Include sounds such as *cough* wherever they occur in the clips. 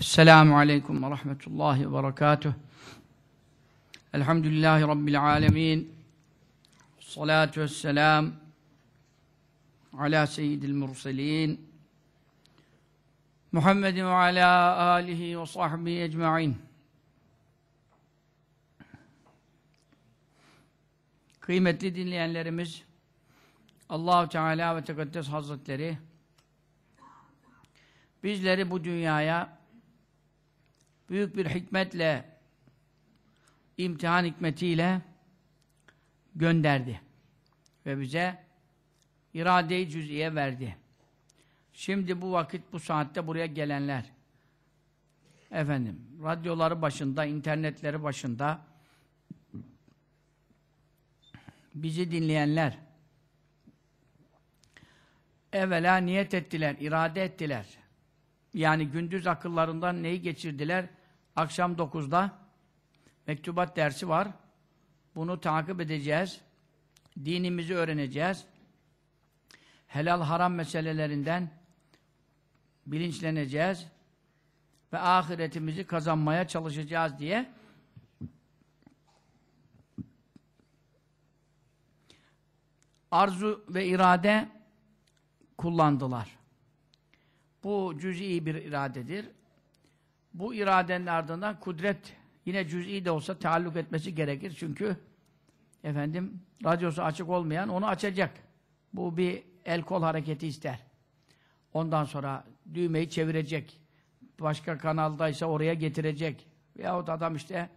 Esselamu Aleyküm ve Rahmetullahi ve Berekatuh. Elhamdülillahi Rabbil Alemin. Salatu vesselam ala seyyidil murselin. Muhammedin ve ala alihi ve sahbihi ecma'in. Kıymetli dinleyenlerimiz, Allahu Teala ve Tekaddes Hazretleri bizleri bu dünyaya büyük bir hikmetle imtihan hikmetiyle gönderdi. Ve bize irade-i cüz'iye verdi. Şimdi bu vakit, bu saatte buraya gelenler, efendim, radyoları başında, internetleri başında, bizi dinleyenler, evvela niyet ettiler, irade ettiler. Yani gündüz akıllarından neyi geçirdiler? Akşam 9'da mektubat dersi var. Bunu takip edeceğiz. Dinimizi öğreneceğiz. Helal haram meselelerinden bilinçleneceğiz. Ve ahiretimizi kazanmaya çalışacağız diye arzu ve irade kullandılar. Bu cüz'i bir iradedir bu iradenin ardından kudret yine cüz'i de olsa taalluk etmesi gerekir. Çünkü efendim radyosu açık olmayan onu açacak. Bu bir el kol hareketi ister. Ondan sonra düğmeyi çevirecek. Başka kanaldaysa oraya getirecek. Veyahut adam işte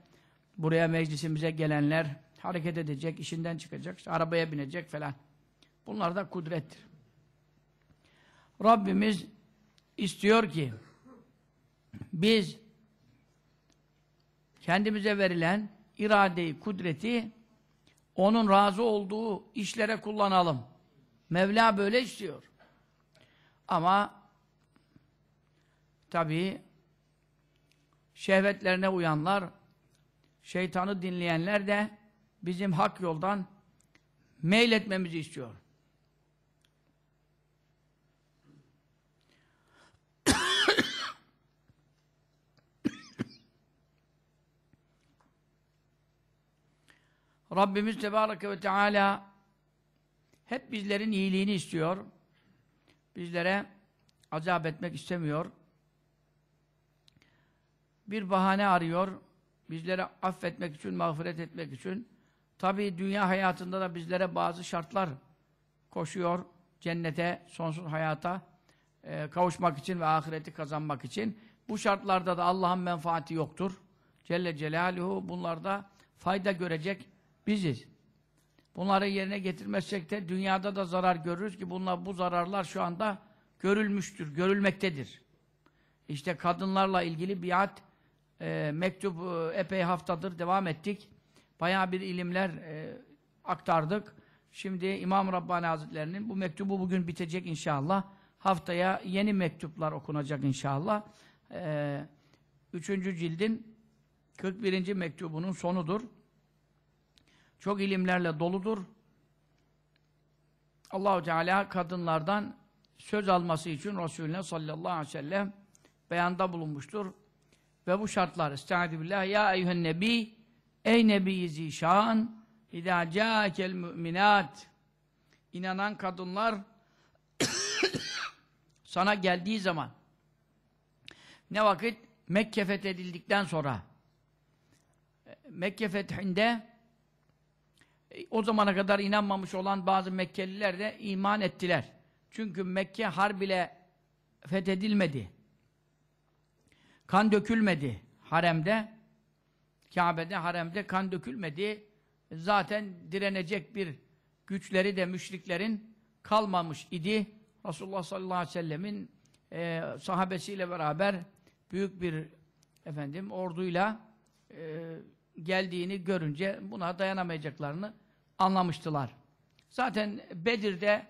buraya meclisimize gelenler hareket edecek, işinden çıkacak, işte arabaya binecek falan. Bunlar da kudrettir. Rabbimiz istiyor ki biz kendimize verilen iradeyi, kudreti onun razı olduğu işlere kullanalım. Mevla böyle istiyor. Ama tabi şehvetlerine uyanlar, şeytanı dinleyenler de bizim hak yoldan meyletmemizi istiyor. Rabbimiz Tebareke ve Teala hep bizlerin iyiliğini istiyor. Bizlere azap etmek istemiyor. Bir bahane arıyor. Bizlere affetmek için, mağfiret etmek için. Tabi dünya hayatında da bizlere bazı şartlar koşuyor. Cennete, sonsuz hayata e, kavuşmak için ve ahireti kazanmak için. Bu şartlarda da Allah'ın menfaati yoktur. Celle Celaluhu bunlarda fayda görecek biziz. Bunları yerine getirmezsek de dünyada da zarar görürüz ki bunlar bu zararlar şu anda görülmüştür, görülmektedir. İşte kadınlarla ilgili biat e, mektup e, epey haftadır devam ettik. Bayağı bir ilimler e, aktardık. Şimdi İmam Rabbani Hazretlerinin bu mektubu bugün bitecek inşallah. Haftaya yeni mektuplar okunacak inşallah. E, üçüncü cildin 41. mektubunun sonudur. Çok ilimlerle doludur. Allahu Teala kadınlardan söz alması için Resulüne sallallahu aleyhi ve sellem beyanda bulunmuştur. Ve bu şartlar Estaizu billah ya eyühen nebi ey nebi zişan idâ câkel müminat inanan kadınlar *coughs* sana geldiği zaman ne vakit Mekke fethedildikten sonra Mekke fethinde e, o zamana kadar inanmamış olan bazı Mekkeliler de iman ettiler. Çünkü Mekke har bile fethedilmedi. Kan dökülmedi haremde. Kabe'de haremde kan dökülmedi. Zaten direnecek bir güçleri de müşriklerin kalmamış idi. Resulullah sallallahu aleyhi ve sellemin e, sahabesiyle beraber büyük bir efendim orduyla e, geldiğini görünce buna dayanamayacaklarını anlamıştılar. Zaten Bedir'de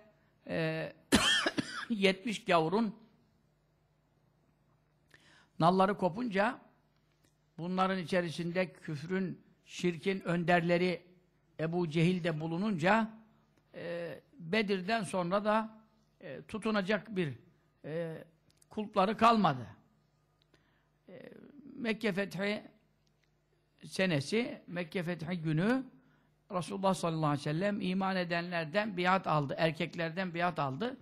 e, 70 *coughs* gavurun nalları kopunca bunların içerisinde küfrün, şirkin önderleri Ebu Cehil de bulununca e, Bedir'den sonra da e, tutunacak bir e, kulpları kalmadı. E, Mekke fethi senesi, Mekke fethi günü Resulullah sallallahu aleyhi ve sellem iman edenlerden biat aldı. Erkeklerden biat aldı.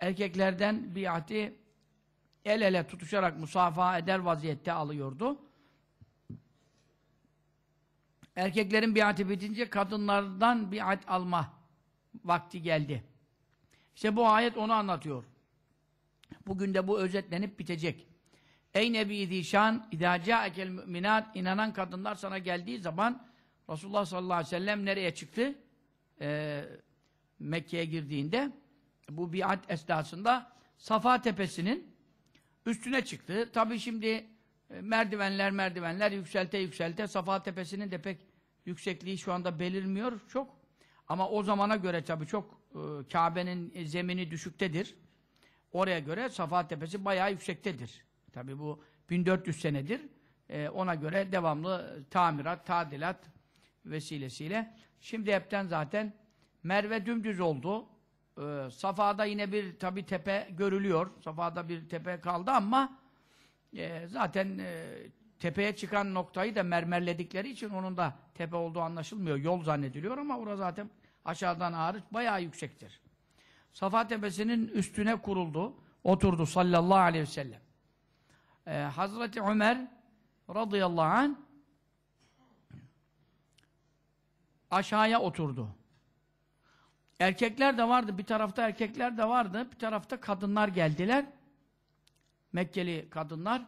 Erkeklerden biati el ele tutuşarak musafaha eder vaziyette alıyordu. Erkeklerin biati bitince kadınlardan biat alma vakti geldi. İşte bu ayet onu anlatıyor. Bugün de bu özetlenip bitecek. Ey Nebi Zişan, idâ câekel müminat, inanan kadınlar sana geldiği zaman Resulullah sallallahu aleyhi ve sellem nereye çıktı? Ee, Mekke'ye girdiğinde bu biat esnasında Safa Tepesi'nin üstüne çıktı. Tabi şimdi e, merdivenler merdivenler yükselte yükselte Safa Tepesi'nin de pek yüksekliği şu anda belirmiyor çok. Ama o zamana göre tabi çok e, Kabe'nin zemini düşüktedir. Oraya göre Safa Tepesi bayağı yüksektedir. Tabi bu 1400 senedir. E, ona göre devamlı tamirat, tadilat, vesilesiyle. Şimdi hepten zaten Merve dümdüz oldu. Ee, Safa'da yine bir tabi tepe görülüyor. Safa'da bir tepe kaldı ama e, zaten e, tepeye çıkan noktayı da mermerledikleri için onun da tepe olduğu anlaşılmıyor. Yol zannediliyor ama orası zaten aşağıdan hariç bayağı yüksektir. Safa tepesinin üstüne kuruldu, oturdu sallallahu aleyhi ve sellem. Ee, Hazreti Ömer radıyallahu anh aşağıya oturdu. Erkekler de vardı, bir tarafta erkekler de vardı, bir tarafta kadınlar geldiler. Mekkeli kadınlar.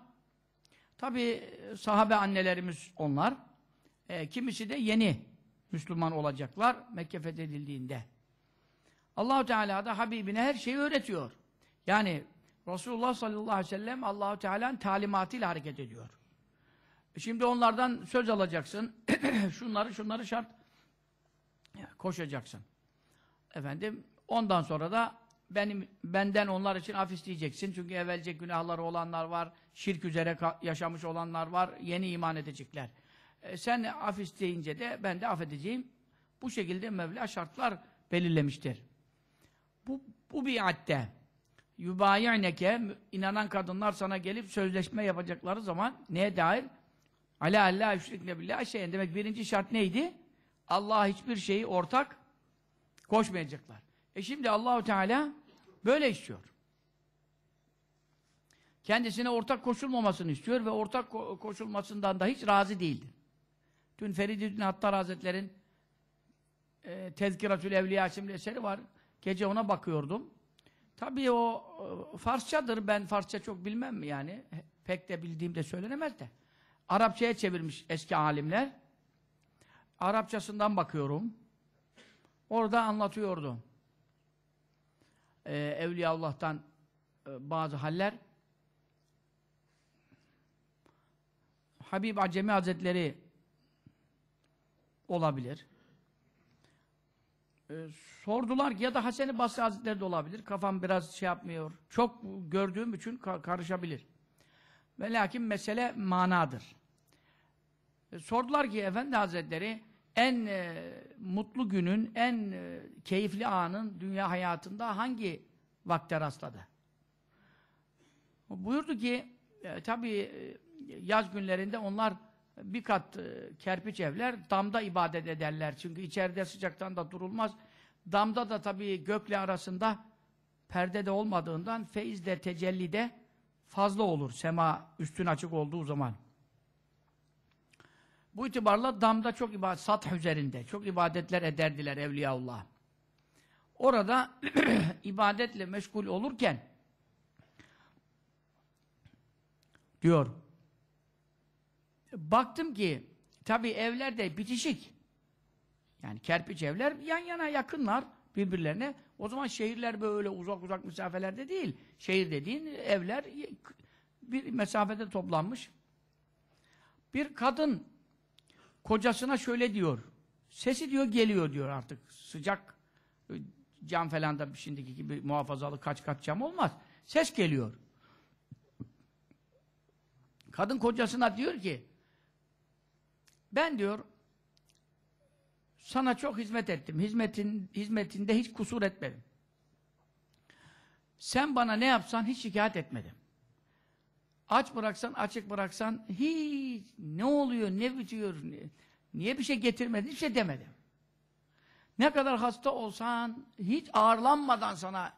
Tabi sahabe annelerimiz onlar. E, kimisi de yeni Müslüman olacaklar Mekke fethedildiğinde. Allahu Teala da Habibine her şeyi öğretiyor. Yani Resulullah sallallahu aleyhi ve sellem Allahu Teala'nın talimatıyla hareket ediyor. E, şimdi onlardan söz alacaksın. *clears throat* şunları şunları şart koşacaksın. Efendim ondan sonra da benim benden onlar için af isteyeceksin. Çünkü evvelce günahları olanlar var, şirk üzere yaşamış olanlar var, yeni iman edecekler. E, sen af isteyince de ben de affedeceğim. Bu şekilde Mevla şartlar belirlemiştir. Bu, bu biatte yubayi'neke inanan kadınlar sana gelip sözleşme yapacakları zaman neye dair? Ala Allah yüşrikne billah şeyin. Demek birinci şart neydi? Allah'a hiçbir şeyi ortak koşmayacaklar. E şimdi Allahu Teala böyle istiyor. Kendisine ortak koşulmamasını istiyor ve ortak ko koşulmasından da hiç razı değildir. Dün Feridüddin Hattar Hazretleri'nin e, Tezkiratül Evliya isimli eseri var. Gece ona bakıyordum. Tabii o e, Farsçadır. Ben Farsça çok bilmem mi yani. Pek de bildiğim de söylenemez de. Arapçaya çevirmiş eski alimler. Arapçasından bakıyorum. Orada anlatıyordu. Ee, Evliyaullah'tan e, bazı haller. Habib Acemi Hazretleri olabilir. Ee, sordular ki ya da Hasan-ı Basri Hazretleri de olabilir. Kafam biraz şey yapmıyor. Çok gördüğüm için ka karışabilir. Ve lakin mesele manadır. Ee, sordular ki Efendi Hazretleri en e, mutlu günün, en e, keyifli anın dünya hayatında hangi vakte rastladı? Buyurdu ki, e, tabii e, yaz günlerinde onlar bir kat e, kerpiç evler, damda ibadet ederler. Çünkü içeride sıcaktan da durulmaz. Damda da tabii gökle arasında perde de olmadığından feyiz de tecellide fazla olur sema üstün açık olduğu zaman. Bu itibarla damda çok ibadet, sat üzerinde çok ibadetler ederdiler Evliyaullah. Orada *clears throat* ibadetle meşgul olurken diyor. Baktım ki tabi evler de bitişik. Yani kerpiç evler yan yana yakınlar birbirlerine. O zaman şehirler böyle uzak uzak mesafelerde değil. Şehir dediğin evler bir mesafede toplanmış. Bir kadın kocasına şöyle diyor. Sesi diyor geliyor diyor artık. Sıcak e, cam falan da şimdiki gibi muhafazalı kaç kat cam olmaz. Ses geliyor. Kadın kocasına diyor ki ben diyor sana çok hizmet ettim. Hizmetin, hizmetinde hiç kusur etmedim. Sen bana ne yapsan hiç şikayet etmedim. Aç bıraksan, açık bıraksan hiç ne oluyor, ne bitiyor, niye, niye bir şey getirmedin, hiç şey demedim. Ne kadar hasta olsan hiç ağırlanmadan sana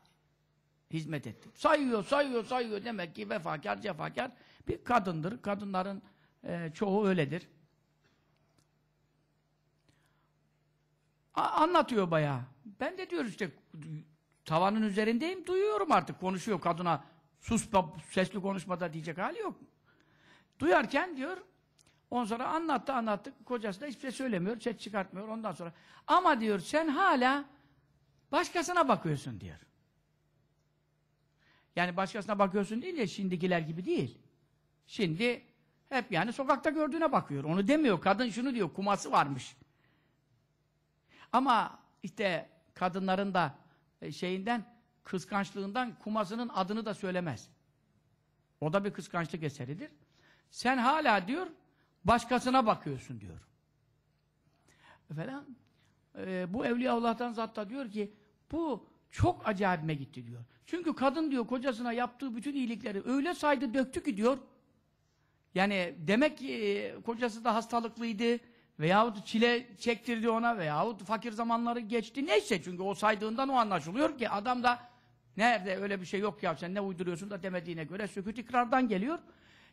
hizmet ettim. Sayıyor, sayıyor, sayıyor. Demek ki vefakar, cefakar bir kadındır. Kadınların e, çoğu öyledir. A anlatıyor bayağı. Ben de diyor işte tavanın üzerindeyim, duyuyorum artık. Konuşuyor kadına sus sesli konuşmada diyecek hali yok. Duyarken diyor on sonra anlattı anlattı kocası da hiçbir şey söylemiyor, ses çıkartmıyor ondan sonra. Ama diyor sen hala başkasına bakıyorsun diyor. Yani başkasına bakıyorsun değil ya şimdikiler gibi değil. Şimdi hep yani sokakta gördüğüne bakıyor. Onu demiyor. Kadın şunu diyor. Kuması varmış. Ama işte kadınların da e, şeyinden kıskançlığından kumasının adını da söylemez. O da bir kıskançlık eseridir. Sen hala diyor, başkasına bakıyorsun diyor. Falan. Ee, bu Allah'tan zatta diyor ki, bu çok acayipme gitti diyor. Çünkü kadın diyor, kocasına yaptığı bütün iyilikleri öyle saydı, döktü ki diyor, yani demek ki e, kocası da hastalıklıydı, veyahut çile çektirdi ona veyahut fakir zamanları geçti neyse çünkü o saydığından o anlaşılıyor ki adam da Nerede öyle bir şey yok ya sen ne uyduruyorsun da demediğine göre sükut ikrardan geliyor.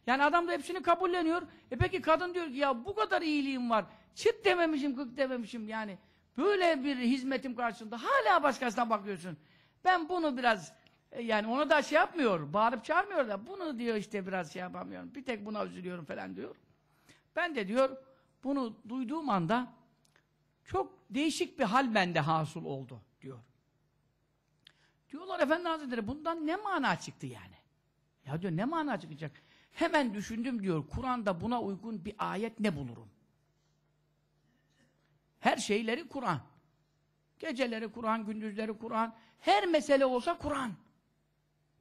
Yani adam da hepsini kabulleniyor. E peki kadın diyor ki ya bu kadar iyiliğim var. Çıt dememişim, kık dememişim yani. Böyle bir hizmetim karşısında hala başkasına bakıyorsun. Ben bunu biraz e, yani onu da şey yapmıyor, bağırıp çağırmıyor da bunu diyor işte biraz şey yapamıyorum. Bir tek buna üzülüyorum falan diyor. Ben de diyor bunu duyduğum anda çok değişik bir hal bende hasıl oldu diyor. Diyorlar Efendi Hazretleri bundan ne mana çıktı yani? Ya diyor ne mana çıkacak? Hemen düşündüm diyor Kur'an'da buna uygun bir ayet ne bulurum? Her şeyleri Kur'an. Geceleri Kur'an, gündüzleri Kur'an. Her mesele olsa Kur'an.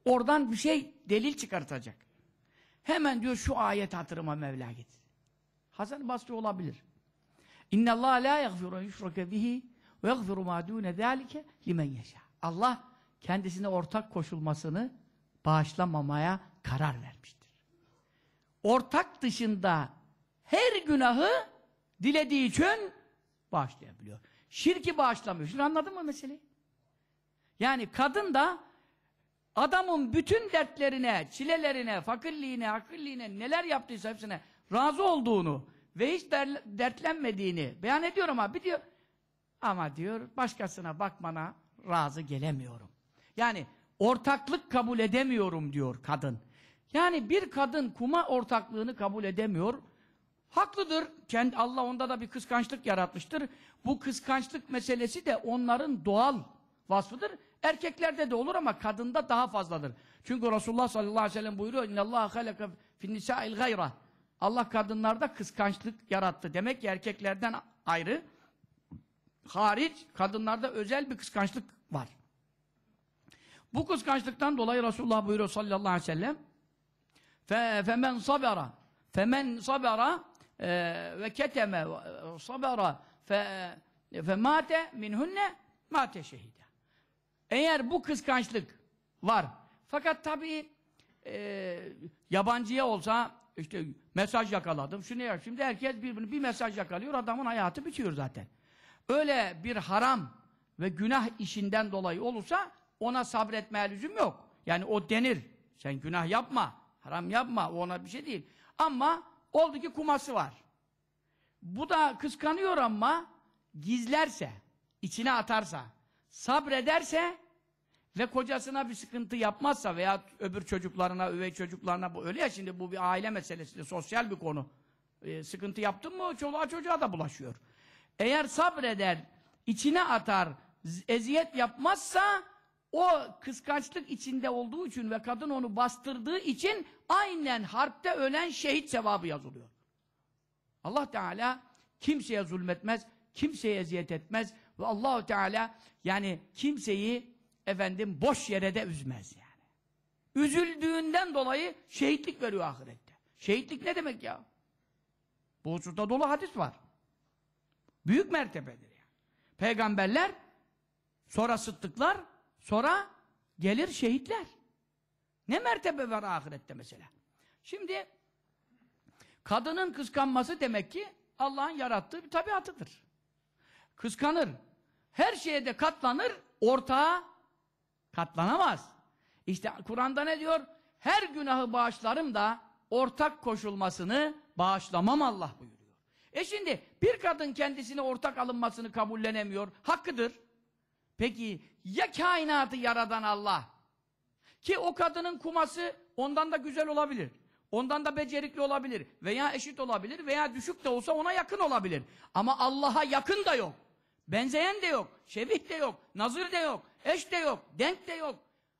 Oradan bir şey delil çıkartacak. Hemen diyor şu ayet hatırıma Mevla git. Hasan Basri olabilir. İnna Allah la yaghfiru en yushraka bihi ve yaghfiru ma dun zalika limen yasha. Allah kendisine ortak koşulmasını bağışlamamaya karar vermiştir. Ortak dışında her günahı dilediği için bağışlayabiliyor. Şirki bağışlamıyor. Şimdi anladın mı meseleyi? Yani kadın da adamın bütün dertlerine, çilelerine, fakirliğine, akılliğine neler yaptıysa hepsine razı olduğunu ve hiç dertlenmediğini beyan ediyorum abi diyor. Ama diyor başkasına bakmana razı gelemiyorum. Yani ortaklık kabul edemiyorum diyor kadın. Yani bir kadın kuma ortaklığını kabul edemiyor. Haklıdır. Kendi Allah onda da bir kıskançlık yaratmıştır. Bu kıskançlık meselesi de onların doğal vasfıdır. Erkeklerde de olur ama kadında daha fazladır. Çünkü Resulullah sallallahu aleyhi ve sellem buyuruyor İnnallâhe halaka finnisâil gayra Allah kadınlarda kıskançlık yarattı. Demek ki erkeklerden ayrı hariç kadınlarda özel bir kıskançlık var. Bu kıskançlıktan dolayı Resulullah buyuruyor sallallahu aleyhi ve sellem fe, femen sabera femen sabera e, ve keteme e, sabera fe, e, mate minhunne Eğer bu kıskançlık var fakat tabii e, yabancıya olsa işte mesaj yakaladım. Şunu yap? şimdi herkes birbirini bir mesaj yakalıyor. Adamın hayatı bitiyor zaten. Öyle bir haram ve günah işinden dolayı olursa ona sabretmeye lüzum yok. Yani o denir. Sen günah yapma, haram yapma. O ona bir şey değil. Ama oldu ki kuması var. Bu da kıskanıyor ama gizlerse, içine atarsa, sabrederse ve kocasına bir sıkıntı yapmazsa veya öbür çocuklarına, üvey çocuklarına bu öyle ya şimdi bu bir aile meselesi, sosyal bir konu. Ee, sıkıntı yaptın mı çoluğa çocuğa da bulaşıyor. Eğer sabreder, içine atar, eziyet yapmazsa o kıskançlık içinde olduğu için ve kadın onu bastırdığı için aynen harpte ölen şehit sevabı yazılıyor. Allah Teala kimseye zulmetmez, kimseye eziyet etmez ve Allahu Teala yani kimseyi efendim boş yere de üzmez yani. Üzüldüğünden dolayı şehitlik veriyor ahirette. Şehitlik ne demek ya? Bu hususta dolu hadis var. Büyük mertebedir yani. Peygamberler, sonra sıddıklar, Sonra gelir şehitler. Ne mertebe var ahirette mesela. Şimdi kadının kıskanması demek ki Allah'ın yarattığı bir tabiatıdır. Kıskanır. Her şeye de katlanır, ortağa katlanamaz. İşte Kur'an'da ne diyor? Her günahı bağışlarım da ortak koşulmasını bağışlamam Allah buyuruyor. E şimdi bir kadın kendisine ortak alınmasını kabullenemiyor. Hakkıdır. Peki ya kainatı yaradan Allah ki o kadının kuması ondan da güzel olabilir. Ondan da becerikli olabilir. Veya eşit olabilir. Veya düşük de olsa ona yakın olabilir. Ama Allah'a yakın da yok. Benzeyen de yok. Şebih de yok. Nazır de yok. Eş de yok. Denk de yok.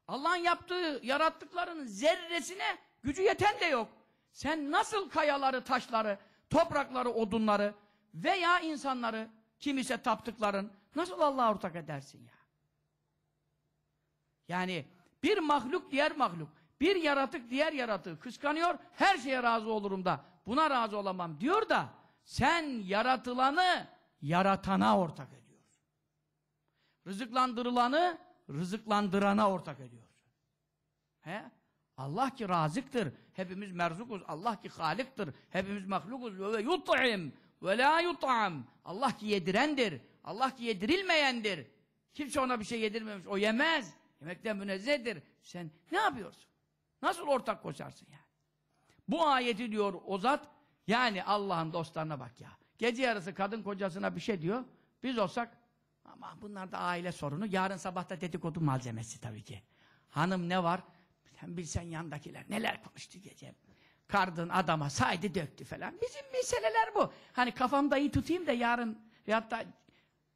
Allah'ın yaptığı yarattıklarının zerresine gücü yeten de yok. Sen nasıl kayaları, taşları, toprakları, odunları veya insanları, kim taptıkların nasıl Allah'a ortak edersin ya? Yani bir mahluk diğer mahluk, bir yaratık diğer yaratığı kıskanıyor, her şeye razı olurum da buna razı olamam diyor da sen yaratılanı yaratana ortak ediyorsun. Rızıklandırılanı rızıklandırana ortak ediyorsun. He? Allah ki razıktır. Hepimiz merzukuz. Allah ki haliktir. Hepimiz mahlukuz. Ve yut'im ve la yut'am. Allah ki yedirendir. Allah ki yedirilmeyendir. Kimse ona bir şey yedirmemiş. O yemez. Yemekten münezzehtir. Sen ne yapıyorsun? Nasıl ortak koşarsın yani? Bu ayeti diyor o zat, yani Allah'ın dostlarına bak ya. Gece yarısı kadın kocasına bir şey diyor. Biz olsak, ama bunlar da aile sorunu. Yarın sabahta dedikodu malzemesi tabii ki. Hanım ne var? Sen bilsen yandakiler neler konuştu gece. Kardın adama saydı döktü falan. Bizim meseleler bu. Hani kafamda iyi tutayım da yarın ya da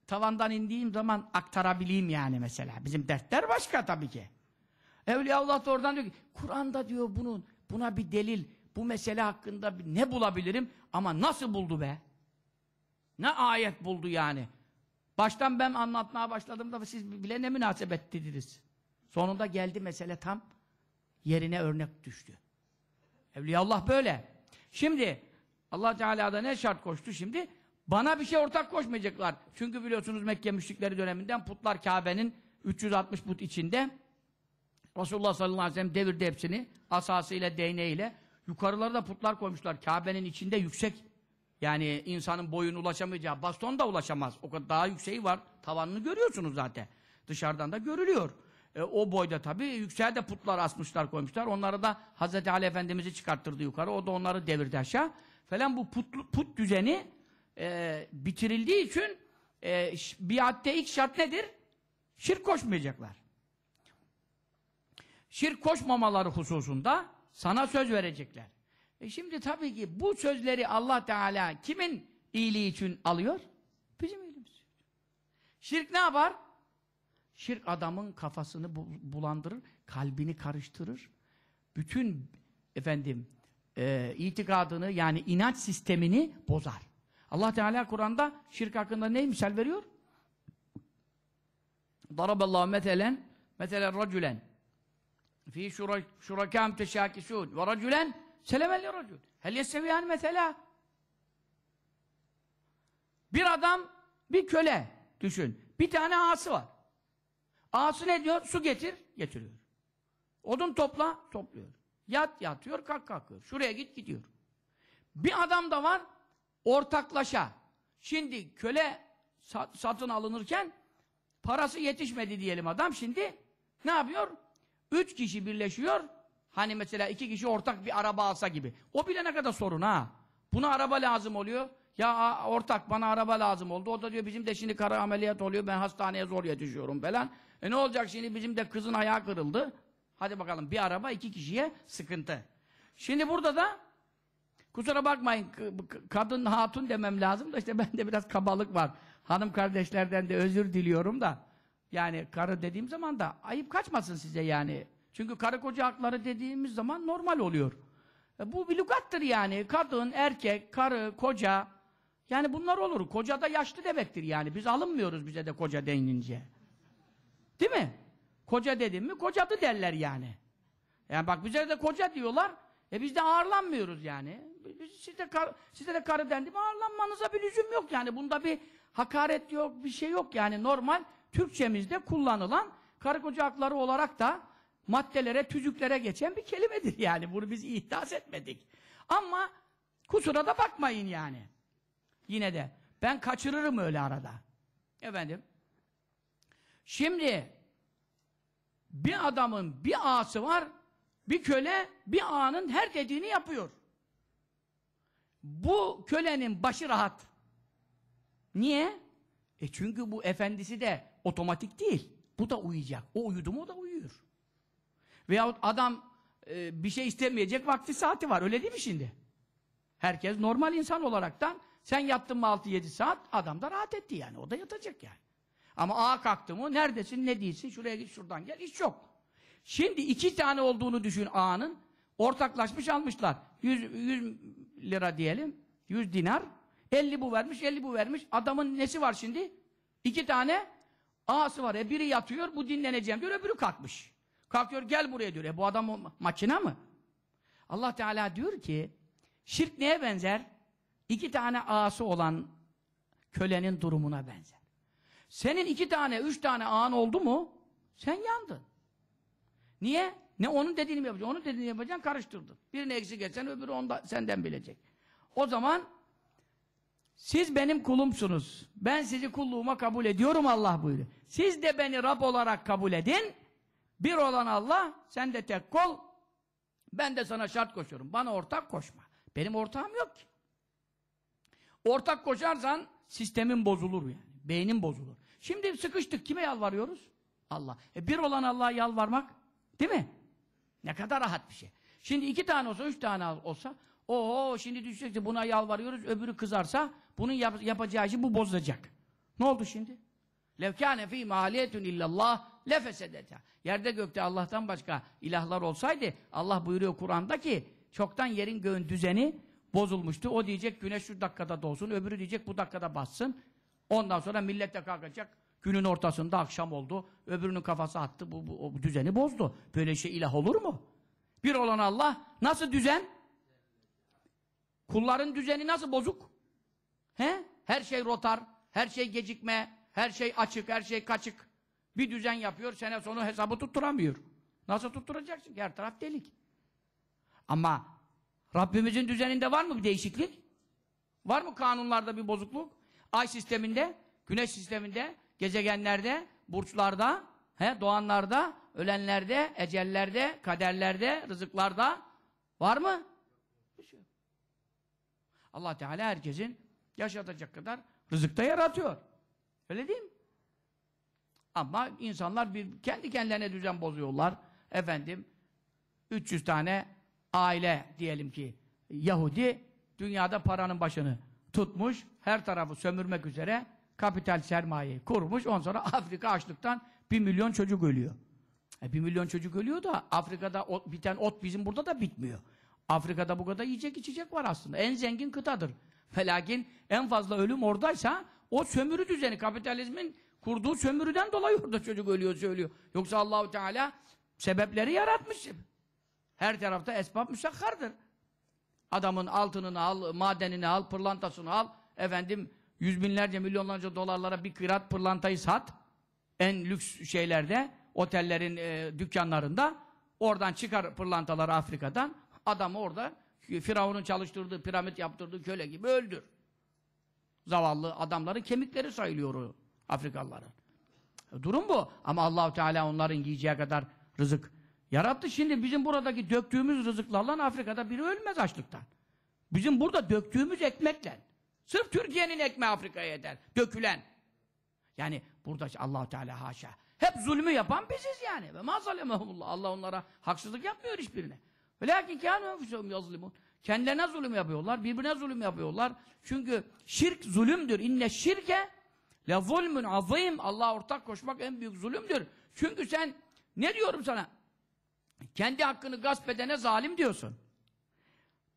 tavandan indiğim zaman aktarabileyim yani mesela. Bizim dertler başka tabii ki. Evliyaullah da oradan diyor ki Kur'an'da diyor bunun buna bir delil bu mesele hakkında ne bulabilirim ama nasıl buldu be? Ne ayet buldu yani? Baştan ben anlatmaya başladığımda siz bile ne münasebet dediniz. Sonunda geldi mesele tam yerine örnek düştü. Evliyaullah böyle. Şimdi Allah Teala da ne şart koştu şimdi? Bana bir şey ortak koşmayacaklar. Çünkü biliyorsunuz Mekke müşrikleri döneminden putlar Kabe'nin 360 put içinde. Resulullah sallallahu aleyhi ve sellem devirdi hepsini. Asasıyla, değneğiyle. Yukarılara da putlar koymuşlar. Kabe'nin içinde yüksek. Yani insanın boyun ulaşamayacağı. Baston da ulaşamaz. O kadar daha yükseği var. Tavanını görüyorsunuz zaten. Dışarıdan da görülüyor. E, o boyda tabii yükseğe putlar asmışlar koymuşlar. Onları da Hazreti Ali Efendimiz'i çıkarttırdı yukarı. O da onları devirdi aşağı. Falan bu put, put düzeni e, bitirildiği için e, biatte ilk şart nedir? Şirk koşmayacaklar. Şirk koşmamaları hususunda sana söz verecekler. E şimdi tabii ki bu sözleri Allah Teala kimin iyiliği için alıyor? Bizim iyiliğimiz. Şirk ne yapar? Şirk adamın kafasını bulandırır, kalbini karıştırır. Bütün efendim e, itikadını yani inanç sistemini bozar. Allah Teala Kur'an'da şirk hakkında ne misal veriyor? Daraballahu metelen metelen racülen fi şurakam teşakisun. ve racülen selemelli racül hel yesseviyen mesela bir adam bir köle düşün bir tane ağası var ağası ne diyor? Su getir getiriyor odun topla topluyor yat yatıyor kalk kalkıyor şuraya git gidiyor bir adam da var Ortaklaşa. Şimdi köle satın alınırken parası yetişmedi diyelim adam. Şimdi ne yapıyor? Üç kişi birleşiyor. Hani mesela iki kişi ortak bir araba alsa gibi. O bile ne kadar sorun ha. Buna araba lazım oluyor. Ya ortak bana araba lazım oldu. O da diyor bizim de şimdi kara ameliyat oluyor. Ben hastaneye zor yetişiyorum falan. E ne olacak şimdi bizim de kızın ayağı kırıldı. Hadi bakalım bir araba iki kişiye sıkıntı. Şimdi burada da Kusura bakmayın kadın hatun demem lazım da işte *laughs* bende biraz kabalık var. Hanım kardeşlerden de özür diliyorum da. Yani karı dediğim zaman da ayıp kaçmasın size yani. Çünkü karı koca hakları dediğimiz zaman normal oluyor. E bu bir lügattır yani. Kadın, erkek, karı, koca. Yani bunlar olur. Koca da yaşlı demektir yani. Biz alınmıyoruz bize de koca denilince. Değil mi? Koca dedim mi kocadı derler yani. Yani bak bize de koca diyorlar. E biz de ağırlanmıyoruz yani size, kar, size de karı dendi mi ağırlanmanıza bir lüzum yok yani. Bunda bir hakaret yok, bir şey yok yani. Normal Türkçemizde kullanılan karı koca hakları olarak da maddelere, tüzüklere geçen bir kelimedir yani. Bunu biz ihdas etmedik. Ama kusura da bakmayın yani. Yine de ben kaçırırım öyle arada. Efendim. Şimdi bir adamın bir ağası var, bir köle bir ağanın her dediğini yapıyor. Bu kölenin başı rahat. Niye? E çünkü bu efendisi de otomatik değil. Bu da uyuyacak. O uyudu mu o da uyuyor. Veyahut adam e, bir şey istemeyecek vakti saati var. Öyle değil mi şimdi? Herkes normal insan olaraktan sen yattın mı 6-7 saat adam da rahat etti yani. O da yatacak yani. Ama ağa kalktı mı neredesin ne değilsin şuraya git şuradan gel Hiç yok. Şimdi iki tane olduğunu düşün ağanın. Ortaklaşmış almışlar. 100, 100 lira diyelim. 100 dinar. 50 bu vermiş, 50 bu vermiş. Adamın nesi var şimdi? İki tane ağası var. E biri yatıyor, bu dinleneceğim diyor, öbürü kalkmış. Kalkıyor, gel buraya diyor. E bu adam makina mı? Allah Teala diyor ki, şirk neye benzer? İki tane ağası olan kölenin durumuna benzer. Senin iki tane, üç tane ağan oldu mu, sen yandın. Niye? Ne onun dediğini mi yapacaksın, onun dediğini yapacaksın, karıştırdın. Birini eksik etsen öbürü onda senden bilecek. O zaman siz benim kulumsunuz. Ben sizi kulluğuma kabul ediyorum Allah buyuruyor. Siz de beni Rab olarak kabul edin. Bir olan Allah, sen de tek kol. Ben de sana şart koşuyorum. Bana ortak koşma. Benim ortağım yok ki. Ortak koşarsan sistemin bozulur yani. Beynin bozulur. Şimdi sıkıştık. Kime yalvarıyoruz? Allah. E bir olan Allah'a yalvarmak değil mi? Ne kadar rahat bir şey. Şimdi iki tane olsa, üç tane olsa o şimdi düşecekti buna yalvarıyoruz öbürü kızarsa bunun yap yapacağı işi bu bozacak. Ne oldu şimdi? Levkâne fî maliyetun illallah lefesedetâ. Yerde gökte Allah'tan başka ilahlar olsaydı Allah buyuruyor Kur'an'da ki çoktan yerin göğün düzeni bozulmuştu. O diyecek güneş şu dakikada doğsun, öbürü diyecek bu dakikada bassın. Ondan sonra millet de kalkacak. Günün ortasında akşam oldu. Öbürünün kafası attı. Bu, bu, bu düzeni bozdu. Böyle şey ilah olur mu? Bir olan Allah nasıl düzen? Kulların düzeni nasıl bozuk? He? Her şey rotar, her şey gecikme, her şey açık, her şey kaçık. Bir düzen yapıyor, sene sonu hesabı tutturamıyor. Nasıl tutturacaksın? Her taraf delik. Ama Rabbimizin düzeninde var mı bir değişiklik? Var mı kanunlarda bir bozukluk? Ay sisteminde, güneş sisteminde, Gezegenlerde, burçlarda, he, doğanlarda, ölenlerde, ecellerde, kaderlerde, rızıklarda var mı? Allah Teala herkesin yaşatacak kadar rızıkta yaratıyor. Öyle değil mi? Ama insanlar bir, kendi kendilerine düzen bozuyorlar. Efendim 300 tane aile diyelim ki Yahudi dünyada paranın başını tutmuş, her tarafı sömürmek üzere kapital sermayeyi korumuş, Ondan sonra Afrika açlıktan bir milyon çocuk ölüyor. E bir milyon çocuk ölüyor da Afrika'da ot, biten ot bizim burada da bitmiyor. Afrika'da bu kadar yiyecek içecek var aslında. En zengin kıtadır. Felakin en fazla ölüm oradaysa o sömürü düzeni kapitalizmin kurduğu sömürüden dolayı orada çocuk ölüyor söylüyor. Yoksa Allahu Teala sebepleri yaratmış. Her tarafta esbab müsakkardır. Adamın altınını al, madenini al, pırlantasını al, efendim yüz binlerce, milyonlarca dolarlara bir kırat pırlantayı sat. En lüks şeylerde, otellerin e, dükkanlarında. Oradan çıkar pırlantaları Afrika'dan. Adam orada Firavun'un çalıştırdığı, piramit yaptırdığı köle gibi öldür. Zavallı adamların kemikleri sayılıyor Afrikalıların. Durum bu. Ama Allahu Teala onların giyeceği kadar rızık yarattı. Şimdi bizim buradaki döktüğümüz rızıklarla Afrika'da biri ölmez açlıktan. Bizim burada döktüğümüz ekmekle Sırf Türkiye'nin ekmeği Afrika'ya eder. Dökülen. Yani burada allah Teala haşa. Hep zulmü yapan biziz yani. Ve mazalemehumullah. Allah onlara haksızlık yapmıyor hiçbirine. Velakin kânûfusehum yazlimun. Kendilerine zulüm yapıyorlar, birbirine zulüm yapıyorlar. Çünkü şirk zulümdür. İnne şirke le zulmün azim. Allah'a ortak koşmak en büyük zulümdür. Çünkü sen, ne diyorum sana? Kendi hakkını gasp edene zalim diyorsun.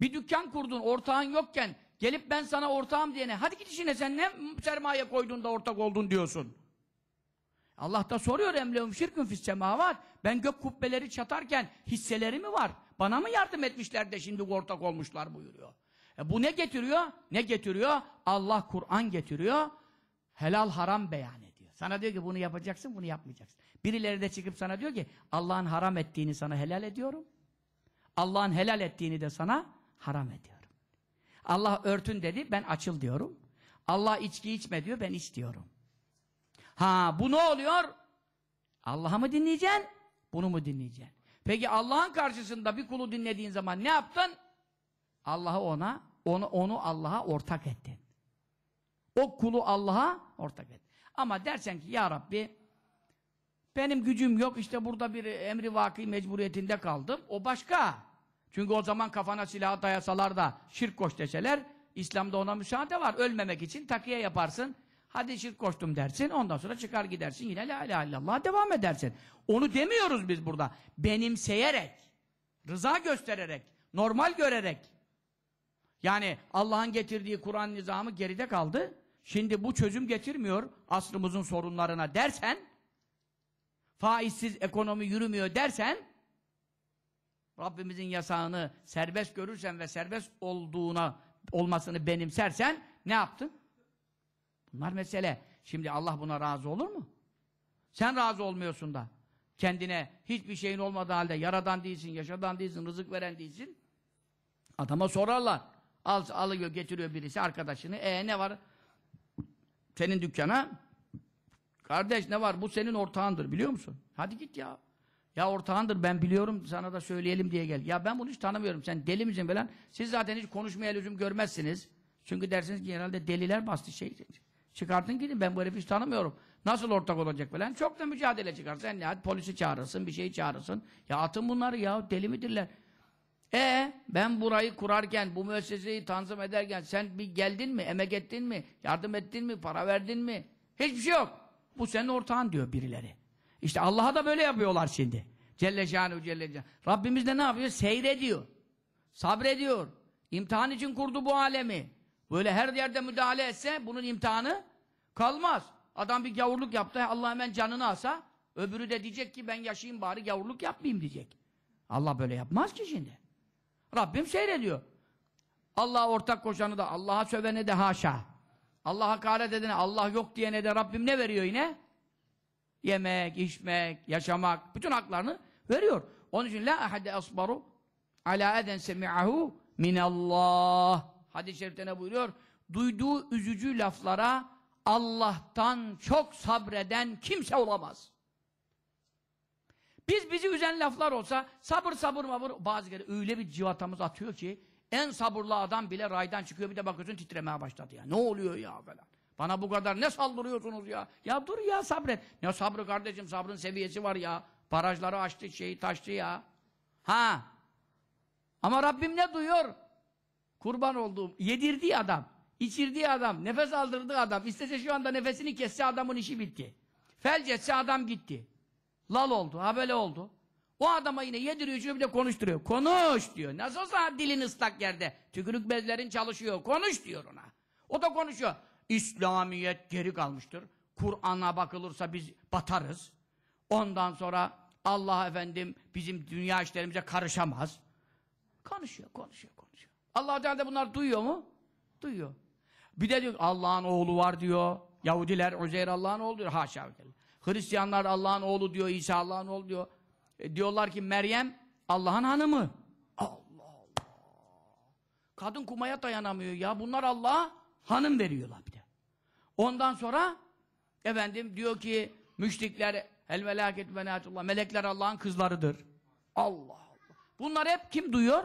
Bir dükkan kurdun, ortağın yokken Gelip ben sana ortağım diyene, hadi git işine sen ne sermaye koydun da ortak oldun diyorsun. Allah da soruyor emlehum şirkün fis semavat. Ben gök kubbeleri çatarken hisseleri mi var? Bana mı yardım etmişler de şimdi ortak olmuşlar buyuruyor. E bu ne getiriyor? Ne getiriyor? Allah Kur'an getiriyor. Helal haram beyan ediyor. Sana diyor ki bunu yapacaksın, bunu yapmayacaksın. Birileri de çıkıp sana diyor ki Allah'ın haram ettiğini sana helal ediyorum. Allah'ın helal ettiğini de sana haram ediyor. Allah örtün dedi, ben açıl diyorum. Allah içki içme diyor, ben iç diyorum. Ha bu ne oluyor? Allah'a mı dinleyeceksin? Bunu mu dinleyeceksin? Peki Allah'ın karşısında bir kulu dinlediğin zaman ne yaptın? Allah'ı ona, onu, onu Allah'a ortak ettin. O kulu Allah'a ortak et. Ama dersen ki ya Rabbi benim gücüm yok işte burada bir emri vakı mecburiyetinde kaldım. O başka. Çünkü o zaman kafana silah dayasalar da şirk koş deseler İslam'da ona müsaade var. Ölmemek için takiye yaparsın. Hadi şirk koştum dersin. Ondan sonra çıkar gidersin. Yine la ilahe illallah devam edersin. Onu demiyoruz biz burada. Benimseyerek, rıza göstererek, normal görerek. Yani Allah'ın getirdiği Kur'an nizamı geride kaldı. Şimdi bu çözüm getirmiyor asrımızın sorunlarına dersen, faizsiz ekonomi yürümüyor dersen, Rabbimizin yasağını serbest görürsen ve serbest olduğuna olmasını benimsersen ne yaptın? Bunlar mesele. Şimdi Allah buna razı olur mu? Sen razı olmuyorsun da. Kendine hiçbir şeyin olmadığı halde yaradan değilsin, yaşadan değilsin, rızık veren değilsin. Adama sorarlar. Al, alıyor, getiriyor birisi arkadaşını. E ne var? Senin dükkana. Kardeş ne var? Bu senin ortağındır biliyor musun? Hadi git ya. Ya ortağındır ben biliyorum sana da söyleyelim diye gel. Ya ben bunu hiç tanımıyorum sen deli misin falan. Siz zaten hiç konuşmaya lüzum görmezsiniz. Çünkü dersiniz ki herhalde deliler bastı şey. Çıkartın gidin ben bu herifi hiç tanımıyorum. Nasıl ortak olacak falan. Çok da mücadele çıkar. Sen ne polisi çağırırsın bir şeyi çağırırsın. Ya atın bunları ya deli midirler. E ben burayı kurarken, bu müesseseyi tanzim ederken sen bir geldin mi, emek ettin mi, yardım ettin mi, para verdin mi? Hiçbir şey yok. Bu senin ortağın diyor birileri. İşte Allah'a da böyle yapıyorlar şimdi. Celle şanu celle can. Rabbimiz de ne yapıyor? Seyrediyor. Sabrediyor. İmtihan için kurdu bu alemi. Böyle her yerde müdahale etse bunun imtihanı kalmaz. Adam bir gavurluk yaptı. Allah hemen canını alsa öbürü de diyecek ki ben yaşayayım bari gavurluk yapmayayım diyecek. Allah böyle yapmaz ki şimdi. Rabbim seyrediyor. Allah'a ortak koşanı da Allah'a sövene de haşa. Allah'a hakaret edene Allah yok diyene de Rabbim ne veriyor yine? Yemek, içmek, yaşamak, bütün haklarını veriyor. Onun için la ahade asbaru ala eden semi'ahu minallah. Hadis-i şerifte ne buyuruyor? Duyduğu üzücü laflara Allah'tan çok sabreden kimse olamaz. Biz bizi üzen laflar olsa sabır sabır mabır bazı kere öyle bir civatamız atıyor ki en sabırlı adam bile raydan çıkıyor bir de bakıyorsun titremeye başladı ya. Ne oluyor ya falan. Bana bu kadar ne saldırıyorsunuz ya? Ya dur ya sabret. Ne sabrı kardeşim sabrın seviyesi var ya. Barajları açtı şeyi taştı ya. Ha. Ama Rabbim ne duyuyor? Kurban olduğum. Yedirdiği adam. içirdiği adam. Nefes aldırdığı adam. İstese şu anda nefesini kesse adamın işi bitti. Felç etse adam gitti. Lal oldu. Ha böyle oldu. O adama yine yediriyor, içiyor bir de konuşturuyor. Konuş diyor. Nasıl olsa dilin ıslak yerde. Tükürük bezlerin çalışıyor. Konuş diyor ona. O da konuşuyor. İslamiyet geri kalmıştır. Kur'an'a bakılırsa biz batarız. Ondan sonra Allah efendim bizim dünya işlerimize karışamaz. Konuşuyor, konuşuyor, konuşuyor. Allah Teala da bunlar duyuyor mu? Duyuyor. Bir de diyor Allah'ın oğlu var diyor. Yahudiler Özer Allah'ın oğlu diyor. Haşa ve Hristiyanlar Allah'ın oğlu diyor. İsa Allah'ın oğlu diyor. E, diyorlar ki Meryem Allah'ın hanımı. Allah Allah. Kadın kumaya dayanamıyor ya. Bunlar Allah'a hanım veriyorlar. Ondan sonra efendim diyor ki müşrikler el melaket menatullah melekler Allah'ın kızlarıdır. Allah Allah. Bunlar hep kim duyuyor?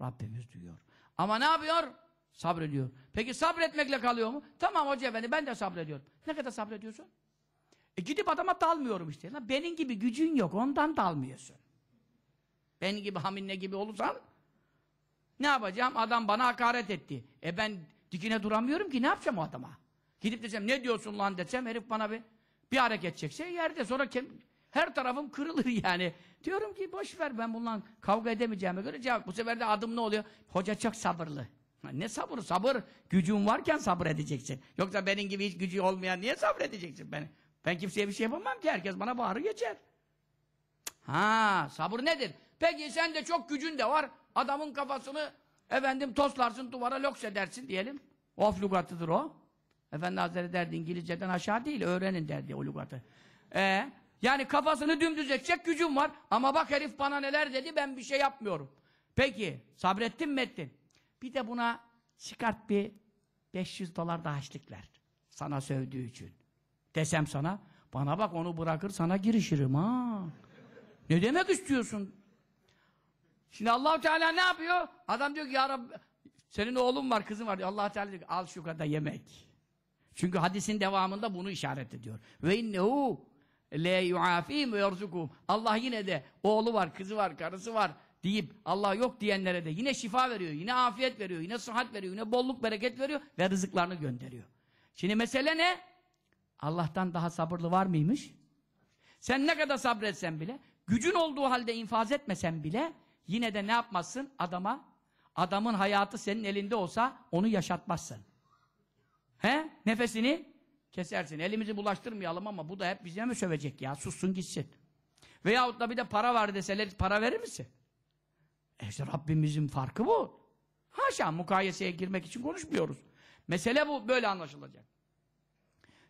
Rabbimiz duyuyor. Ama ne yapıyor? Sabrediyor. Peki sabretmekle kalıyor mu? Tamam hoca efendi ben de sabrediyorum. Ne kadar sabrediyorsun? E gidip adama dalmıyorum işte. Lan benim gibi gücün yok ondan dalmıyorsun. Benim gibi haminle gibi olursan ne yapacağım? Adam bana hakaret etti. E ben dikine duramıyorum ki ne yapacağım o adama? Gidip desem ne diyorsun lan desem herif bana bir bir hareket çekse yerde sonra her tarafım kırılır *laughs* yani. Diyorum ki boş ver ben bundan kavga edemeyeceğime göre cevap. Bu sefer de adım ne oluyor? Hoca çok sabırlı. Ne sabır? Sabır. Gücün varken sabır edeceksin. Yoksa benim gibi hiç gücü olmayan niye sabır edeceksin beni? Ben kimseye bir şey yapamam ki. Herkes bana bağırır geçer. Ha, sabır nedir? Peki sen de çok gücün de var. Adamın kafasını efendim toslarsın duvara loks edersin diyelim. Of lugatıdır o. Efendi Hazretleri derdi İngilizceden aşağı değil, öğrenin derdi o lügatı. Ee, yani kafasını dümdüz edecek gücüm var ama bak herif bana neler dedi ben bir şey yapmıyorum. Peki sabrettin mi ettin? Bir de buna çıkart bir 500 dolar daha haçlık ver. Sana sövdüğü için. Desem sana, bana bak onu bırakır sana girişirim ha. Ne demek istiyorsun? Şimdi Allahu Teala ne yapıyor? Adam diyor ki ya Rabbi senin oğlun var, kızın var diyor. Allah Teala diyor ki al şu kadar yemek. Çünkü hadisin devamında bunu işaret ediyor. Ve innehu le yuafim ve yerzukum. Allah yine de oğlu var, kızı var, karısı var deyip Allah yok diyenlere de yine şifa veriyor, yine afiyet veriyor, yine sıhhat veriyor, yine bolluk, bereket veriyor ve rızıklarını gönderiyor. Şimdi mesele ne? Allah'tan daha sabırlı var mıymış? Sen ne kadar sabretsen bile, gücün olduğu halde infaz etmesen bile yine de ne yapmazsın adama? Adamın hayatı senin elinde olsa onu yaşatmazsın. He? Nefesini kesersin. Elimizi bulaştırmayalım ama bu da hep bize mi sövecek ya? Sussun gitsin. Veyahut da bir de para var deseler para verir misin? E işte Rabbimizin farkı bu. Haşa mukayeseye girmek için konuşmuyoruz. Mesele bu böyle anlaşılacak.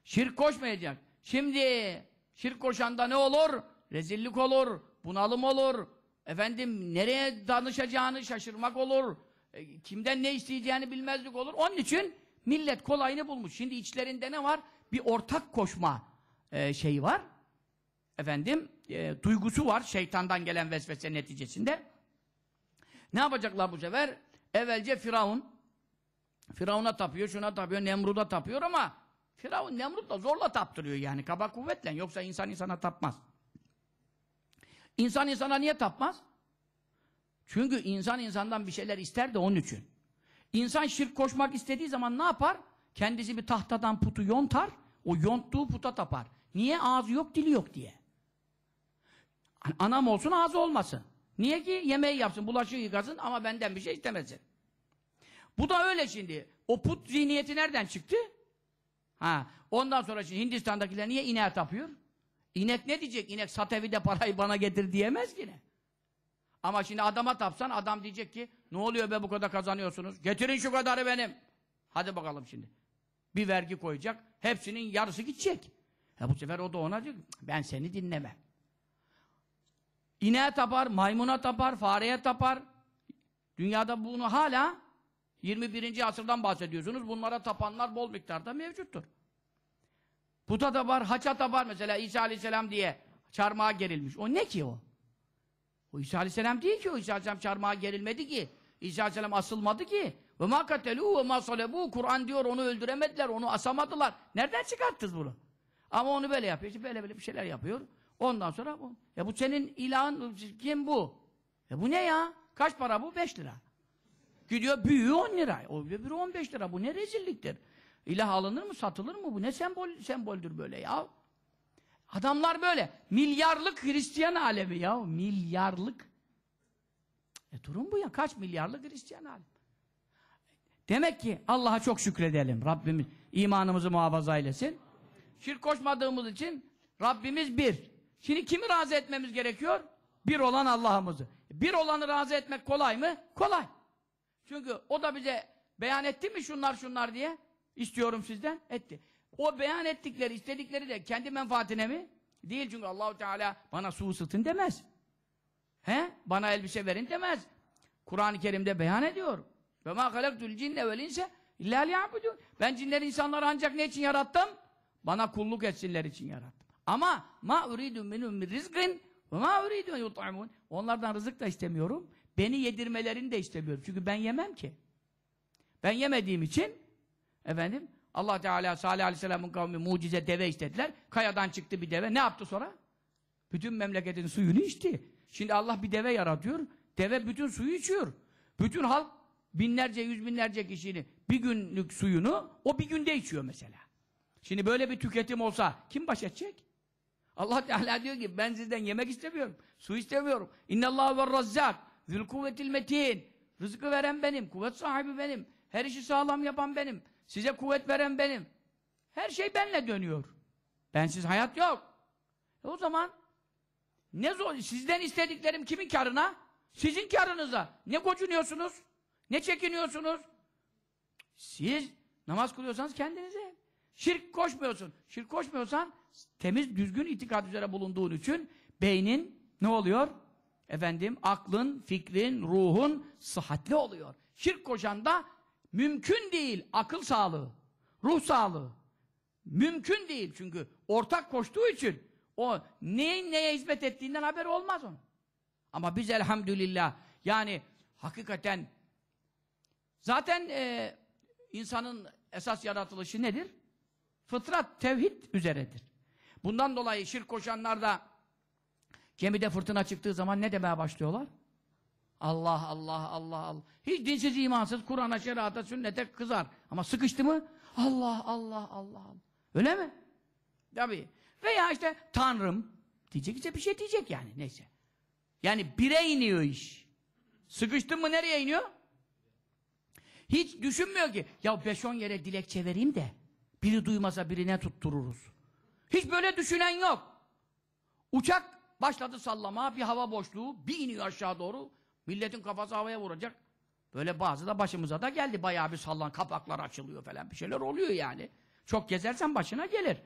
Şirk koşmayacak. Şimdi şirk koşanda ne olur? Rezillik olur, bunalım olur. Efendim nereye danışacağını şaşırmak olur. E, kimden ne isteyeceğini bilmezlik olur. Onun için Millet kolayını bulmuş. Şimdi içlerinde ne var? Bir ortak koşma e, şeyi var. Efendim, e, duygusu var şeytandan gelen vesvese neticesinde. Ne yapacaklar bu sefer? Evvelce Firavun. Firavun'a tapıyor, şuna tapıyor, Nemrut'a tapıyor ama Firavun Nemrut zorla taptırıyor yani kaba kuvvetle. Yoksa insan insana tapmaz. İnsan insana niye tapmaz? Çünkü insan insandan bir şeyler ister de onun için. İnsan şirk koşmak istediği zaman ne yapar? Kendisi bir tahtadan putu yontar, o yonttuğu puta tapar. Niye? Ağzı yok, dili yok diye. Anam olsun, ağzı olmasın. Niye ki? Yemeği yapsın, bulaşığı yıkasın ama benden bir şey istemesin. Bu da öyle şimdi. O put zihniyeti nereden çıktı? Ha, ondan sonra şimdi Hindistan'dakiler niye ineğe tapıyor? İnek ne diyecek? İnek satevi de parayı bana getir diyemez ki ne? Ama şimdi adama tapsan adam diyecek ki ne oluyor be bu kadar kazanıyorsunuz? Getirin şu kadarı benim. Hadi bakalım şimdi. Bir vergi koyacak. Hepsinin yarısı gidecek. Ya bu sefer o da ona diyor ben seni dinlemem. İneğe tapar, maymuna tapar, fareye tapar. Dünyada bunu hala 21. asırdan bahsediyorsunuz. Bunlara tapanlar bol miktarda mevcuttur. Puta tapar haça tapar mesela İsa Aleyhisselam diye çarmıha gerilmiş. O ne ki o? O İsa Aleyhisselam değil ki o İsa Aleyhisselam çarmıha gerilmedi ki. İsa Aleyhisselam asılmadı ki. Ve ma katelû ve ma Kur'an diyor onu öldüremediler, onu asamadılar. Nereden çıkarttınız bunu? Ama onu böyle yapıyor. İşte böyle böyle bir şeyler yapıyor. Ondan sonra bu. Ya bu senin ilahın kim bu? Ya bu ne ya? Kaç para bu? Beş lira. Gidiyor büyüğü on lira. O öbürü on beş lira. Bu ne rezilliktir? İlah alınır mı? Satılır mı? Bu ne sembol semboldür böyle ya? Adamlar böyle. Milyarlık Hristiyan alemi ya. Milyarlık. E durum bu ya. Kaç milyarlık Hristiyan alemi. Demek ki Allah'a çok şükredelim. Rabbimiz imanımızı muhafaza eylesin. Şirk koşmadığımız için Rabbimiz bir. Şimdi kimi razı etmemiz gerekiyor? Bir olan Allah'ımızı. Bir olanı razı etmek kolay mı? Kolay. Çünkü o da bize beyan etti mi şunlar şunlar diye? istiyorum sizden. Etti. O beyan ettikleri, istedikleri de kendi menfaatine mi? Değil çünkü Allahu Teala bana su ısıtın demez. He? Bana elbise verin demez. Kur'an-ı Kerim'de beyan ediyor. Ve ma halaktul cinne vel insa illa liyabudun. Ben cinleri insanları ancak ne için yarattım? Bana kulluk etsinler için yarattım. Ama ma uridu minhum min rizqin ve ma uridu yut'amun. Onlardan rızık da istemiyorum. Beni yedirmelerini de istemiyorum. Çünkü ben yemem ki. Ben yemediğim için efendim Allah Teala Salih Aleyhisselam'ın kavmi mucize deve istediler. Kayadan çıktı bir deve. Ne yaptı sonra? Bütün memleketin suyunu içti. Şimdi Allah bir deve yaratıyor. Deve bütün suyu içiyor. Bütün halk binlerce, yüz binlerce kişinin bir günlük suyunu o bir günde içiyor mesela. Şimdi böyle bir tüketim olsa kim baş edecek? Allah Teala diyor ki ben sizden yemek istemiyorum. Su istemiyorum. İnnallâhu ve razzak zül kuvvetil metin. Rızkı veren benim, kuvvet sahibi benim. Her işi sağlam yapan benim. Size kuvvet veren benim. Her şey benle dönüyor. Bensiz hayat yok. E o zaman ne zor, sizden istediklerim kimin karına? Sizin karınıza. Ne gocunuyorsunuz? Ne çekiniyorsunuz? Siz namaz kılıyorsanız kendinize. Şirk koşmuyorsun. Şirk koşmuyorsan temiz, düzgün itikad üzere bulunduğun için beynin ne oluyor? Efendim aklın, fikrin, ruhun sıhhatli oluyor. Şirk koşan da Mümkün değil akıl sağlığı, ruh sağlığı. Mümkün değil çünkü ortak koştuğu için o neyin neye hizmet ettiğinden haber olmaz onun. Ama biz elhamdülillah yani hakikaten zaten e, insanın esas yaratılışı nedir? Fıtrat, tevhid üzeredir. Bundan dolayı şirk koşanlar da gemide fırtına çıktığı zaman ne demeye başlıyorlar? Allah Allah Allah Allah. Hiç dinsiz imansız Kur'an'a, şerata, sünnete kızar. Ama sıkıştı mı? Allah Allah Allah Allah. Öyle mi? Tabii. Veya işte Tanrım diyecek ise bir şey diyecek yani neyse. Yani bire iniyor iş. Sıkıştın mı nereye iniyor? Hiç düşünmüyor ki ya 5-10 yere dilekçe vereyim de biri duymasa birine tuttururuz. Hiç böyle düşünen yok. Uçak başladı sallama bir hava boşluğu bir iniyor aşağı doğru Milletin kafası havaya vuracak. Böyle bazı da başımıza da geldi. Bayağı bir sallan kapaklar açılıyor falan bir şeyler oluyor yani. Çok gezersen başına gelir.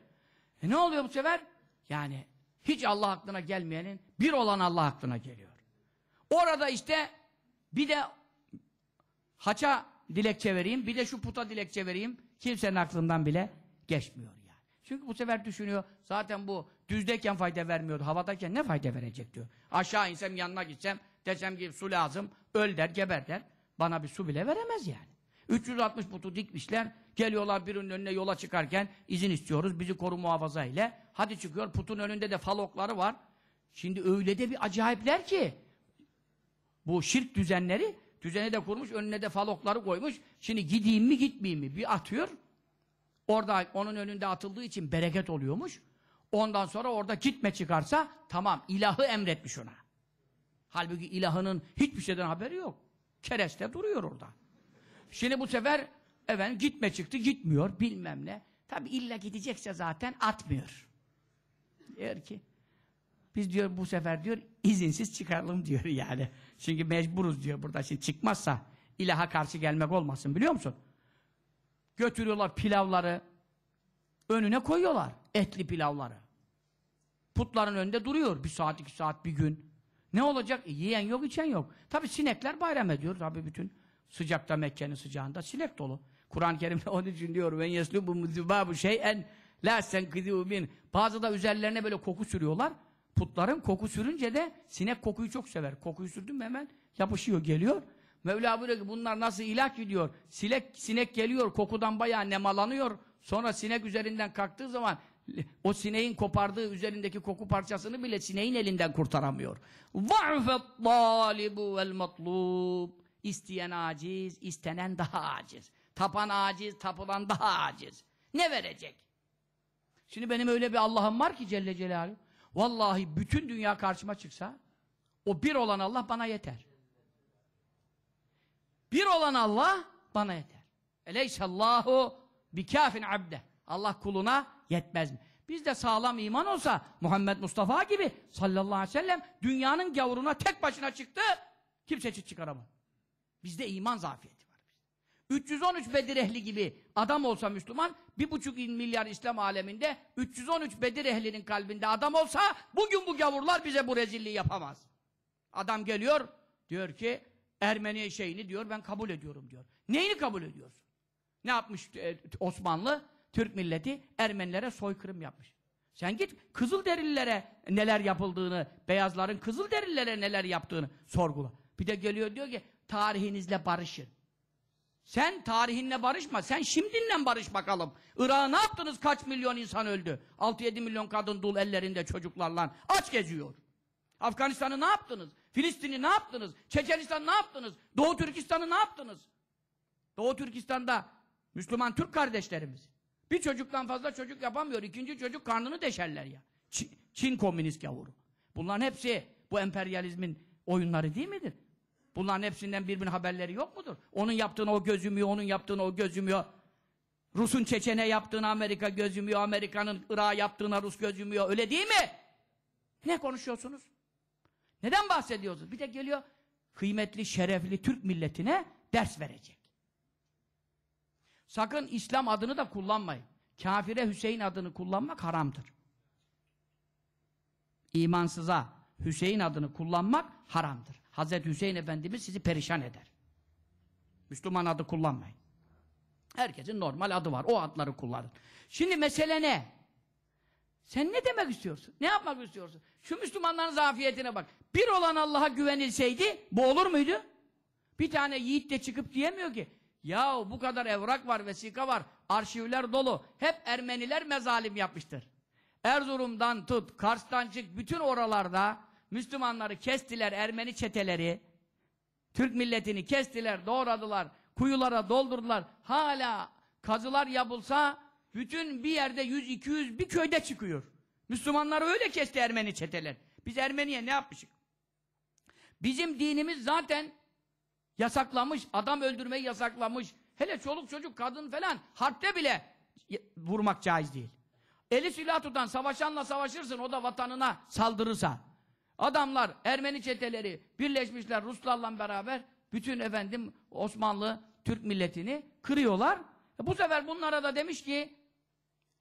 E ne oluyor bu sefer? Yani hiç Allah aklına gelmeyenin bir olan Allah aklına geliyor. Orada işte bir de haça dilekçe vereyim, bir de şu puta dilekçe vereyim. Kimsenin aklından bile geçmiyor yani. Çünkü bu sefer düşünüyor, zaten bu düzdeyken fayda vermiyordu, havadayken ne fayda verecek diyor. Aşağı insem, yanına gitsem Desem ki su lazım, öl der, geber der. Bana bir su bile veremez yani. 360 putu dikmişler, geliyorlar birinin önüne yola çıkarken izin istiyoruz, bizi koru muhafaza ile. Hadi çıkıyor, putun önünde de falokları var. Şimdi öyle de bir acayipler ki, bu şirk düzenleri, düzeni de kurmuş, önüne de falokları koymuş. Şimdi gideyim mi gitmeyeyim mi? Bir atıyor, orada onun önünde atıldığı için bereket oluyormuş. Ondan sonra orada gitme çıkarsa, tamam ilahı emretmiş ona. Halbuki ilahının hiçbir şeyden haberi yok. Kereste duruyor orada. Şimdi bu sefer efendim gitme çıktı gitmiyor bilmem ne. Tabi illa gidecekse zaten atmıyor. Diyor ki biz diyor bu sefer diyor izinsiz çıkaralım diyor yani. Çünkü mecburuz diyor burada. Şimdi çıkmazsa ilaha karşı gelmek olmasın biliyor musun? Götürüyorlar pilavları önüne koyuyorlar. Etli pilavları. Putların önünde duruyor. Bir saat, iki saat, bir gün. Ne olacak? E, yiyen yok, içen yok. Tabi sinekler bayram ediyor. Tabi bütün sıcakta Mekke'nin sıcağında sinek dolu. Kur'an-ı Kerim'de *laughs* onun için diyor. bu yeslubu muzibabu şeyen la senkidû min. Bazı da üzerlerine böyle koku sürüyorlar. Putların koku sürünce de sinek kokuyu çok sever. Kokuyu sürdün mü hemen yapışıyor, geliyor. Mevla buyuruyor ki bunlar nasıl ilaç gidiyor? sinek sinek geliyor, kokudan bayağı nemalanıyor. Sonra sinek üzerinden kalktığı zaman o sineğin kopardığı üzerindeki koku parçasını bile sineğin elinden kurtaramıyor. Va'fet talibu vel matlub. İsteyen aciz, istenen daha aciz. Tapan aciz, tapılan daha aciz. Ne verecek? Şimdi benim öyle bir Allah'ım var ki Celle Celaluhu. Vallahi bütün dünya karşıma çıksa o bir olan Allah bana yeter. Bir olan Allah bana yeter. Eleysallahu bikafin abde. Allah kuluna yetmez mi? Biz de sağlam iman olsa Muhammed Mustafa gibi sallallahu aleyhi ve sellem dünyanın gavuruna tek başına çıktı. Kimse çıt çıkaramadı. Bizde iman zafiyeti var. 313 Bedir ehli gibi adam olsa Müslüman, bir buçuk milyar İslam aleminde 313 Bedir ehlinin kalbinde adam olsa bugün bu gavurlar bize bu rezilliği yapamaz. Adam geliyor, diyor ki Ermeni şeyini diyor ben kabul ediyorum diyor. Neyini kabul ediyorsun? Ne yapmış e, Osmanlı? Türk milleti Ermenilere soykırım yapmış. Sen git kızıl derililere neler yapıldığını, beyazların kızıl derililere neler yaptığını sorgula. Bir de geliyor diyor ki tarihinizle barışın. Sen tarihinle barışma, sen şimdinle barış bakalım. Irak'a ne yaptınız? Kaç milyon insan öldü? 6-7 milyon kadın dul ellerinde çocuklarla aç geziyor. Afganistan'ı ne yaptınız? Filistin'i ne yaptınız? Çeçenistan'ı ne yaptınız? Doğu Türkistan'ı ne yaptınız? Doğu Türkistan'da Müslüman Türk kardeşlerimiz bir çocuktan fazla çocuk yapamıyor. İkinci çocuk karnını deşerler ya. Çin, Çin komünist gavuru. Bunların hepsi bu emperyalizmin oyunları değil midir? Bunların hepsinden birbirinin haberleri yok mudur? Onun yaptığını o gözümüyor, onun yaptığını o gözümüyor. Rus'un Çeçen'e yaptığını Amerika gözümüyor, Amerika'nın Irak'a yaptığına Rus gözümüyor. Öyle değil mi? Ne konuşuyorsunuz? Neden bahsediyorsunuz? Bir de geliyor kıymetli, şerefli Türk milletine ders verecek. Sakın İslam adını da kullanmayın. Kafire Hüseyin adını kullanmak haramdır. İmansıza Hüseyin adını kullanmak haramdır. Hazreti Hüseyin Efendimiz sizi perişan eder. Müslüman adı kullanmayın. Herkesin normal adı var. O adları kullanın. Şimdi mesele ne? Sen ne demek istiyorsun? Ne yapmak istiyorsun? Şu Müslümanların zafiyetine bak. Bir olan Allah'a güvenilseydi bu olur muydu? Bir tane yiğit de çıkıp diyemiyor ki Yahu bu kadar evrak var, vesika var, arşivler dolu. Hep Ermeniler mezalim yapmıştır. Erzurum'dan tut, Kars'tan çık, bütün oralarda Müslümanları kestiler, Ermeni çeteleri. Türk milletini kestiler, doğradılar, kuyulara doldurdular. Hala kazılar yapılsa bütün bir yerde 100-200 bir köyde çıkıyor. Müslümanları öyle kesti Ermeni çeteler. Biz Ermeni'ye ne yapmışık? Bizim dinimiz zaten Yasaklamış, adam öldürmeyi yasaklamış. Hele çoluk çocuk, kadın falan harpte bile vurmak caiz değil. Eli silah tutan savaşanla savaşırsın o da vatanına saldırırsa. Adamlar, Ermeni çeteleri birleşmişler Ruslarla beraber bütün efendim Osmanlı Türk milletini kırıyorlar. E bu sefer bunlara da demiş ki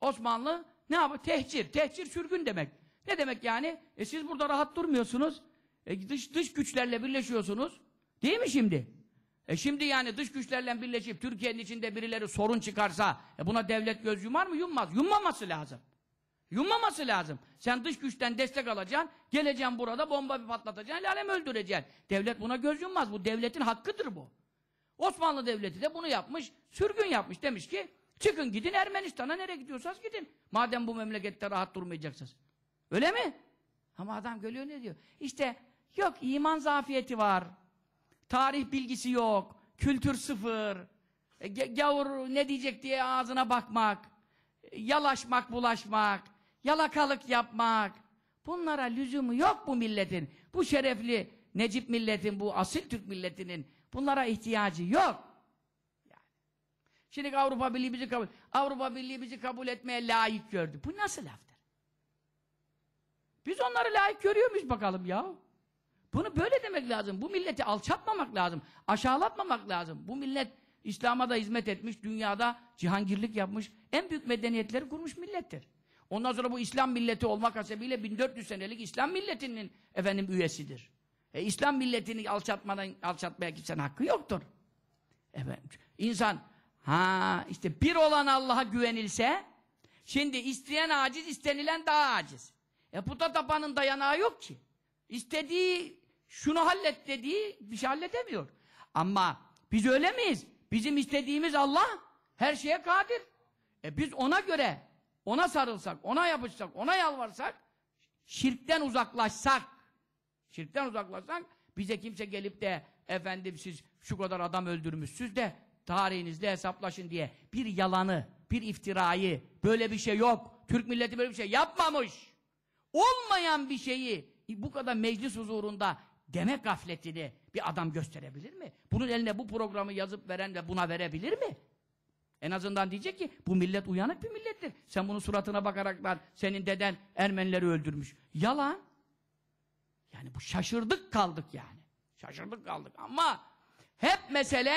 Osmanlı ne yapıyor? Tehcir. Tehcir sürgün demek. Ne demek yani? E siz burada rahat durmuyorsunuz. E dış, dış güçlerle birleşiyorsunuz. Değil mi şimdi? E şimdi yani dış güçlerle birleşip Türkiye'nin içinde birileri sorun çıkarsa e buna devlet göz yumar mı? Yummaz. Yummaması lazım. Yummaması lazım. Sen dış güçten destek alacaksın, geleceksin burada bomba bir patlatacaksın, el alem öldüreceksin. Devlet buna göz yummaz. Bu devletin hakkıdır bu. Osmanlı Devleti de bunu yapmış, sürgün yapmış. Demiş ki, çıkın gidin Ermenistan'a nereye gidiyorsanız gidin. Madem bu memlekette rahat durmayacaksınız. Öyle mi? Ama adam görüyor ne diyor? İşte yok iman zafiyeti var. Tarih bilgisi yok. Kültür sıfır. E, gavur ne diyecek diye ağzına bakmak. yalaşmak bulaşmak. Yalakalık yapmak. Bunlara lüzumu yok bu milletin. Bu şerefli Necip milletin, bu asil Türk milletinin bunlara ihtiyacı yok. Şimdi Avrupa Birliği bizi kabul, Avrupa Birliği bizi kabul etmeye layık gördü. Bu nasıl laftır? Biz onları layık görüyor muyuz bakalım ya? Bunu böyle demek lazım. Bu milleti alçatmamak lazım. Aşağılatmamak lazım. Bu millet İslam'a da hizmet etmiş, dünyada cihangirlik yapmış, en büyük medeniyetleri kurmuş millettir. Ondan sonra bu İslam milleti olmak hasebiyle 1400 senelik İslam milletinin efendim üyesidir. E, İslam milletini alçatmadan alçatmaya kimsenin hakkı yoktur. Efendim, insan ha işte bir olan Allah'a güvenilse şimdi isteyen aciz, istenilen daha aciz. E puta tapanın dayanağı yok ki. İstediği şunu hallet dediği bir şey halletemiyor. Ama biz öyle miyiz? Bizim istediğimiz Allah her şeye kadir. E biz ona göre ona sarılsak, ona yapışsak, ona yalvarsak, şirkten uzaklaşsak, şirkten uzaklaşsak, bize kimse gelip de efendim siz şu kadar adam öldürmüşsüz de tarihinizle hesaplaşın diye bir yalanı, bir iftirayı, böyle bir şey yok. Türk milleti böyle bir şey yapmamış. Olmayan bir şeyi bu kadar meclis huzurunda deme gafletini bir adam gösterebilir mi? Bunun eline bu programı yazıp veren de buna verebilir mi? En azından diyecek ki bu millet uyanık bir millettir. Sen bunun suratına bakarak ben senin deden Ermenileri öldürmüş. Yalan. Yani bu şaşırdık kaldık yani. Şaşırdık kaldık ama hep mesele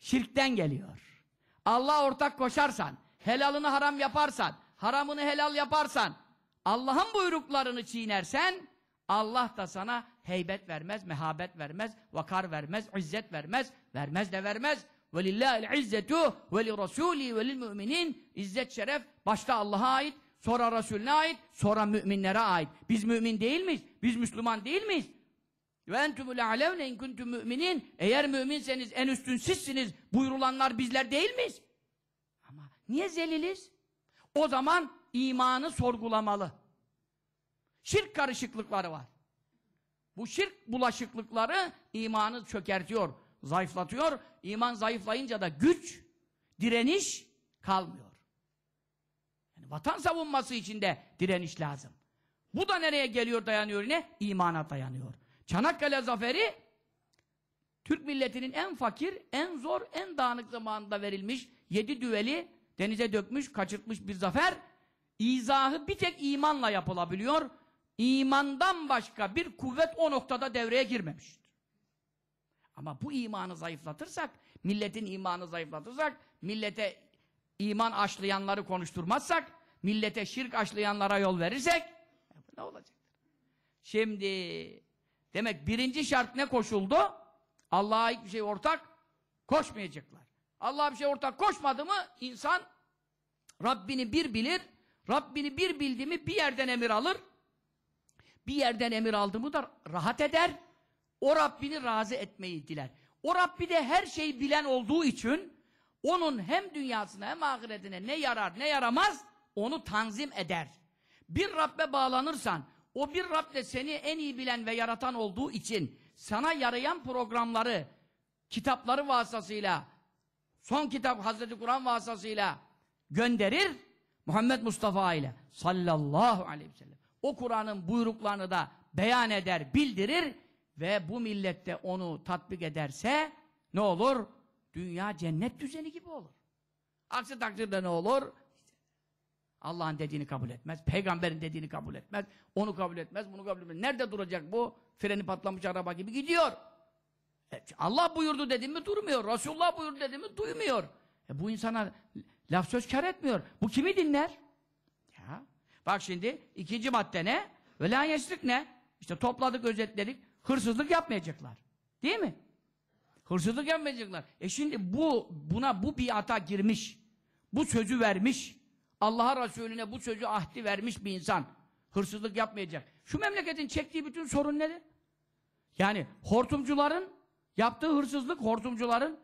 şirkten geliyor. Allah ortak koşarsan, helalını haram yaparsan, haramını helal yaparsan, Allah'ın buyruklarını çiğnersen Allah da sana heybet vermez, mehabet vermez, vakar vermez, izzet vermez, vermez de vermez. Velillahil izzetu ve li rasuli ve şeref başta Allah'a ait, sonra Resulüne ait, sonra müminlere ait. Biz mümin değil miyiz? Biz Müslüman değil miyiz? Ve entumul alevne in kuntum müminin eğer müminseniz en üstün sizsiniz buyurulanlar bizler değil miyiz? Ama niye zeliliz? O zaman imanı sorgulamalı şirk karışıklıkları var. Bu şirk bulaşıklıkları imanı çökertiyor, zayıflatıyor. İman zayıflayınca da güç, direniş kalmıyor. Yani vatan savunması için de direniş lazım. Bu da nereye geliyor dayanıyor ne? İmana dayanıyor. Çanakkale zaferi Türk milletinin en fakir, en zor, en dağınık zamanında verilmiş yedi düveli denize dökmüş, kaçırtmış bir zafer izahı bir tek imanla yapılabiliyor. İmandan başka bir kuvvet o noktada devreye girmemiştir. Ama bu imanı zayıflatırsak, milletin imanı zayıflatırsak, millete iman aşlayanları konuşturmazsak, millete şirk aşlayanlara yol verirsek, e ne olacaktır? Şimdi, demek birinci şart ne koşuldu? Allah'a hiçbir şey ortak koşmayacaklar. Allah'a bir şey ortak koşmadı mı, insan Rabbini bir bilir, Rabbini bir bildi mi bir yerden emir alır, bir yerden emir aldı mı da rahat eder. O Rabbini razı etmeyi diler. O Rabbi de her şeyi bilen olduğu için onun hem dünyasına hem ahiretine ne yarar ne yaramaz onu tanzim eder. Bir Rabbe bağlanırsan o bir Rab de seni en iyi bilen ve yaratan olduğu için sana yarayan programları kitapları vasıtasıyla son kitap Hazreti Kur'an vasıtasıyla gönderir Muhammed Mustafa ile sallallahu aleyhi ve sellem o Kur'an'ın buyruklarını da beyan eder, bildirir ve bu millette onu tatbik ederse ne olur? Dünya cennet düzeni gibi olur. Aksi takdirde ne olur? Allah'ın dediğini kabul etmez, peygamberin dediğini kabul etmez, onu kabul etmez, bunu kabul etmez. Nerede duracak bu? Freni patlamış araba gibi gidiyor. E, Allah buyurdu dedi mi durmuyor, Resulullah buyurdu dedi mi duymuyor. E, bu insana laf söz kar etmiyor. Bu kimi dinler? Bak şimdi ikinci madde ne? Velayetlik ne? İşte topladık, özetledik. Hırsızlık yapmayacaklar. Değil mi? Hırsızlık yapmayacaklar. E şimdi bu buna bu bir ata girmiş. Bu sözü vermiş. Allah'a Resulüne bu sözü ahdi vermiş bir insan. Hırsızlık yapmayacak. Şu memleketin çektiği bütün sorun nedir? Yani hortumcuların yaptığı hırsızlık, hortumcuların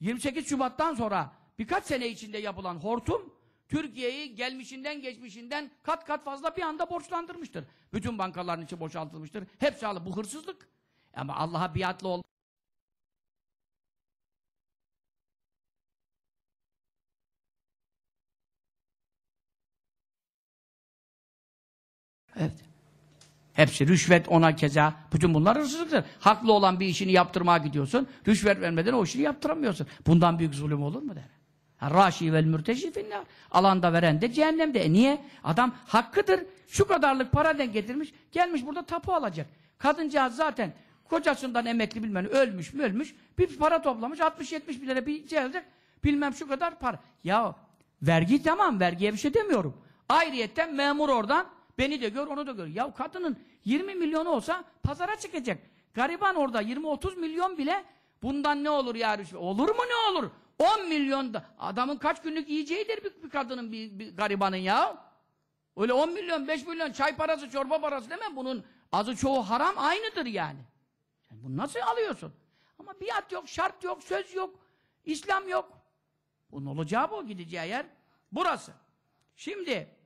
28 Şubat'tan sonra birkaç sene içinde yapılan hortum Türkiye'yi gelmişinden geçmişinden kat kat fazla bir anda borçlandırmıştır. Bütün bankaların içi boşaltılmıştır. Hepsi alıp bu hırsızlık. Ama Allah'a biatlı ol. Evet. Hepsi rüşvet ona keza. Bütün bunlar hırsızlıktır. Haklı olan bir işini yaptırmaya gidiyorsun. Rüşvet vermeden o işini yaptıramıyorsun. Bundan büyük zulüm olur mu der. Raşi vel mürteşi finna. Alanda veren de cehennemde. E niye? Adam hakkıdır. Şu kadarlık para den getirmiş. Gelmiş burada tapu alacak. Kadıncağız zaten kocasından emekli bilmem ölmüş mü ölmüş. Bir para toplamış. 60-70 bin lira bir şey alacak. Bilmem şu kadar para. Ya vergi tamam. Vergiye bir şey demiyorum. Ayrıyetten memur oradan beni de gör onu da gör. Ya kadının 20 milyonu olsa pazara çıkacak. Gariban orada 20-30 milyon bile bundan ne olur ya? Olur mu ne olur? 10 milyon da adamın kaç günlük yiyeceğidir bir, bir kadının bir, bir garibanın ya. Öyle 10 milyon, 5 milyon çay parası, çorba parası demem bunun azı çoğu haram aynıdır yani. yani bunu nasıl alıyorsun? Ama biat yok, şart yok, söz yok, İslam yok. Bunun olacağı bu gideceği yer burası. Şimdi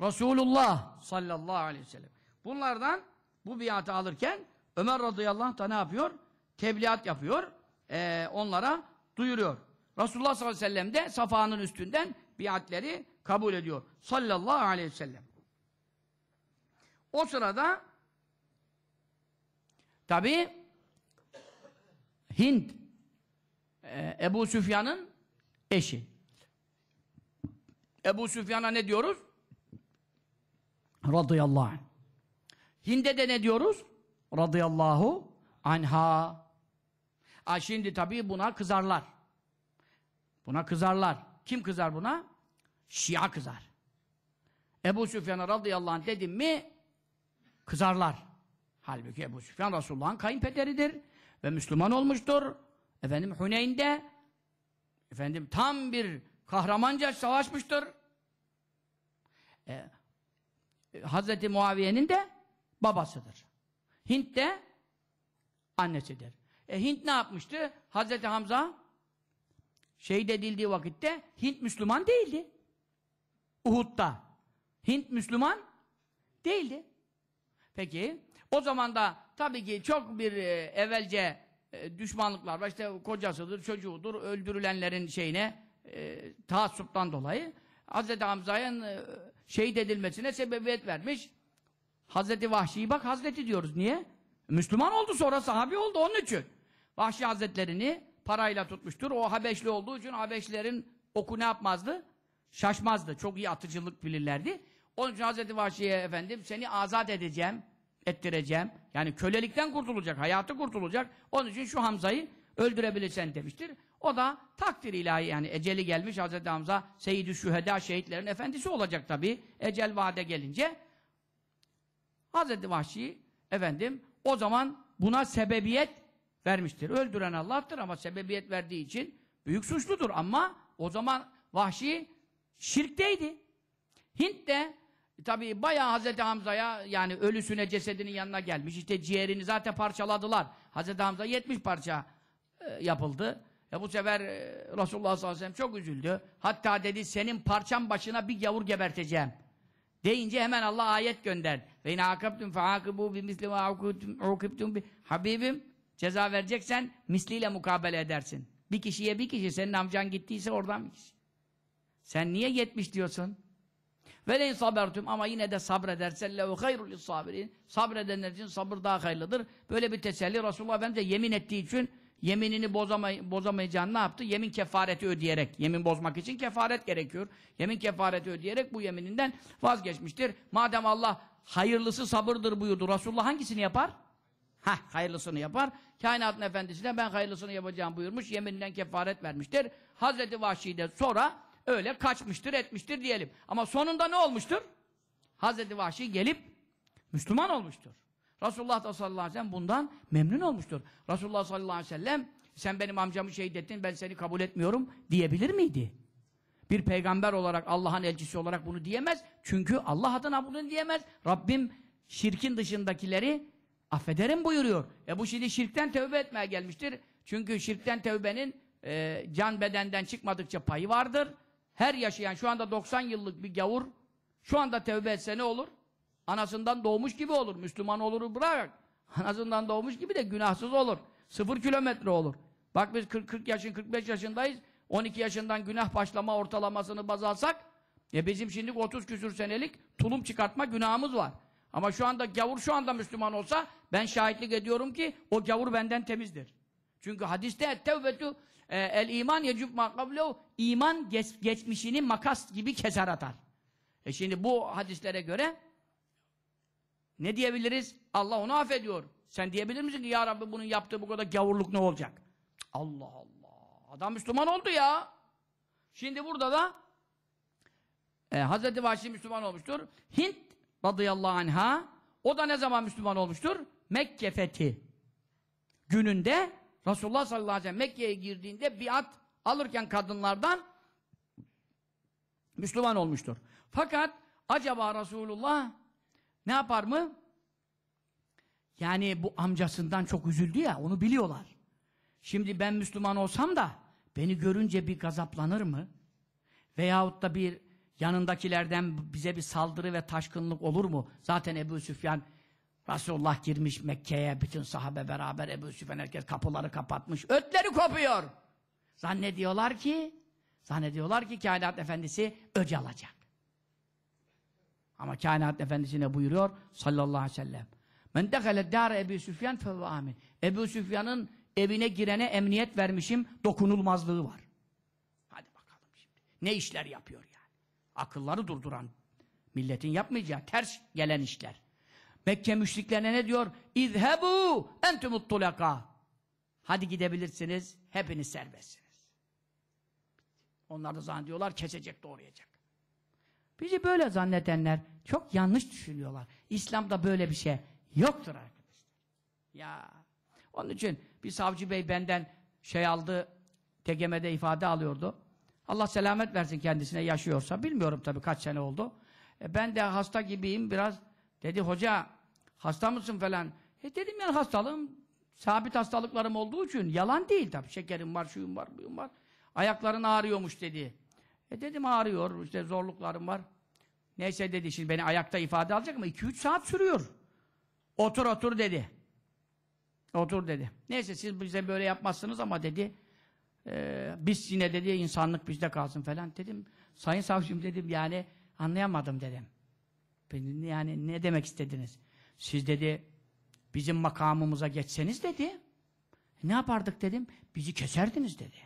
Resulullah sallallahu aleyhi ve sellem bunlardan bu biatı alırken Ömer radıyallahu anh da ne yapıyor? Tebliğat yapıyor. Ee, onlara duyuruyor. Resulullah sallallahu aleyhi ve sellem de safanın üstünden biatleri kabul ediyor. Sallallahu aleyhi ve sellem. O sırada tabi Hint e, Ebu Süfyan'ın eşi. Ebu Süfyan'a ne diyoruz? Radıyallahu anh. Hind'e de ne diyoruz? Radıyallahu anha. Ha şimdi tabii buna kızarlar. Buna kızarlar. Kim kızar buna? Şia kızar. Ebu Süfyan'a radıyallahu anh dedim mi kızarlar. Halbuki Ebu Süfyan Resulullah'ın kayınpederidir ve Müslüman olmuştur. Efendim Huneyn'de efendim tam bir kahramanca savaşmıştır. Ee, Hazreti Muaviye'nin de babasıdır. Hint de annesidir. E Hint ne yapmıştı? Hazreti Hamza şehit edildiği vakitte Hint Müslüman değildi. Uhud'da. Hint Müslüman değildi. Peki, o zaman da tabii ki çok bir e, evvelce e, düşmanlıklar var. İşte kocasıdır, çocuğudur, öldürülenlerin şeyine e, taassuptan dolayı Hazreti Hamza'nın e, şehit edilmesine sebebiyet vermiş. Hazreti Vahşi'yi bak Hazreti diyoruz. Niye? Müslüman oldu sonra sahabi oldu onun için. Vahşi Hazretlerini parayla tutmuştur. O Habeşli olduğu için habeşlerin oku ne yapmazdı? Şaşmazdı. Çok iyi atıcılık bilirlerdi. Onun için Hazreti Vahşi'ye efendim seni azat edeceğim, ettireceğim. Yani kölelikten kurtulacak, hayatı kurtulacak. Onun için şu Hamza'yı öldürebilirsen demiştir. O da takdir ilahi yani eceli gelmiş Hazreti Hamza Seyyid-i Şüheda şehitlerin efendisi olacak tabi. Ecel vade gelince Hazreti Vahşi efendim o zaman buna sebebiyet vermiştir. Öldüren Allah'tır ama sebebiyet verdiği için büyük suçludur ama o zaman vahşi şirkteydi. Hint de e, tabi bayağı Hazreti Hamza'ya yani ölüsüne cesedinin yanına gelmiş. İşte ciğerini zaten parçaladılar. Hazreti Hamza 70 parça e, yapıldı. E bu sefer e, Resulullah sallallahu aleyhi ve sellem çok üzüldü. Hatta dedi senin parçan başına bir yavur geberteceğim. Deyince hemen Allah ayet gönder. Ve in akabtum fe akibu bi misli ve akibtum bi habibim Ceza vereceksen misliyle mukabele edersin. Bir kişiye bir kişi, senin amcan gittiyse oradan bir kişi. Sen niye yetmiş diyorsun? Veleyn sabertum ama yine de sabredersen lehu hayrul sabirin. Sabredenler için sabır daha hayırlıdır. Böyle bir teselli Resulullah Efendimiz yemin ettiği için yeminini bozamay bozamayacağını ne yaptı? Yemin kefareti ödeyerek. Yemin bozmak için kefaret gerekiyor. Yemin kefareti ödeyerek bu yemininden vazgeçmiştir. Madem Allah hayırlısı sabırdır buyurdu. Resulullah hangisini yapar? Hah, hayırlısını yapar. Kainatın efendisine ben hayırlısını yapacağım buyurmuş. Yeminden kefaret vermiştir. Hazreti Vahşi de sonra öyle kaçmıştır, etmiştir diyelim. Ama sonunda ne olmuştur? Hazreti Vahşi gelip Müslüman olmuştur. Resulullah sallallahu aleyhi ve sellem bundan memnun olmuştur. Resulullah sallallahu aleyhi ve sellem sen benim amcamı şehit ettin, ben seni kabul etmiyorum diyebilir miydi? Bir peygamber olarak, Allah'ın elçisi olarak bunu diyemez. Çünkü Allah adına bunu diyemez. Rabbim şirkin dışındakileri affederim buyuruyor. E bu şimdi şirkten tövbe etmeye gelmiştir. Çünkü şirkten tövbenin e, can bedenden çıkmadıkça payı vardır. Her yaşayan şu anda 90 yıllık bir gavur şu anda tövbe etse ne olur? Anasından doğmuş gibi olur. Müslüman olur bırak. Anasından doğmuş gibi de günahsız olur. Sıfır kilometre olur. Bak biz 40, 40 yaşın 45 yaşındayız. 12 yaşından günah başlama ortalamasını baz alsak e bizim şimdi 30 küsür senelik tulum çıkartma günahımız var. Ama şu anda gavur şu anda Müslüman olsa ben şahitlik ediyorum ki o gavur benden temizdir. Çünkü hadiste tevbetu e, el iman yecub makablev iman geç, geçmişini makas gibi keser atar. E şimdi bu hadislere göre ne diyebiliriz? Allah onu affediyor. Sen diyebilir misin ki ya Rabbi bunun yaptığı bu kadar gavurluk ne olacak? Allah Allah. Adam Müslüman oldu ya. Şimdi burada da e, Hz. Vahşi Müslüman olmuştur. Hint radıyallahu anha o da ne zaman Müslüman olmuştur? Mekke fethi gününde Resulullah sallallahu aleyhi ve sellem Mekke'ye girdiğinde biat alırken kadınlardan Müslüman olmuştur. Fakat acaba Resulullah ne yapar mı? Yani bu amcasından çok üzüldü ya onu biliyorlar. Şimdi ben Müslüman olsam da beni görünce bir gazaplanır mı? Veyahut da bir yanındakilerden bize bir saldırı ve taşkınlık olur mu? Zaten Ebu Süfyan Resulullah girmiş Mekke'ye bütün sahabe beraber Ebu Süfyan herkes kapıları kapatmış. Ötleri kopuyor. Zannediyorlar ki zannediyorlar ki kainat efendisi öc alacak. Ama kainat ne buyuruyor sallallahu aleyhi ve sellem. Men dehalet dâre Ebu Süfyan fevve amin. Ebu Süfyan'ın evine girene emniyet vermişim dokunulmazlığı var. Hadi bakalım şimdi. Ne işler yapıyor Akılları durduran, milletin yapmayacağı ters gelen işler. Mekke müşriklerine ne diyor? İzhebu entumut tulaka. Hadi gidebilirsiniz, hepiniz serbestsiniz. Onlar da zannediyorlar kesecek, doğrayacak. Bizi böyle zannedenler çok yanlış düşünüyorlar. İslam'da böyle bir şey yoktur arkadaşlar. Ya onun için bir savcı bey benden şey aldı, TGM'de ifade alıyordu. Allah selamet versin kendisine yaşıyorsa. Bilmiyorum tabii kaç sene oldu. E ben de hasta gibiyim biraz. Dedi hoca hasta mısın falan. E dedim yani hastalığım sabit hastalıklarım olduğu için yalan değil tabii. Şekerim var, şuyum var, buyum var. Ayakların ağrıyormuş dedi. E dedim ağrıyor, işte zorluklarım var. Neyse dedi şimdi beni ayakta ifade alacak mı? 2-3 saat sürüyor. Otur otur dedi. Otur dedi. Neyse siz bize böyle yapmazsınız ama dedi. Ee, biz yine dedi insanlık bizde kalsın falan dedim. Sayın savcım dedim yani anlayamadım dedim. Beni yani ne demek istediniz? Siz dedi bizim makamımıza geçseniz dedi. Ne yapardık dedim. Bizi keserdiniz dedi.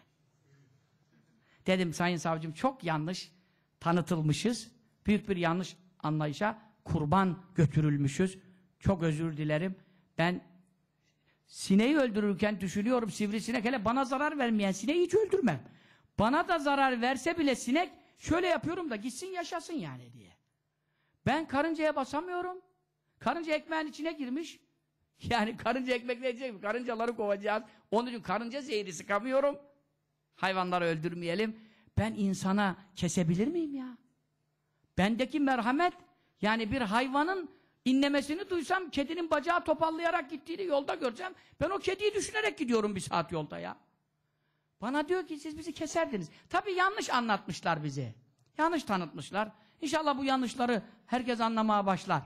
Dedim sayın savcım çok yanlış tanıtılmışız. Büyük bir yanlış anlayışa kurban götürülmüşüz. Çok özür dilerim. Ben Sineği öldürürken düşünüyorum sivrisinek hele bana zarar vermeyen sineği hiç öldürmem. Bana da zarar verse bile sinek şöyle yapıyorum da gitsin yaşasın yani diye. Ben karıncaya basamıyorum. Karınca ekmeğin içine girmiş. *laughs* Yani karınca ekmek ne diyecek? Karıncaları kovacağız. Onun için karınca zehri sıkamıyorum. Hayvanları öldürmeyelim. Ben insana kesebilir miyim ya? Bendeki merhamet yani bir hayvanın İnlemesini duysam kedinin bacağı topallayarak gittiğini yolda göreceğim. Ben o kediyi düşünerek gidiyorum bir saat yolda ya. Bana diyor ki siz bizi keserdiniz. Tabi yanlış anlatmışlar bizi. Yanlış tanıtmışlar. İnşallah bu yanlışları herkes anlamaya başlar.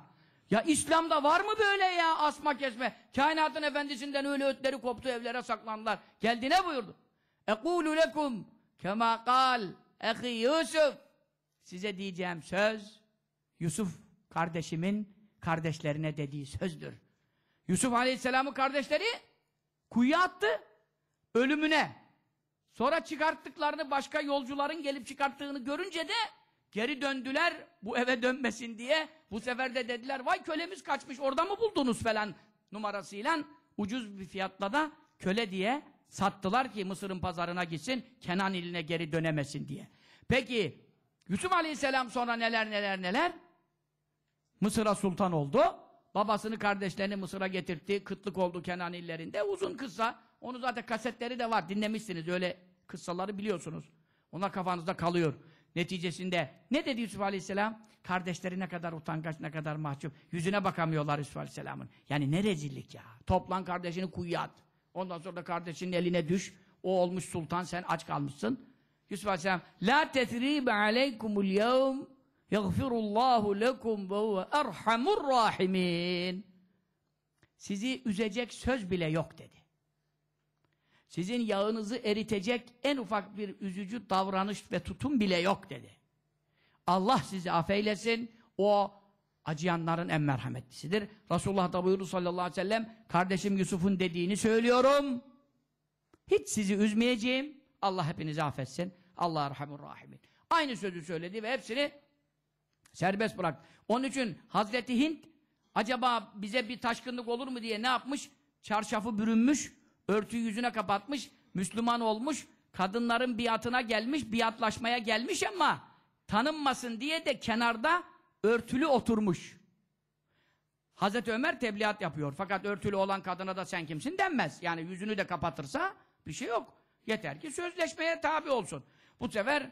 Ya İslam'da var mı böyle ya asma kesme? Kainatın efendisinden öyle ötleri koptu evlere saklandılar. Geldi ne buyurdu? Ekulu lekum kema kal ehi Yusuf. Size diyeceğim söz Yusuf kardeşimin kardeşlerine dediği sözdür. Yusuf Aleyhisselam'ı kardeşleri kuyuya attı ölümüne. Sonra çıkarttıklarını başka yolcuların gelip çıkarttığını görünce de geri döndüler bu eve dönmesin diye. Bu sefer de dediler vay kölemiz kaçmış orada mı buldunuz falan numarasıyla ucuz bir fiyatla da köle diye sattılar ki Mısır'ın pazarına gitsin Kenan iline geri dönemesin diye. Peki Yusuf Aleyhisselam sonra neler neler neler Mısır'a sultan oldu. Babasını kardeşlerini Mısır'a getirtti. Kıtlık oldu Kenan illerinde. Uzun kısa. Onu zaten kasetleri de var. Dinlemişsiniz. Öyle kıssaları biliyorsunuz. Onlar kafanızda kalıyor. Neticesinde ne dedi Yusuf Aleyhisselam? Kardeşleri ne kadar utangaç, ne kadar mahcup. Yüzüne bakamıyorlar Yusuf Aleyhisselam'ın. Yani ne rezillik ya. Toplan kardeşini kuyuya at. Ondan sonra da kardeşinin eline düş. O olmuş sultan, sen aç kalmışsın. Yusuf Aleyhisselam La tetribe aleykumul yevm Yagfirullahu lekum ve huve erhamur rahimin. Sizi üzecek söz bile yok dedi. Sizin yağınızı eritecek en ufak bir üzücü davranış ve tutum bile yok dedi. Allah sizi affeylesin. O acıyanların en merhametlisidir. Resulullah da buyurdu sallallahu aleyhi ve sellem kardeşim Yusuf'un dediğini söylüyorum. Hiç sizi üzmeyeceğim. Allah hepinizi affetsin. Allah erhamur rahimin. Aynı sözü söyledi ve hepsini Serbest bırak. Onun için Hazreti Hint acaba bize bir taşkınlık olur mu diye ne yapmış? Çarşafı bürünmüş, örtüyü yüzüne kapatmış, Müslüman olmuş, kadınların biatına gelmiş, biatlaşmaya gelmiş ama tanınmasın diye de kenarda örtülü oturmuş. Hazreti Ömer tebliğat yapıyor. Fakat örtülü olan kadına da sen kimsin denmez. Yani yüzünü de kapatırsa bir şey yok. Yeter ki sözleşmeye tabi olsun. Bu sefer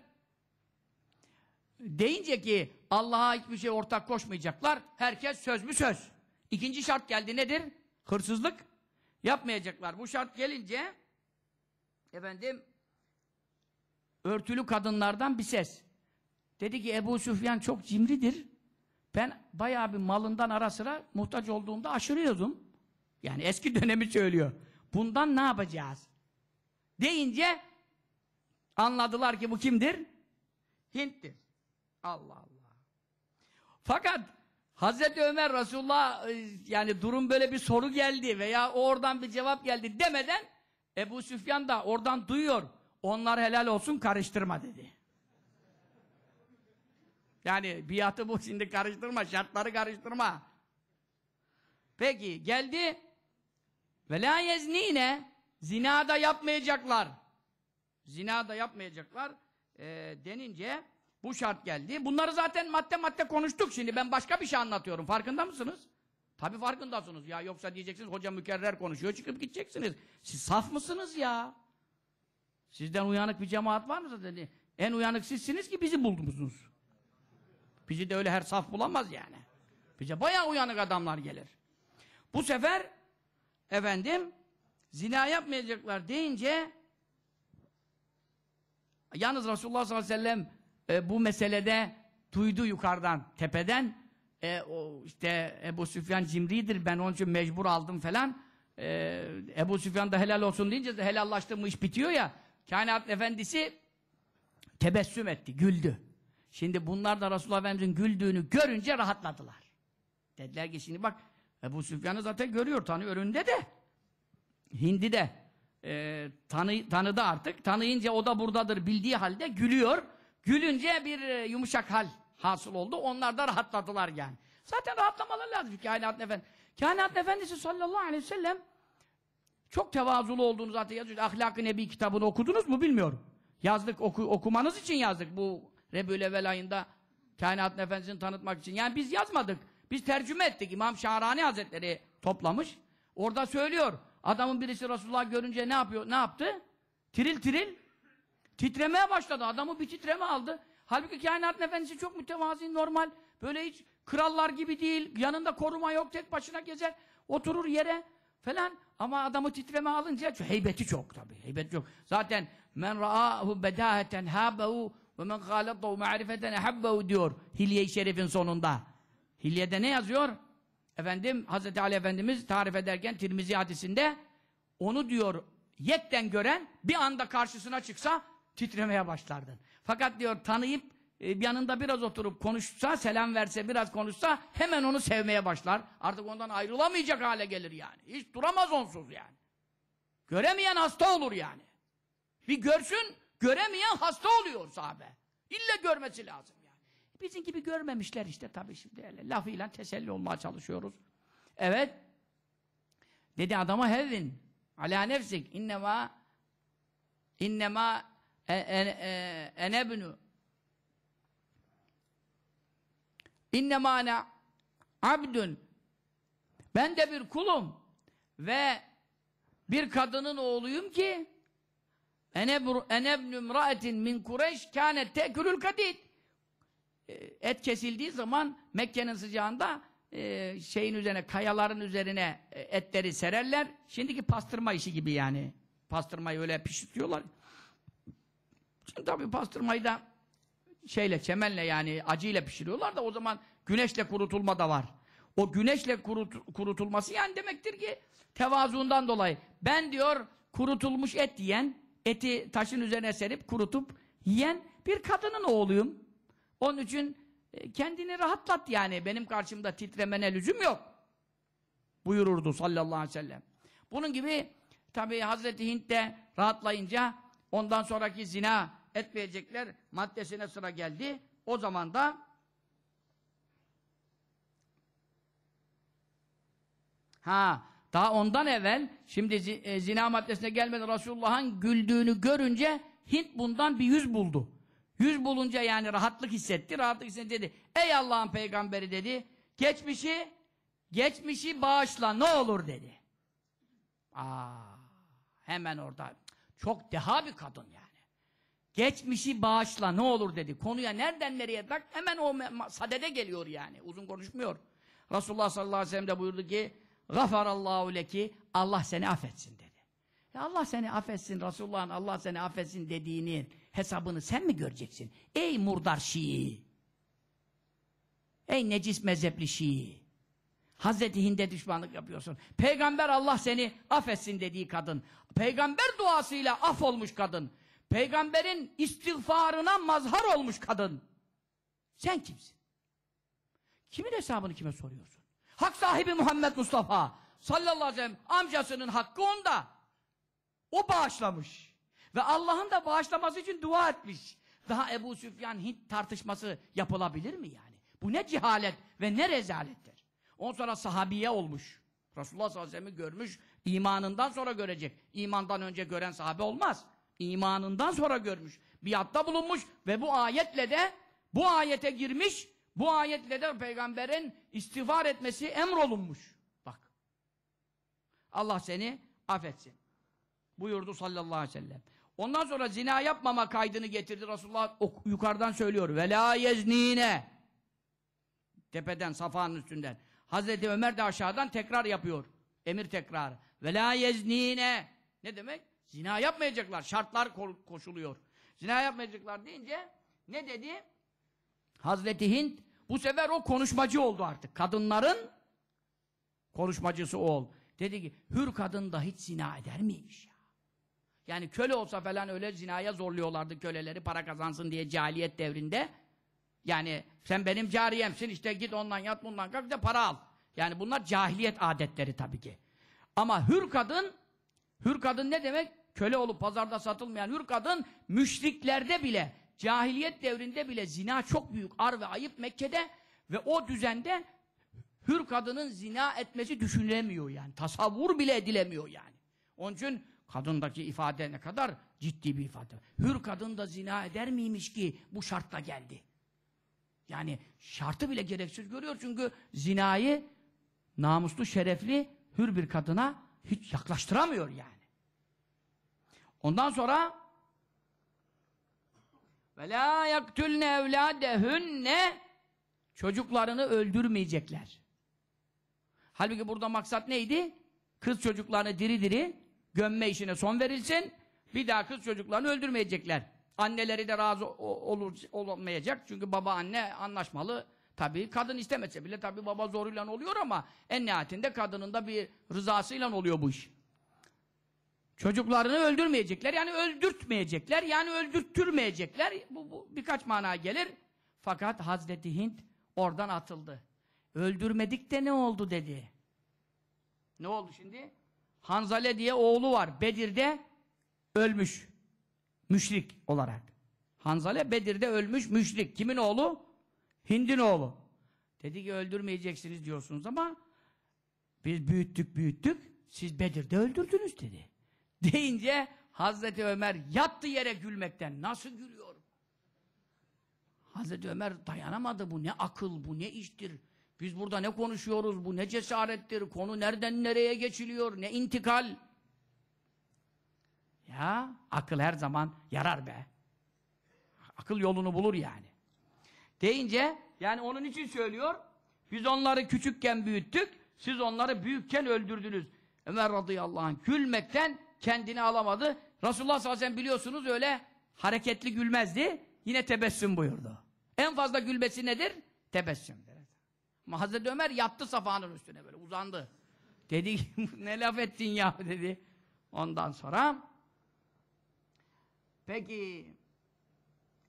deyince ki Allah'a hiçbir şey ortak koşmayacaklar. Herkes söz mü söz. İkinci şart geldi nedir? Hırsızlık yapmayacaklar. Bu şart gelince efendim örtülü kadınlardan bir ses. Dedi ki Ebu Süfyan çok cimridir. Ben bayağı bir malından ara sıra muhtaç olduğumda aşırıyordum. Yani eski dönemi söylüyor. Bundan ne yapacağız? Deyince anladılar ki bu kimdir? Hint'tir. Allah Allah. Fakat Hazreti Ömer Resulullah e, yani durum böyle bir soru geldi veya oradan bir cevap geldi demeden Ebu Süfyan da oradan duyuyor. Onlar helal olsun karıştırma dedi. Yani biatı bu şimdi karıştırma, şartları karıştırma. Peki geldi ve la yeznine zinada yapmayacaklar. Zinada yapmayacaklar e, denince bu şart geldi. Bunları zaten madde madde konuştuk şimdi. Ben başka bir şey anlatıyorum. Farkında mısınız? Tabii farkındasınız ya. Yoksa diyeceksiniz hoca mükerrer konuşuyor çıkıp gideceksiniz. Siz saf mısınız ya? Sizden uyanık bir cemaat var mı zaten? En uyanık sizsiniz ki bizi buldunuz. Bizi de öyle her saf bulamaz yani. Bize bayağı uyanık adamlar gelir. Bu sefer efendim zina yapmayacaklar deyince yalnız Resulullah sallallahu aleyhi ve sellem e, bu meselede duydu yukarıdan, tepeden e, o işte Ebu Süfyan cimridir ben onun için mecbur aldım falan e, Ebu Süfyan da helal olsun deyince de helallaştı mı iş bitiyor ya kainat efendisi tebessüm etti, güldü. Şimdi bunlar da Resulullah Efendimiz'in güldüğünü görünce rahatladılar. Dediler ki şimdi bak Ebu Süfyan'ı zaten görüyor, tanıyor. Önünde de. Hindi de. E, tanı, tanıdı artık. Tanıyınca o da buradadır bildiği halde gülüyor. Gülünce bir e, yumuşak hal hasıl oldu. Onlar da rahatladılar yani. Zaten rahatlamaları lazım ki kainatın efendisi. Kainatın efendisi sallallahu aleyhi ve sellem çok tevazulu olduğunu zaten yazıyor. Ahlak-ı Nebi kitabını okudunuz mu bilmiyorum. Yazdık, oku, okumanız için yazdık bu Rebül Evvel ayında kainatın efendisini tanıtmak için. Yani biz yazmadık. Biz tercüme ettik. İmam Şahrani Hazretleri toplamış. Orada söylüyor. Adamın birisi Resulullah görünce ne yapıyor? Ne yaptı? Tiril tiril Titremeye başladı. Adamı bir titreme aldı. Halbuki kainatın efendisi çok mütevazi, normal. Böyle hiç krallar gibi değil. Yanında koruma yok. Tek başına gezer. Oturur yere falan. Ama adamı titreme alınca heybeti çok tabii. Heybeti çok. Zaten men ra'ahu bedaheten habehu ve men galatahu ma'rifeten habbehu diyor. Hilye-i Şerif'in sonunda. Hilye'de ne yazıyor? Efendim Hazreti Ali Efendimiz tarif ederken Tirmizi hadisinde onu diyor yetten gören bir anda karşısına çıksa titremeye başlardın. Fakat diyor tanıyıp e, yanında biraz oturup konuşsa, selam verse, biraz konuşsa hemen onu sevmeye başlar. Artık ondan ayrılamayacak hale gelir yani. Hiç duramaz onsuz yani. Göremeyen hasta olur yani. Bir görsün, göremeyen hasta oluyor sahabe. İlle görmesi lazım yani. Bizim gibi görmemişler işte tabii şimdi Lafıyla teselli olmaya çalışıyoruz. Evet. Dedi adama hevvin. Ala nefsik. İnnemâ İnnemâ e, enebnu e, innemâne abdün ben de bir kulum ve bir kadının oğluyum ki enebnü mraetin min kureş kânet tekülül kadid e, et kesildiği zaman Mekke'nin sıcağında şeyin üzerine, kayaların üzerine etleri sererler. Şimdiki pastırma işi gibi yani. Pastırmayı öyle pişiriyorlar. Şimdi tabii pastırmayı da şeyle, çemenle yani acıyla pişiriyorlar da o zaman güneşle kurutulma da var. O güneşle kurut, kurutulması yani demektir ki tevazuundan dolayı. Ben diyor kurutulmuş et yiyen, eti taşın üzerine serip kurutup yiyen bir kadının oğluyum. Onun için e, kendini rahatlat yani benim karşımda titremene lüzum yok. Buyururdu sallallahu aleyhi ve sellem. Bunun gibi tabi Hazreti Hint de rahatlayınca ondan sonraki zina etmeyecekler maddesine sıra geldi. O zaman da ha daha ondan evvel şimdi e, zina maddesine gelmeden Resulullah'ın güldüğünü görünce Hint bundan bir yüz buldu. Yüz bulunca yani rahatlık hissetti. Rahatlık hissetti dedi. Ey Allah'ın peygamberi dedi. Geçmişi geçmişi bağışla ne olur dedi. Aa, hemen orada. Çok deha bir kadın ya. Geçmişi bağışla ne olur dedi. Konuya nereden nereye bak hemen o sadede geliyor yani. Uzun konuşmuyor. Resulullah sallallahu aleyhi ve sellem de buyurdu ki Gafarallahu leki Allah seni affetsin dedi. Ya Allah seni affetsin Resulullah'ın Allah seni affetsin dediğinin hesabını sen mi göreceksin? Ey murdar Şii! Ey necis mezhepli Şii! Hazreti Hind'e düşmanlık yapıyorsun. Peygamber Allah seni affetsin dediği kadın. Peygamber duasıyla af olmuş kadın. Peygamberin istiğfarına mazhar olmuş kadın. Sen kimsin? Kimin hesabını kime soruyorsun? Hak sahibi Muhammed Mustafa sallallahu aleyhi ve sellem amcasının hakkı onda. O bağışlamış. Ve Allah'ın da bağışlaması için dua etmiş. Daha Ebu Süfyan Hint tartışması yapılabilir mi yani? Bu ne cehalet ve ne rezalettir. On sonra sahabiye olmuş. Resulullah sallallahu aleyhi ve sellem'i görmüş. İmanından sonra görecek. İmandan önce gören sahabe olmaz imanından sonra görmüş. Biatta bulunmuş ve bu ayetle de bu ayete girmiş. Bu ayetle de peygamberin istiğfar etmesi emrolunmuş. Bak. Allah seni affetsin. Buyurdu sallallahu aleyhi ve sellem. Ondan sonra zina yapmama kaydını getirdi Resulullah yukarıdan söylüyor. Vela yeznine. Tepeden, safanın üstünden. Hazreti Ömer de aşağıdan tekrar yapıyor. Emir tekrarı. Vela yeznine. Ne demek? Zina yapmayacaklar. Şartlar koşuluyor. Zina yapmayacaklar deyince ne dedi? Hazreti Hint bu sefer o konuşmacı oldu artık. Kadınların konuşmacısı ol. Dedi ki hür kadın da hiç zina eder miymiş ya? Yani köle olsa falan öyle zinaya zorluyorlardı köleleri para kazansın diye cahiliyet devrinde. Yani sen benim cariyemsin işte git ondan yat bundan kalk de para al. Yani bunlar cahiliyet adetleri tabii ki. Ama hür kadın Hür kadın ne demek? Köle olup pazarda satılmayan hür kadın müşriklerde bile, cahiliyet devrinde bile zina çok büyük ar ve ayıp Mekke'de ve o düzende hür kadının zina etmesi düşünülemiyor yani. Tasavvur bile edilemiyor yani. Onun için kadındaki ifade ne kadar ciddi bir ifade. Hür kadın da zina eder miymiş ki bu şartla geldi. Yani şartı bile gereksiz görüyor çünkü zinayı namuslu, şerefli, hür bir kadına hiç yaklaştıramıyor yani. Ondan sonra ve la yaktulne evladehünne çocuklarını öldürmeyecekler. Halbuki burada maksat neydi? Kız çocuklarını diri diri gömme işine son verilsin. Bir daha kız çocuklarını öldürmeyecekler. Anneleri de razı olur, olmayacak. Çünkü baba anne anlaşmalı Tabii kadın istemese bile tabii baba zoruyla oluyor ama en nihayetinde kadının da bir rızasıyla oluyor bu iş. Çocuklarını öldürmeyecekler yani öldürtmeyecekler yani öldürttürmeyecekler. Bu, bu birkaç mana gelir. Fakat Hazreti Hint oradan atıldı. Öldürmedik de ne oldu dedi. Ne oldu şimdi? Hanzale diye oğlu var. Bedir'de ölmüş. Müşrik olarak. Hanzale Bedir'de ölmüş müşrik. Kimin oğlu? Hind'in oğlu. Dedi ki öldürmeyeceksiniz diyorsunuz ama biz büyüttük büyüttük siz Bedir'de öldürdünüz dedi. *laughs* Deyince Hazreti Ömer yattı yere gülmekten nasıl gülüyor? Hazreti Ömer dayanamadı bu ne akıl bu ne iştir. Biz burada ne konuşuyoruz bu ne cesarettir konu nereden nereye geçiliyor ne intikal. Ya akıl her zaman yarar be. Akıl yolunu bulur yani deyince yani onun için söylüyor biz onları küçükken büyüttük siz onları büyükken öldürdünüz. Ömer radıyallahu anh gülmekten kendini alamadı. Resulullah sallallahu aleyhi ve sellem biliyorsunuz öyle hareketli gülmezdi. Yine tebessüm buyurdu. En fazla gülmesi nedir? Tebessüm. Ama Hazreti Ömer yattı safanın üstüne böyle uzandı. Dedi *laughs* ne laf ettin ya dedi. Ondan sonra peki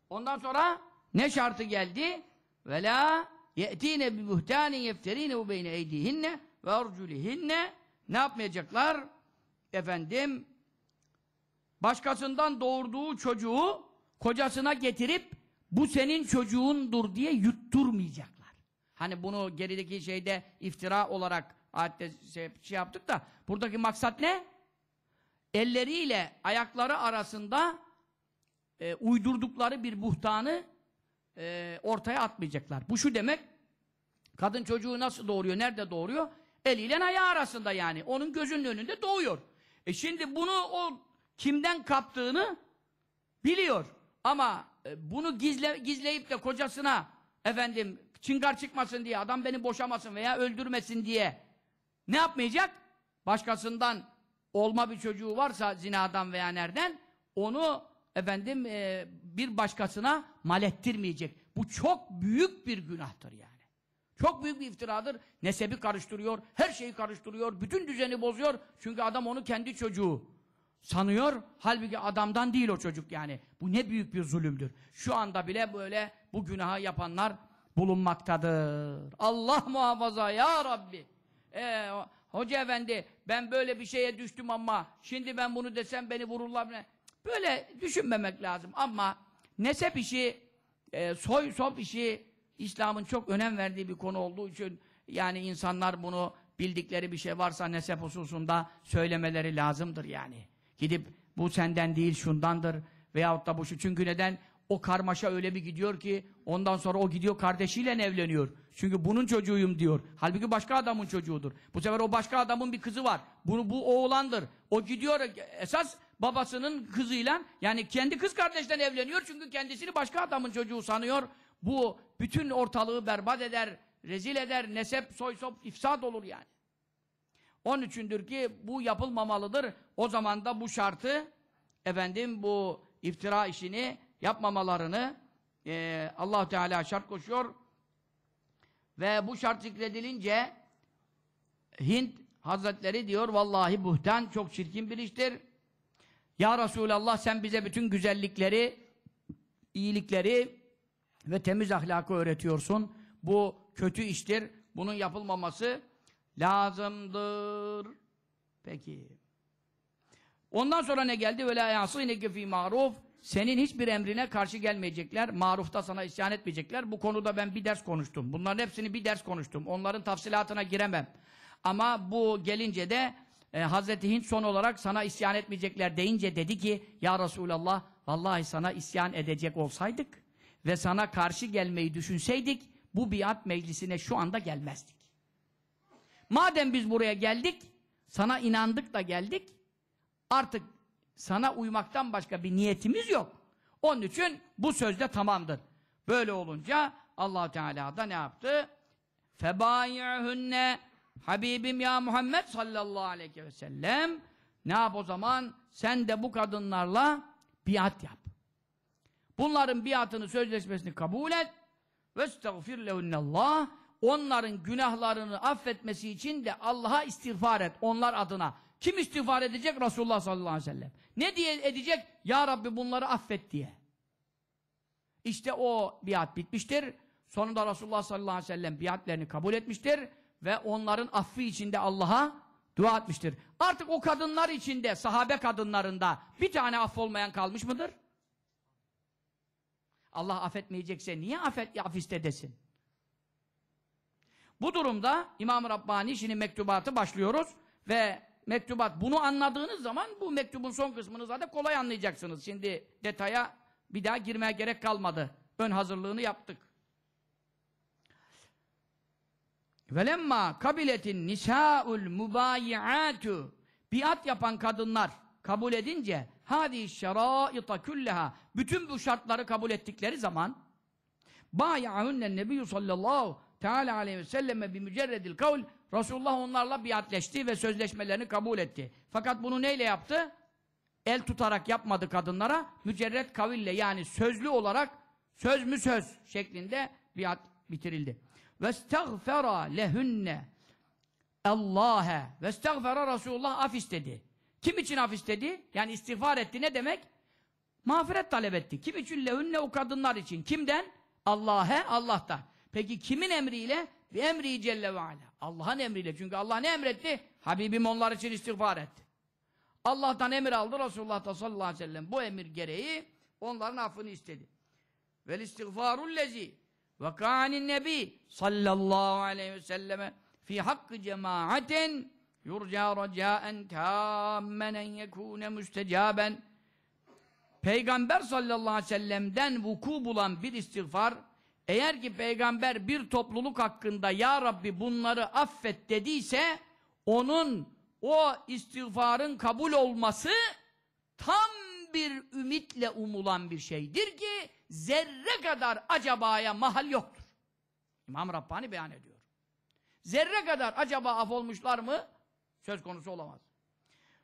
ondan sonra ne şartı geldi? Ve la ye'tine bi buhtanin yefterine beyne eydihinne ve arculihinne ne yapmayacaklar? Efendim başkasından doğurduğu çocuğu kocasına getirip bu senin çocuğundur diye yutturmayacaklar. Hani bunu gerideki şeyde iftira olarak ayette şey, şey yaptık da buradaki maksat ne? Elleriyle ayakları arasında e, uydurdukları bir buhtanı e, ortaya atmayacaklar. Bu şu demek, kadın çocuğu nasıl doğuruyor, nerede doğuruyor? Eliyle ayağı arasında yani. Onun gözünün önünde doğuyor. E şimdi bunu o kimden kaptığını biliyor. Ama e, bunu gizle, gizleyip de kocasına efendim çıngar çıkmasın diye, adam beni boşamasın veya öldürmesin diye ne yapmayacak? Başkasından olma bir çocuğu varsa zinadan veya nereden onu efendim e, bir başkasına mal ettirmeyecek. Bu çok büyük bir günahtır yani. Çok büyük bir iftiradır. Nesebi karıştırıyor, her şeyi karıştırıyor, bütün düzeni bozuyor. Çünkü adam onu kendi çocuğu sanıyor. Halbuki adamdan değil o çocuk yani. Bu ne büyük bir zulümdür. Şu anda bile böyle bu günaha yapanlar bulunmaktadır. Allah muhafaza ya Rabbi. Ee, hoca efendi ben böyle bir şeye düştüm ama şimdi ben bunu desem beni vururlar. Böyle düşünmemek lazım ama nesep işi, e, soy sop işi İslam'ın çok önem verdiği bir konu olduğu için yani insanlar bunu bildikleri bir şey varsa nesep hususunda söylemeleri lazımdır yani. Gidip bu senden değil şundandır veyahut da bu şu. Çünkü neden? O karmaşa öyle bir gidiyor ki ondan sonra o gidiyor kardeşiyle evleniyor. Çünkü bunun çocuğuyum diyor. Halbuki başka adamın çocuğudur. Bu sefer o başka adamın bir kızı var. Bunu bu oğlandır. O gidiyor esas babasının kızıyla yani kendi kız kardeşten evleniyor çünkü kendisini başka adamın çocuğu sanıyor. Bu bütün ortalığı berbat eder, rezil eder, nesep, sop ifsad olur yani. On üçündür ki bu yapılmamalıdır. O zaman da bu şartı efendim bu iftira işini yapmamalarını e, allah Teala şart koşuyor. Ve bu şart zikredilince Hint Hazretleri diyor vallahi buhtan çok çirkin bir iştir. Ya Resulallah sen bize bütün güzellikleri, iyilikleri ve temiz ahlakı öğretiyorsun. Bu kötü iştir. Bunun yapılmaması lazımdır. Peki. Ondan sonra ne geldi? Ve la yasîneke fî maruf. Senin hiçbir emrine karşı gelmeyecekler. Marufta sana isyan etmeyecekler. Bu konuda ben bir ders konuştum. Bunların hepsini bir ders konuştum. Onların tafsilatına giremem. Ama bu gelince de e, Hazreti Hint son olarak sana isyan etmeyecekler deyince dedi ki Ya Resulallah vallahi sana isyan edecek olsaydık ve sana karşı gelmeyi düşünseydik bu biat meclisine şu anda gelmezdik. Madem biz buraya geldik sana inandık da geldik artık sana uymaktan başka bir niyetimiz yok. Onun için bu sözde tamamdır. Böyle olunca allah Teala da ne yaptı? فَبَايِعْهُنَّ Habibim ya Muhammed sallallahu aleyhi ve sellem ne yap o zaman? Sen de bu kadınlarla biat yap. Bunların biatını, sözleşmesini kabul et. Vestagfir Allah Onların günahlarını affetmesi için de Allah'a istiğfar et onlar adına. Kim istiğfar edecek? Resulullah sallallahu aleyhi ve sellem. Ne diye edecek? Ya Rabbi bunları affet diye. İşte o biat bitmiştir. Sonunda Resulullah sallallahu aleyhi ve sellem biatlerini kabul etmiştir ve onların affı içinde Allah'a dua etmiştir. Artık o kadınlar içinde, sahabe kadınlarında bir tane affolmayan kalmış mıdır? Allah affetmeyecekse niye affet, af desin? Bu durumda İmam-ı Rabbani şimdi mektubatı başlıyoruz ve mektubat bunu anladığınız zaman bu mektubun son kısmını zaten kolay anlayacaksınız. Şimdi detaya bir daha girmeye gerek kalmadı. Ön hazırlığını yaptık. Velemma kabiletin nisaul mubayiatu biat yapan kadınlar kabul edince hadi şeraita kulleha bütün bu şartları kabul ettikleri zaman bayahunne nebiyyü sallallahu teala aleyhi ve selleme bi mücerredil kavl Resulullah onlarla biatleşti ve sözleşmelerini kabul etti. Fakat bunu neyle yaptı? El tutarak yapmadı kadınlara. Mücerret kaville yani sözlü olarak söz mü söz şeklinde biat bitirildi. Ve vestagfera lehünne Allah'e vestagfera Resulullah af istedi. Kim için af istedi? Yani istiğfar etti ne demek? Mağfiret talep etti. Kim için lehünne o kadınlar için? Kimden? Allah'e Allah'ta. Peki kimin emriyle? Bir emri Celle ve Ala. Allah'ın emriyle. Çünkü Allah ne emretti? Habibim onlar için istiğfar etti. Allah'tan emir aldı. Resulullah da sallallahu aleyhi ve sellem bu emir gereği onların affını istedi. Vel istiğfarul lezi ve kânin nebi sallallahu aleyhi ve selleme fi hakkı cemaatin yurca racaen tâmmenen yekûne müstecâben Peygamber sallallahu aleyhi ve sellem'den vuku bulan bir istiğfar eğer ki peygamber bir topluluk hakkında ya Rabbi bunları affet dediyse onun o istiğfarın kabul olması tam bir ümitle umulan bir şeydir ki zerre kadar acabaya mahal yoktur. İmam Rabbani beyan ediyor. Zerre kadar acaba af olmuşlar mı? Söz konusu olamaz.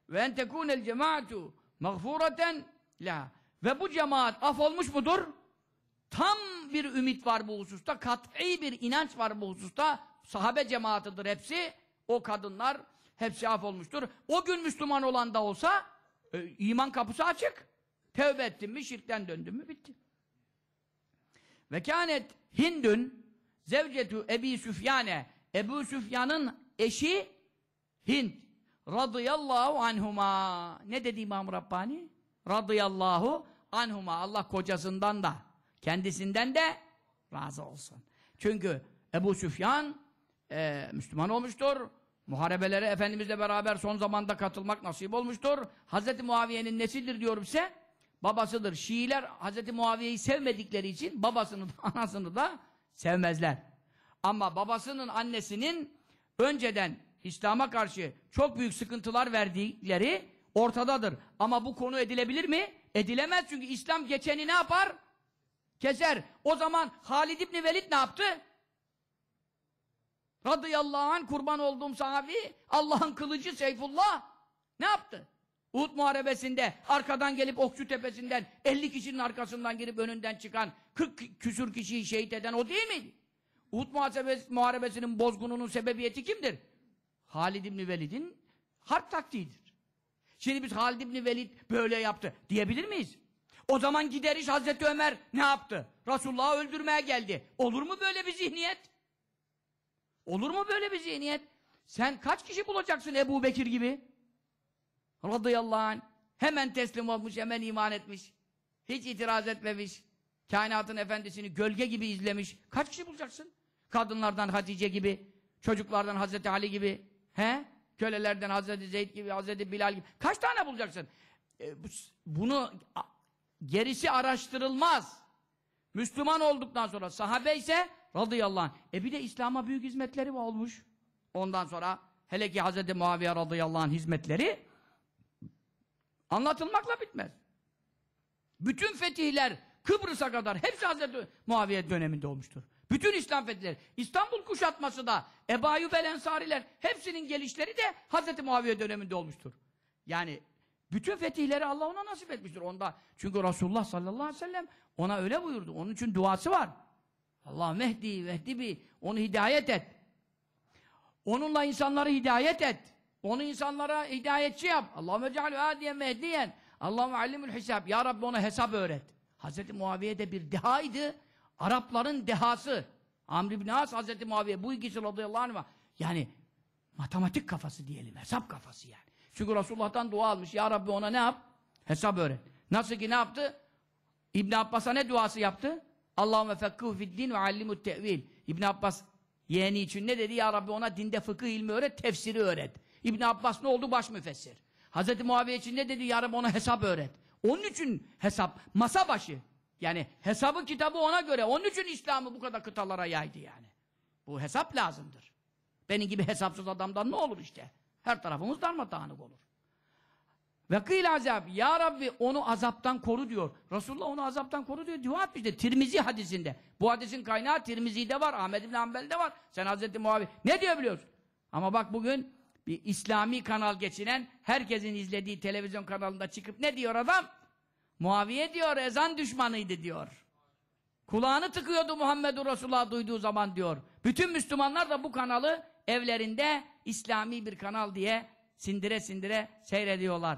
Ve en tekunel cemaatu mağfureten la. Ve bu cemaat af olmuş mudur? Tam bir ümit var bu hususta, kat'i bir inanç var bu hususta. Sahabe cemaatidir hepsi. O kadınlar hepsi af olmuştur. O gün Müslüman olan da olsa e, iman kapısı açık. Tevbe ettin mi, şirkten döndün mü bitti. Ve kânet Hindün zevcetu Ebi Süfyane Ebu Süfyan'ın eşi Hind radıyallahu anhuma ne dedi İmam Rabbani? radıyallahu anhuma Allah kocasından da kendisinden de razı olsun. Çünkü Ebu Süfyan e, Müslüman olmuştur. Muharebelere Efendimizle beraber son zamanda katılmak nasip olmuştur. Hazreti Muaviye'nin nesildir diyorum size babasıdır. Şiiler Hz. Muaviye'yi sevmedikleri için babasını da *laughs* anasını da sevmezler. Ama babasının annesinin önceden İslam'a karşı çok büyük sıkıntılar verdikleri ortadadır. Ama bu konu edilebilir mi? Edilemez çünkü İslam geçeni ne yapar? Keser. O zaman Halid İbni Velid ne yaptı? Radıyallahu an, kurban olduğum sahabi Allah'ın kılıcı Seyfullah ne yaptı? Uhud Muharebesi'nde arkadan gelip Okçu Tepesi'nden 50 kişinin arkasından girip önünden çıkan 40 küsür kişiyi şehit eden o değil miydi? Uhud Muharebesi'nin bozgununun sebebiyeti kimdir? Halid İbni Velid'in harp taktiğidir. Şimdi biz Halid İbni Velid böyle yaptı diyebilir miyiz? O zaman gideriş Hazreti Ömer ne yaptı? Resulullah'ı öldürmeye geldi. Olur mu böyle bir zihniyet? Olur mu böyle bir zihniyet? Sen kaç kişi bulacaksın Ebu Bekir gibi? radıyallahu anh hemen teslim olmuş, hemen iman etmiş. Hiç itiraz etmemiş. Kainatın efendisini gölge gibi izlemiş. Kaç kişi bulacaksın? Kadınlardan Hatice gibi, çocuklardan Hazreti Ali gibi, he? Kölelerden Hazreti Zeyd gibi, Hazreti Bilal gibi. Kaç tane bulacaksın? E, bu, bunu gerisi araştırılmaz. Müslüman olduktan sonra sahabe ise radıyallahu anh. E bir de İslam'a büyük hizmetleri olmuş. Ondan sonra hele ki Hazreti Muaviye radıyallahu anh hizmetleri Anlatılmakla bitmez. Bütün fetihler Kıbrıs'a kadar hepsi Hazreti Muaviye döneminde olmuştur. Bütün İslam fetihleri, İstanbul kuşatması da, Ebu Ayyub Ensariler, hepsinin gelişleri de Hazreti Muaviye döneminde olmuştur. Yani bütün fetihleri Allah ona nasip etmiştir. Onda çünkü Resulullah sallallahu aleyhi ve sellem ona öyle buyurdu. Onun için duası var. Allah mehdi, mehdi bi, onu hidayet et. Onunla insanları hidayet et. Onu insanlara hidayetçi yap. Allahümme cealü hadiye mehdiyen. Allahümme allimül hesab. Ya Rabbi ona hesap öğret. Hazreti Muaviye de bir dehaydı. Arapların dehası. Amr ibn As Hz. Muaviye. Bu ikisi radıyallahu anh'a. Yani matematik kafası diyelim. Hesap kafası yani. Çünkü Resulullah'tan dua almış. Ya Rabbi ona ne yap? Hesap öğret. Nasıl ki ne yaptı? İbn Abbas'a ne duası yaptı? Allahümme fekkuhu fiddin ve allimut tevil. İbn Abbas yeğeni için ne dedi? Ya Rabbi ona dinde fıkıh ilmi öğret, tefsiri öğret. İbn Abbas ne oldu? Baş müfessir. Hazreti Muaviye için ne dedi? Yarım ona hesap öğret. Onun için hesap, masa başı. Yani hesabı kitabı ona göre. Onun için İslam'ı bu kadar kıtalara yaydı yani. Bu hesap lazımdır. Benim gibi hesapsız adamdan ne olur işte? Her tarafımız darmadağınık olur. Ve kıyla azap. Ya Rabbi onu azaptan koru diyor. Resulullah onu azaptan koru diyor. Dua etmiş de Tirmizi hadisinde. Bu hadisin kaynağı Tirmizi'de var. Ahmed İbni Hanbel'de var. Sen Hazreti Muavi. Ne diyor biliyorsun? Ama bak bugün bir İslami kanal geçinen herkesin izlediği televizyon kanalında çıkıp ne diyor adam? Muaviye diyor ezan düşmanıydı diyor. Kulağını tıkıyordu Muhammedur Resulullah duyduğu zaman diyor. Bütün Müslümanlar da bu kanalı evlerinde İslami bir kanal diye sindire sindire seyrediyorlar.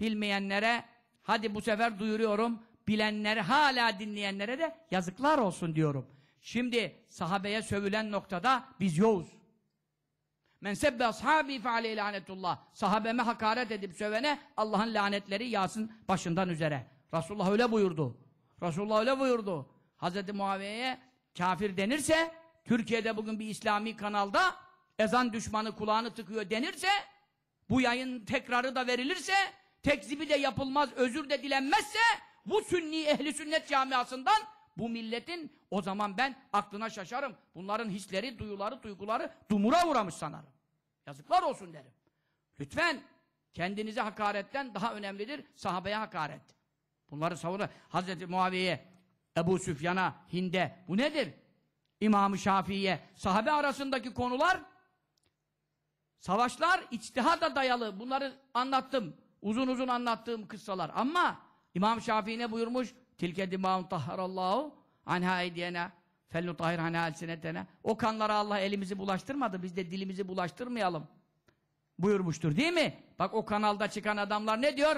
Bilmeyenlere hadi bu sefer duyuruyorum. bilenleri hala dinleyenlere de yazıklar olsun diyorum. Şimdi sahabeye sövülen noktada biz yoğuz. Men sebbe ashabi fe aleyhi lanetullah. Sahabeme hakaret edip sövene Allah'ın lanetleri yağsın başından üzere. Resulullah öyle buyurdu. Resulullah öyle buyurdu. Hz. Muaviye'ye kafir denirse, Türkiye'de bugün bir İslami kanalda ezan düşmanı kulağını tıkıyor denirse, bu yayın tekrarı da verilirse, tekzibi de yapılmaz, özür de dilenmezse, bu sünni ehli sünnet camiasından bu milletin o zaman ben aklına şaşarım. Bunların hisleri, duyuları, duyguları dumura uğramış sanarım. Yazıklar olsun derim. Lütfen kendinize hakaretten daha önemlidir sahabeye hakaret. Bunları savunur. Hazreti Muaviye, Ebu Süfyan'a, Hinde bu nedir? İmam-ı Şafii'ye sahabe arasındaki konular savaşlar içtihada dayalı. Bunları anlattım. Uzun uzun anlattığım kıssalar. Ama İmam Şafii ne buyurmuş? Tilke dimâun tahharallâhu anhâ eydiyena felnutahhir anhâ elsinetena. O kanlara Allah elimizi bulaştırmadı. Biz de dilimizi bulaştırmayalım. Buyurmuştur değil mi? Bak o kanalda çıkan adamlar ne diyor?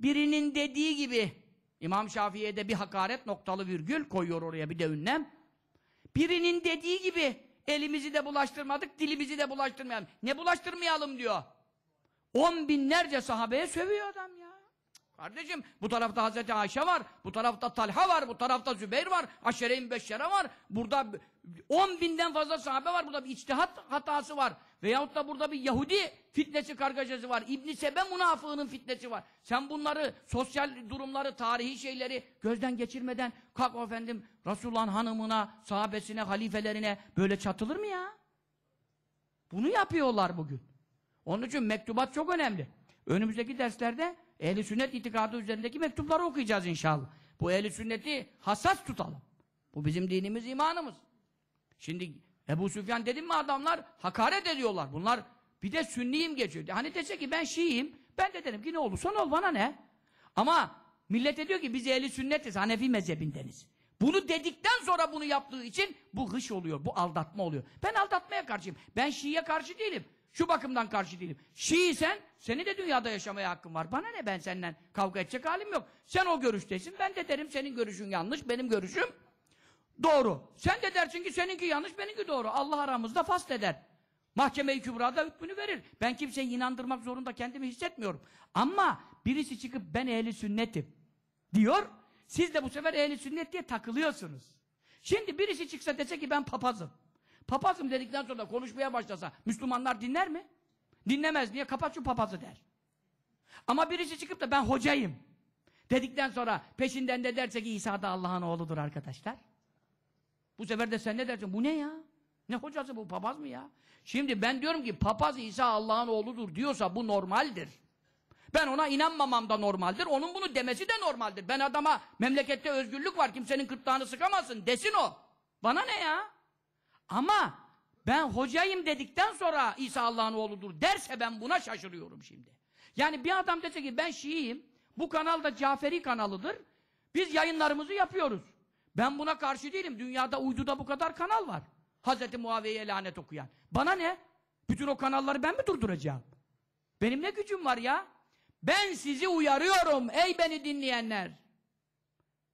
Birinin dediği gibi İmam Şafii'ye de bir hakaret noktalı virgül koyuyor oraya bir de ünlem. Birinin dediği gibi elimizi de bulaştırmadık, dilimizi de bulaştırmayalım. Ne bulaştırmayalım diyor. On binlerce sahabeye sövüyor adam ya. Kardeşim bu tarafta Hazreti Ayşe var, bu tarafta Talha var, bu tarafta Zübeyir var, Aşere-i Beşşere var, burada 10 binden fazla sahabe var, burada bir içtihat hatası var. Veyahut da burada bir Yahudi fitnesi kargaşası var, İbn-i Sebe münafığının fitnesi var. Sen bunları, sosyal durumları, tarihi şeyleri gözden geçirmeden kalk efendim Resulullah'ın hanımına, sahabesine, halifelerine böyle çatılır mı ya? Bunu yapıyorlar bugün. Onun için mektubat çok önemli. Önümüzdeki derslerde ehli sünnet itikadı üzerindeki mektupları okuyacağız inşallah. Bu ehli sünneti hassas tutalım. Bu bizim dinimiz, imanımız. Şimdi Ebu Süfyan dedim mi adamlar hakaret ediyorlar. Bunlar bir de sünniyim geçiyor. Hani dese ki ben Şiiyim, ben de derim ki ne olursa ol bana ne? Ama millete diyor ki biz ehli sünnetiz, Hanefi mezhebindeniz. Bunu dedikten sonra bunu yaptığı için bu hış oluyor, bu aldatma oluyor. Ben aldatmaya karşıyım. Ben Şii'ye karşı değilim. Şu bakımdan karşı değilim. Şiisen, seni de dünyada yaşamaya hakkın var. Bana ne ben senden kavga edecek halim yok. Sen o görüştesin, ben de derim senin görüşün yanlış, benim görüşüm doğru. Sen de dersin ki seninki yanlış, benimki doğru. Allah aramızda fast eder. Mahkeme-i Kübra'da hükmünü verir. Ben kimseyi inandırmak zorunda kendimi hissetmiyorum. Ama birisi çıkıp ben ehli sünnetim diyor. Siz de bu sefer ehli sünnet diye takılıyorsunuz. Şimdi birisi çıksa dese ki ben papazım papazım dedikten sonra konuşmaya başlasa Müslümanlar dinler mi? Dinlemez. Niye? Kapat şu papazı der. Ama birisi çıkıp da ben hocayım dedikten sonra peşinden de derse ki İsa da Allah'ın oğludur arkadaşlar. Bu sefer de sen ne dersin? Bu ne ya? Ne hocası bu? Papaz mı ya? Şimdi ben diyorum ki papaz İsa Allah'ın oğludur diyorsa bu normaldir. Ben ona inanmamam da normaldir. Onun bunu demesi de normaldir. Ben adama memlekette özgürlük var kimsenin kırtlağını sıkamasın desin o. Bana ne ya? Ama ben hocayım dedikten sonra İsa Allah'ın oğludur derse ben buna şaşırıyorum şimdi. Yani bir adam dese ki ben Şii'yim, bu kanal da Caferi kanalıdır, biz yayınlarımızı yapıyoruz. Ben buna karşı değilim, dünyada uyduda bu kadar kanal var. Hz. Muaviye'ye lanet okuyan. Bana ne? Bütün o kanalları ben mi durduracağım? Benim ne gücüm var ya? Ben sizi uyarıyorum ey beni dinleyenler.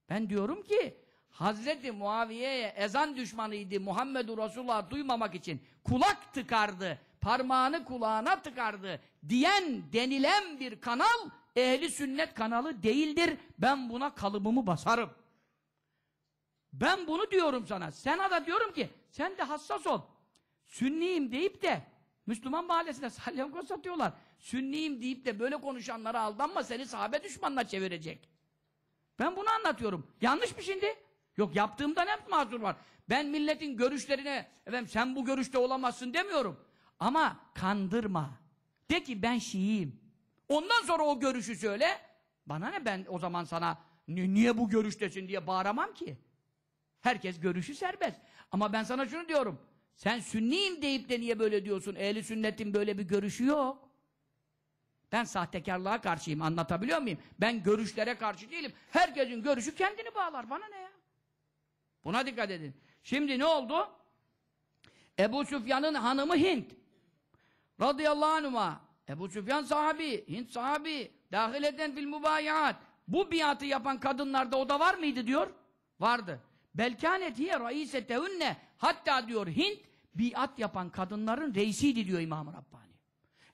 Ben diyorum ki Hazreti Muaviye'ye ezan düşmanıydı Muhammedur Resulullah duymamak için kulak tıkardı, parmağını kulağına tıkardı diyen denilen bir kanal ehli sünnet kanalı değildir. Ben buna kalıbımı basarım. Ben bunu diyorum sana. Sana da diyorum ki sen de hassas ol. Sünniyim deyip de Müslüman mahallesinde salyangoz satıyorlar. Sünniyim deyip de böyle konuşanlara aldanma seni sahabe düşmanına çevirecek. Ben bunu anlatıyorum. Yanlış mı şimdi? Yok yaptığımdan hep mazur var. Ben milletin görüşlerine efendim sen bu görüşte olamazsın demiyorum. Ama kandırma. De ki ben Şiiyim. Ondan sonra o görüşü söyle. Bana ne ben o zaman sana niye bu görüştesin diye bağıramam ki. Herkes görüşü serbest. Ama ben sana şunu diyorum. Sen sünniyim deyip de niye böyle diyorsun? Ehli sünnetin böyle bir görüşü yok. Ben sahtekarlığa karşıyım anlatabiliyor muyum? Ben görüşlere karşı değilim. Herkesin görüşü kendini bağlar. Bana ne ya? Buna dikkat edin. Şimdi ne oldu? Ebu Süfyan'ın hanımı Hint. Radıyallahu anhuma. Ebu Süfyan sahabi, Hint sahabi. Dahil eden fil mübayiat. Bu biatı yapan kadınlarda o da var mıydı diyor. Vardı. Belkânet hiye raîse tevünne. Hatta diyor Hint biat yapan kadınların reisiydi diyor İmam-ı Rabbani.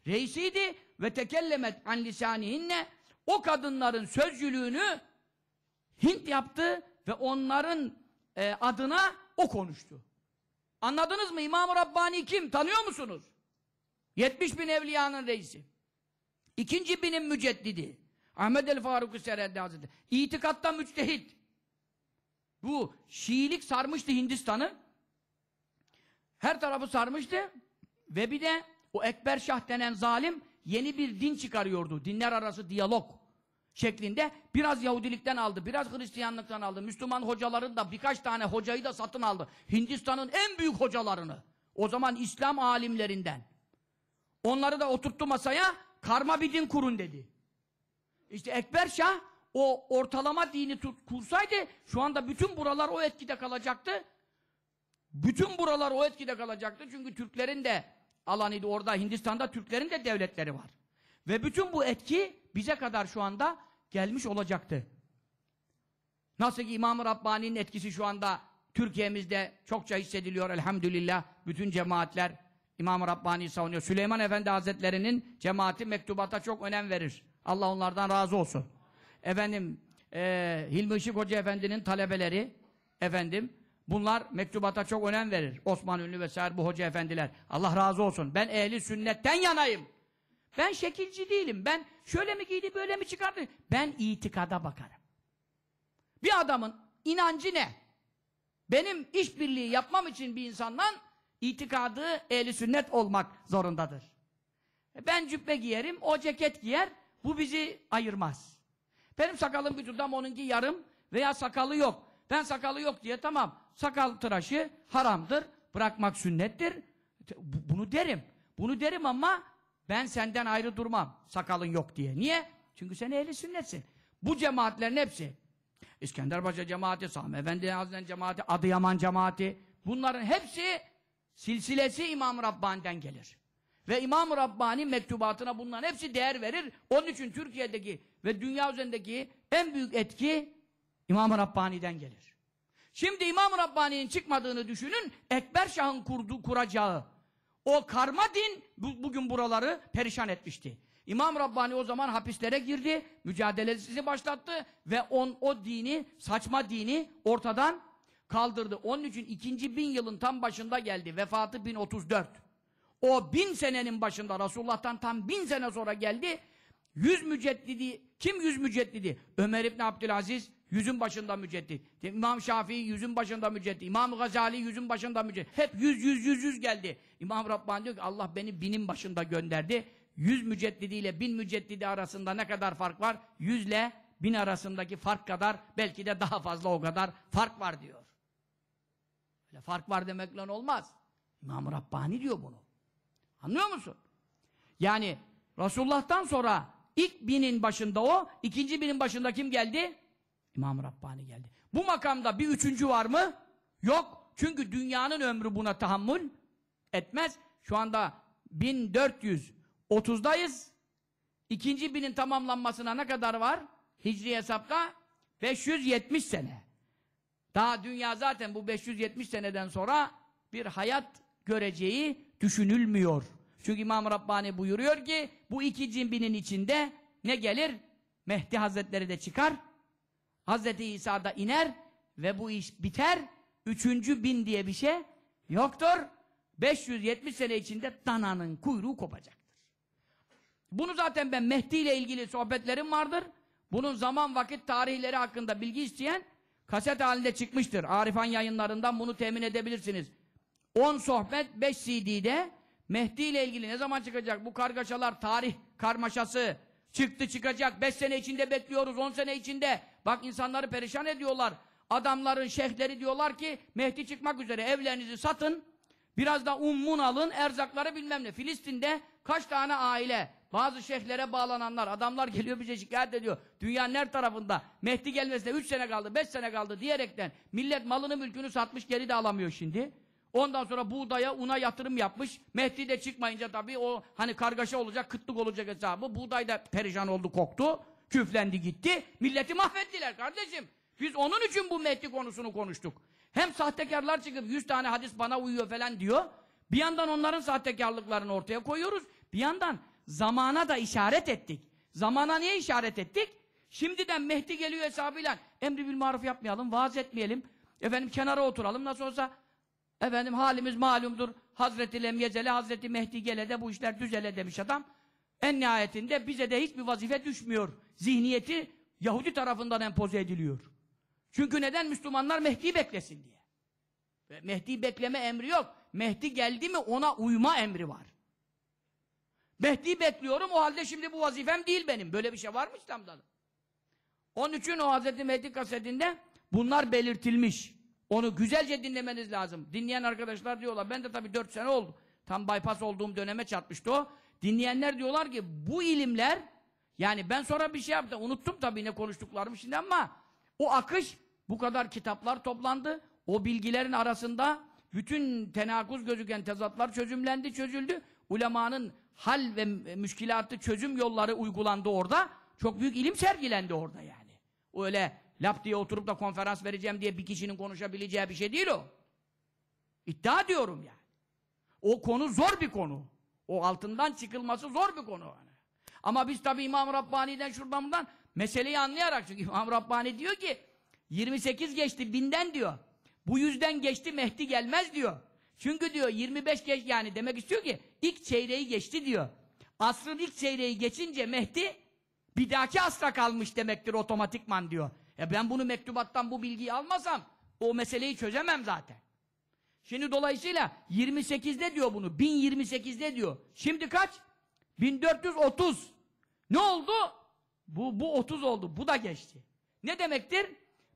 Reisiydi ve tekellemet an lisanihinne. O kadınların sözcülüğünü Hint yaptı ve onların e, adına o konuştu. Anladınız mı? İmam-ı Rabbani kim? Tanıyor musunuz? 70 bin evliyanın reisi. İkinci binin müceddidi. Ahmet el Faruk-u Sereddi Hazretleri. İtikatta müçtehit. Bu Şiilik sarmıştı Hindistan'ı. Her tarafı sarmıştı. Ve bir de o Ekber Şah denen zalim yeni bir din çıkarıyordu. Dinler arası diyalog şeklinde biraz Yahudilikten aldı, biraz Hristiyanlıktan aldı. Müslüman hocaların da birkaç tane hocayı da satın aldı. Hindistan'ın en büyük hocalarını. O zaman İslam alimlerinden. Onları da oturttu masaya, karma bir din kurun dedi. İşte Ekber Şah o ortalama dini tut, kursaydı şu anda bütün buralar o etkide kalacaktı. Bütün buralar o etkide kalacaktı. Çünkü Türklerin de alanıydı orada Hindistan'da Türklerin de devletleri var. Ve bütün bu etki bize kadar şu anda gelmiş olacaktı. Nasıl ki İmam-ı Rabbani'nin etkisi şu anda Türkiye'mizde çokça hissediliyor elhamdülillah. Bütün cemaatler İmam-ı Rabbani'yi savunuyor. Süleyman Efendi Hazretleri'nin cemaati mektubata çok önem verir. Allah onlardan razı olsun. Efendim e, Hilmi Işık Hoca Efendi'nin talebeleri efendim bunlar mektubata çok önem verir. Osman Ünlü vesaire bu hoca efendiler. Allah razı olsun. Ben ehli sünnetten yanayım. Ben şekilci değilim. Ben şöyle mi giydi böyle mi çıkardı? Ben itikada bakarım. Bir adamın inancı ne? Benim işbirliği yapmam için bir insandan itikadı ehli sünnet olmak zorundadır. E, ben cübbe giyerim, o ceket giyer, bu bizi ayırmaz. Benim sakalım bir vücudam onunki yarım veya sakalı yok. Ben sakalı yok diye tamam, sakal tıraşı haramdır, bırakmak sünnettir. E, bunu derim. Bunu derim ama ben senden ayrı durmam sakalın yok diye. Niye? Çünkü sen ehli sünnetsin. Bu cemaatlerin hepsi İskenderbaşı cemaati, Sami Efendi Hazretleri cemaati, Adıyaman cemaati bunların hepsi silsilesi İmam Rabbani'den gelir. Ve İmam Rabbani mektubatına bunların hepsi değer verir. Onun için Türkiye'deki ve dünya üzerindeki en büyük etki İmam Rabbani'den gelir. Şimdi İmam Rabbani'nin çıkmadığını düşünün, Ekber Şah'ın kurduğu kuracağı o karma din bu, bugün buraları perişan etmişti. İmam Rabbani o zaman hapislere girdi, mücadelesini başlattı ve on, o dini, saçma dini ortadan kaldırdı. Onun için ikinci bin yılın tam başında geldi. Vefatı 1034. O bin senenin başında Resulullah'tan tam bin sene sonra geldi. Yüz müceddidi, kim yüz müceddidi? Ömer İbni Abdülaziz Yüzün başında müceddit. İmam Şafii yüzün başında müceddit. İmam Gazali yüzün başında müceddit. Hep yüz yüz yüz yüz geldi. İmam Rabbani diyor ki Allah beni binin başında gönderdi. Yüz müceddidi ile bin müceddidi arasında ne kadar fark var? Yüzle bin arasındaki fark kadar belki de daha fazla o kadar fark var diyor. Öyle fark var demekle olmaz. İmam Rabbani diyor bunu. Anlıyor musun? Yani Resulullah'tan sonra ilk binin başında o, ikinci binin başında kim geldi? İmam Rabbani geldi. Bu makamda bir üçüncü var mı? Yok. Çünkü dünyanın ömrü buna tahammül etmez. Şu anda 1430'dayız. İkinci binin tamamlanmasına ne kadar var? Hicri hesapta 570 sene. Daha dünya zaten bu 570 seneden sonra bir hayat göreceği düşünülmüyor. Çünkü İmam Rabbani buyuruyor ki bu iki cimbinin içinde ne gelir? Mehdi Hazretleri de çıkar. Hazreti İsa da iner ve bu iş biter. Üçüncü bin diye bir şey yoktur. 570 sene içinde dananın kuyruğu kopacaktır. Bunu zaten ben Mehdi ile ilgili sohbetlerim vardır. Bunun zaman vakit tarihleri hakkında bilgi isteyen kaset halinde çıkmıştır. Arifan yayınlarından bunu temin edebilirsiniz. 10 sohbet 5 CD'de Mehdi ile ilgili ne zaman çıkacak bu kargaşalar tarih karmaşası çıktı çıkacak 5 sene içinde bekliyoruz 10 sene içinde Bak insanları perişan ediyorlar. Adamların şeyhleri diyorlar ki Mehdi çıkmak üzere evlerinizi satın. Biraz da ummun alın, erzakları bilmem ne. Filistin'de kaç tane aile, bazı şeyhlere bağlananlar, adamlar geliyor bize şikayet ediyor. Dünyanın her tarafında Mehdi gelmesine 3 sene kaldı, 5 sene kaldı diyerekten millet malını mülkünü satmış geri de alamıyor şimdi. Ondan sonra buğdaya, una yatırım yapmış. Mehdi de çıkmayınca tabii o hani kargaşa olacak, kıtlık olacak hesabı. Buğday da perişan oldu, koktu küflendi gitti. Milleti mahvettiler kardeşim. Biz onun için bu Mehdi konusunu konuştuk. Hem sahtekarlar çıkıp yüz tane hadis bana uyuyor falan diyor. Bir yandan onların sahtekarlıklarını ortaya koyuyoruz. Bir yandan zamana da işaret ettik. Zamana niye işaret ettik? Şimdiden Mehdi geliyor hesabıyla emri bil maruf yapmayalım, vaaz etmeyelim. Efendim kenara oturalım nasıl olsa efendim halimiz malumdur. Hazreti Lemyecele, Hazreti Mehdi gele de bu işler düzele demiş adam en nihayetinde bize de hiçbir vazife düşmüyor. Zihniyeti Yahudi tarafından empoze ediliyor. Çünkü neden Müslümanlar Mehdi beklesin diye. Ve Mehdi bekleme emri yok. Mehdi geldi mi ona uyma emri var. Mehdi bekliyorum o halde şimdi bu vazifem değil benim. Böyle bir şey var mı İslam'da? Onun için o Hazreti Mehdi kasetinde bunlar belirtilmiş. Onu güzelce dinlemeniz lazım. Dinleyen arkadaşlar diyorlar. Ben de tabii dört sene oldu. Tam bypass olduğum döneme çatmıştı o. Dinleyenler diyorlar ki bu ilimler yani ben sonra bir şey yaptım. Unuttum tabii ne konuştuklarım şimdi ama o akış bu kadar kitaplar toplandı. O bilgilerin arasında bütün tenakuz gözüken tezatlar çözümlendi, çözüldü. Ulemanın hal ve müşkilatı çözüm yolları uygulandı orada. Çok büyük ilim sergilendi orada yani. Öyle lap diye oturup da konferans vereceğim diye bir kişinin konuşabileceği bir şey değil o. İddia diyorum yani. O konu zor bir konu. O altından çıkılması zor bir konu. Yani. Ama biz tabi İmam Rabbani'den şuradan buradan meseleyi anlayarak çünkü İmam Rabbani diyor ki 28 geçti binden diyor. Bu yüzden geçti Mehdi gelmez diyor. Çünkü diyor 25 geç yani demek istiyor ki ilk çeyreği geçti diyor. Asrın ilk çeyreği geçince Mehdi bir dahaki asra kalmış demektir otomatikman diyor. E ben bunu mektubattan bu bilgiyi almasam o meseleyi çözemem zaten. Şimdi dolayısıyla 28'de diyor bunu. 1028'de diyor. Şimdi kaç? 1430. Ne oldu? Bu, bu 30 oldu. Bu da geçti. Ne demektir?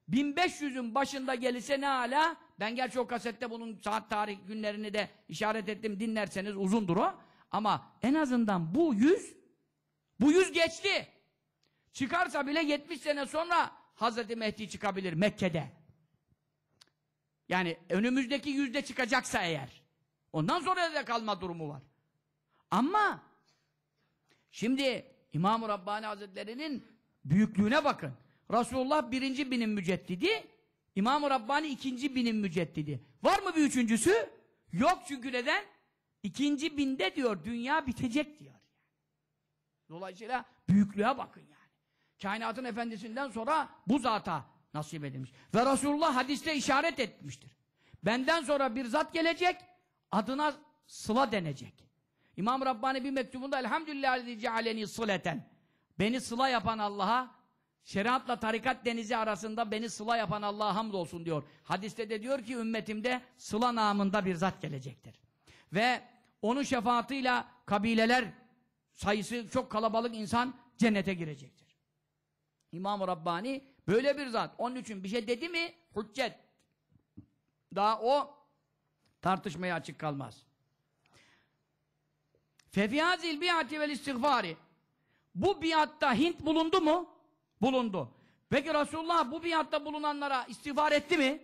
1500'ün başında gelirse ne hala? Ben gerçi o kasette bunun saat tarih günlerini de işaret ettim. Dinlerseniz uzundur o. Ama en azından bu 100 bu 100 geçti. Çıkarsa bile 70 sene sonra Hazreti Mehdi çıkabilir Mekke'de. Yani önümüzdeki yüzde çıkacaksa eğer. Ondan sonra da kalma durumu var. Ama şimdi İmam-ı Rabbani Hazretleri'nin büyüklüğüne bakın. Resulullah birinci binin müceddidi, İmam-ı Rabbani ikinci binin müceddidi. Var mı bir üçüncüsü? Yok çünkü neden? İkinci binde diyor dünya bitecek diyor. Yani. Dolayısıyla büyüklüğe bakın yani. Kainatın efendisinden sonra bu zata nasip edilmiş. Ve Resulullah hadiste işaret etmiştir. Benden sonra bir zat gelecek, adına sıla denecek. İmam Rabbani bir mektubunda Elhamdülillahi cealeni sıleten. Beni sıla yapan Allah'a, şeriatla tarikat denizi arasında beni sıla yapan Allah'a hamdolsun diyor. Hadiste de diyor ki ümmetimde sıla namında bir zat gelecektir. Ve onun şefaatiyle kabileler sayısı çok kalabalık insan cennete girecektir. İmam-ı Rabbani böyle bir zat. Onun için bir şey dedi mi hüccet. Daha o tartışmaya açık kalmaz. Fefiyazil bi'ati vel istiğfari. Bu biatta Hint bulundu mu? Bulundu. Peki Resulullah bu biatta bulunanlara istiğfar etti mi?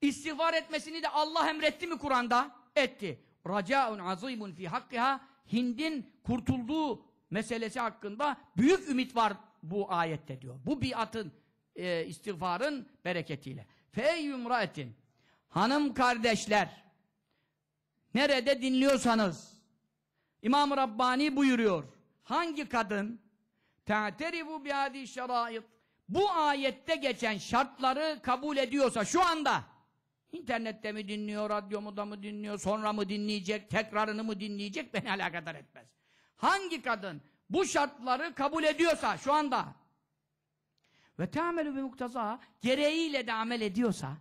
İstiğfar etmesini de Allah emretti mi Kur'an'da? Etti. Racaun azimun fi hakkiha Hind'in kurtulduğu meselesi hakkında büyük ümit var bu ayette diyor. Bu biatın, e, istiğfarın bereketiyle. Fe Hanım kardeşler, nerede dinliyorsanız, i̇mam Rabbani buyuruyor, hangi kadın, bu biadi şerait, bu ayette geçen şartları kabul ediyorsa şu anda, internette mi dinliyor, radyomu da mı dinliyor, sonra mı dinleyecek, tekrarını mı dinleyecek beni alakadar etmez. Hangi kadın bu şartları kabul ediyorsa şu anda ve teamelü bi muktaza gereğiyle de amel ediyorsa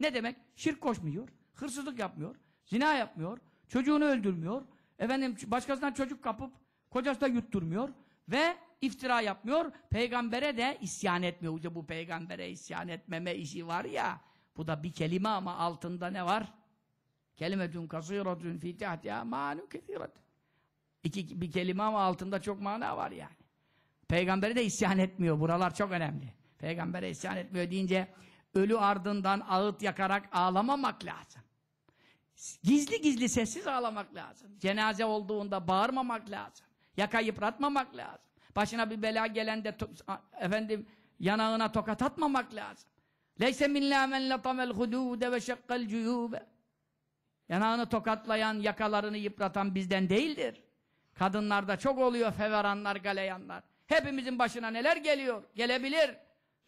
ne demek? Şirk koşmuyor, hırsızlık yapmıyor, zina yapmıyor, çocuğunu öldürmüyor, efendim başkasından çocuk kapıp kocasına yutturmuyor ve iftira yapmıyor, peygambere de isyan etmiyor. İşte bu peygambere isyan etmeme işi var ya, bu da bir kelime ama altında ne var? kelime Kelimetun kasiratun fi tehtiha manu kesiratun. İki bir kelime ama altında çok mana var yani. Peygamber'e de isyan etmiyor. Buralar çok önemli. Peygamber'e isyan etmiyor deyince ölü ardından ağıt yakarak ağlamamak lazım. Gizli gizli sessiz ağlamak lazım. Cenaze olduğunda bağırmamak lazım. Yaka yıpratmamak lazım. Başına bir bela gelende efendim yanağına tokat atmamak lazım. Leyse minna men latamel hudude ve şakkal cuyube. Yanağını tokatlayan, yakalarını yıpratan bizden değildir. Kadınlarda çok oluyor feveranlar, galeyanlar. Hepimizin başına neler geliyor? Gelebilir.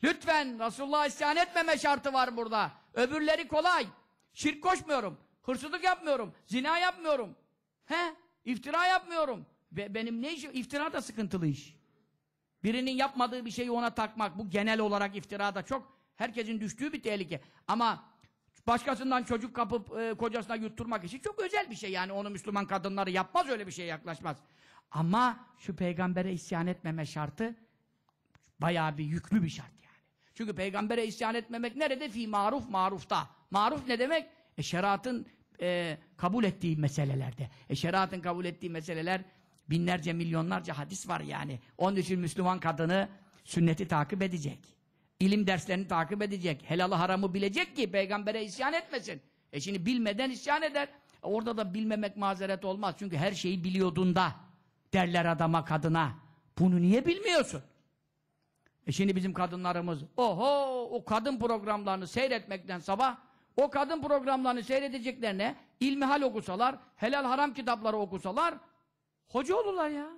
Lütfen Resulullah'a isyan etmeme şartı var burada. Öbürleri kolay. Şirk koşmuyorum. Hırsızlık yapmıyorum. Zina yapmıyorum. He? İftira yapmıyorum. Be benim ne işim? İftira da sıkıntılı iş. Birinin yapmadığı bir şeyi ona takmak. Bu genel olarak iftira da çok. Herkesin düştüğü bir tehlike. Ama Başkasından çocuk kapıp e, kocasına yutturmak için çok özel bir şey. Yani onu Müslüman kadınları yapmaz öyle bir şey yaklaşmaz. Ama şu peygambere isyan etmeme şartı bayağı bir yüklü bir şart yani. Çünkü peygambere isyan etmemek nerede? Fi maruf marufta. Maruf ne demek? E, şeriatın e, kabul ettiği meselelerde. E, şeriatın kabul ettiği meseleler binlerce milyonlarca hadis var yani. Onun için Müslüman kadını sünneti takip edecek. İlim derslerini takip edecek. Helalı haramı bilecek ki peygambere isyan etmesin. E şimdi bilmeden isyan eder. E orada da bilmemek mazeret olmaz. Çünkü her şeyi biliyordun da derler adama kadına. Bunu niye bilmiyorsun? E şimdi bizim kadınlarımız oho o kadın programlarını seyretmekten sabah o kadın programlarını seyredeceklerine ilmihal okusalar, helal haram kitapları okusalar hoca olurlar ya.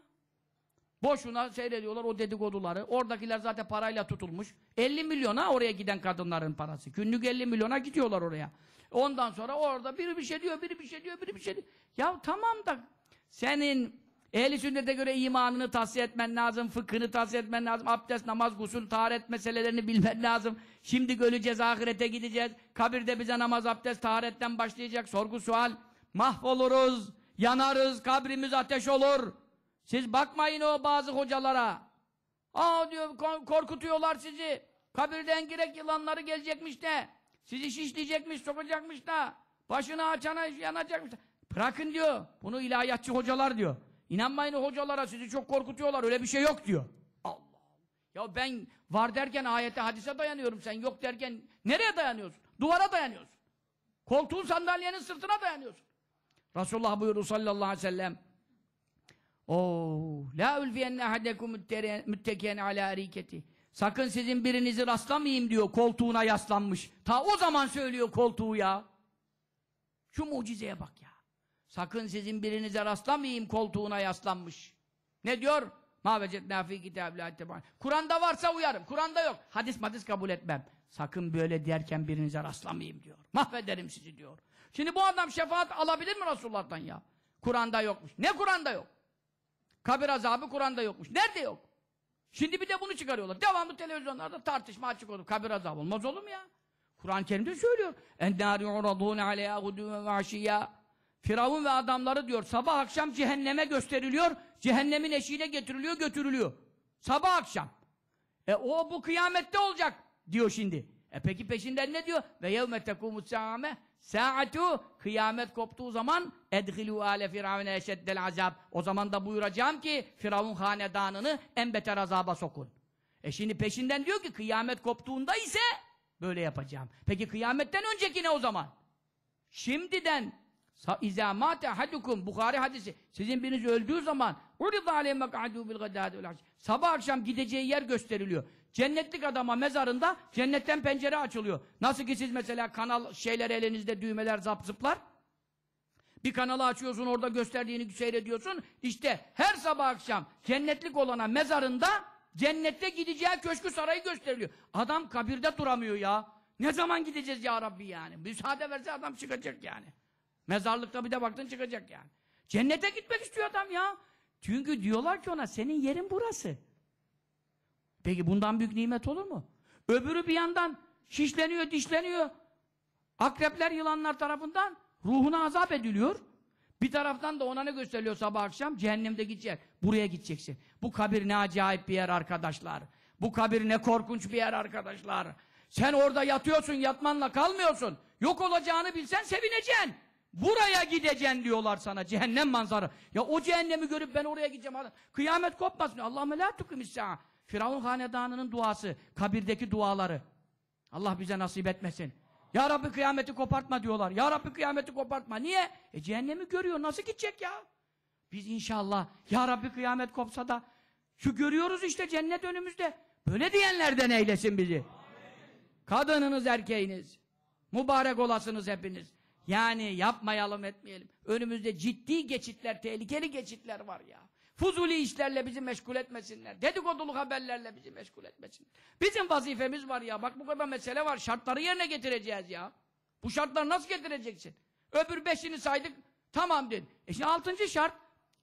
Boşuna seyrediyorlar o dedikoduları. Oradakiler zaten parayla tutulmuş. 50 milyona oraya giden kadınların parası. Günlük 50 milyona gidiyorlar oraya. Ondan sonra orada biri bir şey diyor, biri bir şey diyor, biri bir şey diyor. Ya tamam da senin ehli sünnete göre imanını tahsiye etmen lazım, fıkhını tahsiye etmen lazım, abdest, namaz, gusül, taharet meselelerini bilmen lazım. Şimdi öleceğiz, ahirete gideceğiz. Kabirde bize namaz, abdest, taharetten başlayacak. Sorgu, sual. Mahvoluruz, yanarız, kabrimiz ateş olur. Siz bakmayın o bazı hocalara. Aa diyor korkutuyorlar sizi. Kabirden girek yılanları gelecekmiş de. Sizi şişleyecekmiş, sokacakmış da. Başını açana yanacakmış da. Bırakın diyor. Bunu ilahiyatçı hocalar diyor. İnanmayın o hocalara sizi çok korkutuyorlar. Öyle bir şey yok diyor. Allah Allah. Ya ben var derken ayete hadise dayanıyorum. Sen yok derken nereye dayanıyorsun? Duvara dayanıyorsun. Koltuğun sandalyenin sırtına dayanıyorsun. Resulullah buyurdu sallallahu aleyhi ve sellem Oo, oh, la ulfiyenne ahadekum müttekiyen ala hareketi. Sakın sizin birinizi rastlamayayım diyor koltuğuna yaslanmış. Ta o zaman söylüyor koltuğu ya. Şu mucizeye bak ya. Sakın sizin birinize rastlamayayım koltuğuna yaslanmış. Ne diyor? Mavecetna fi kitabillah Kur'an'da varsa uyarım. Kur'an'da yok. Hadis madis kabul etmem. Sakın böyle derken birinize rastlamayayım diyor. Mahvederim sizi diyor. Şimdi bu adam şefaat alabilir mi Resulullah'tan ya? Kur'an'da yokmuş. Ne Kur'an'da yok? Kabir azabı Kur'an'da yokmuş. Nerede yok? Şimdi bir de bunu çıkarıyorlar. Devamlı televizyonlarda tartışma açık olur. Kabir azabı olmaz olur mu ya? Kur'an-ı Kerim'de söylüyor. اَنْدَارِ عُرَضُونَ عَلَيَا غُدُومَ وَعْشِيَا Firavun ve adamları diyor sabah akşam cehenneme gösteriliyor, cehennemin eşiğine getiriliyor, götürülüyor. Sabah akşam. E o bu kıyamette olacak diyor şimdi. E peki peşinden ne diyor? Ve yevme tekumus saame Sa'atu kıyamet koptuğu zaman edhilu ale firavne eşeddel azab. O zaman da buyuracağım ki Firavun hanedanını en beter azaba sokun. E şimdi peşinden diyor ki kıyamet koptuğunda ise böyle yapacağım. Peki kıyametten önceki ne o zaman? Şimdiden İzâ mâte hadukum Bukhari hadisi. Sizin biriniz öldüğü zaman urid aleyhi mek'adû bil Sabah akşam gideceği yer gösteriliyor. Cennetlik adama mezarında cennetten pencere açılıyor. Nasıl ki siz mesela kanal şeyler elinizde düğmeler zap zıplar. Bir kanalı açıyorsun orada gösterdiğini seyrediyorsun. İşte her sabah akşam cennetlik olana mezarında cennette gideceği köşkü sarayı gösteriliyor. Adam kabirde duramıyor ya. Ne zaman gideceğiz ya Rabbi yani? Müsaade verse adam çıkacak yani. Mezarlıkta bir de baktın çıkacak yani. Cennete gitmek istiyor adam ya. Çünkü diyorlar ki ona senin yerin burası. Peki bundan büyük nimet olur mu? Öbürü bir yandan şişleniyor, dişleniyor. Akrepler, yılanlar tarafından ruhuna azap ediliyor. Bir taraftan da ona ne gösteriliyor sabah akşam? Cehennemde gidecek. Buraya gideceksin. Bu kabir ne acayip bir yer arkadaşlar. Bu kabir ne korkunç bir yer arkadaşlar. Sen orada yatıyorsun, yatmanla kalmıyorsun. Yok olacağını bilsen sevineceksin. Buraya gideceksin diyorlar sana. Cehennem manzara. Ya o cehennemi görüp ben oraya gideceğim. Kıyamet kopmasın. Allahümme la tukimissa'a. Firavun hanedanının duası, kabirdeki duaları. Allah bize nasip etmesin. Ya Rabbi kıyameti kopartma diyorlar. Ya Rabbi kıyameti kopartma. Niye? E cehennemi görüyor. Nasıl gidecek ya? Biz inşallah Ya Rabbi kıyamet kopsa da şu görüyoruz işte cennet önümüzde. Böyle diyenlerden eylesin bizi. Kadınınız, erkeğiniz. Mübarek olasınız hepiniz. Yani yapmayalım etmeyelim. Önümüzde ciddi geçitler, tehlikeli geçitler var ya. Fuzuli işlerle bizi meşgul etmesinler. Dedikodulu haberlerle bizi meşgul etmesinler. Bizim vazifemiz var ya. Bak bu kadar mesele var. Şartları yerine getireceğiz ya. Bu şartları nasıl getireceksin? Öbür beşini saydık. Tamam dedin. E şimdi altıncı şart.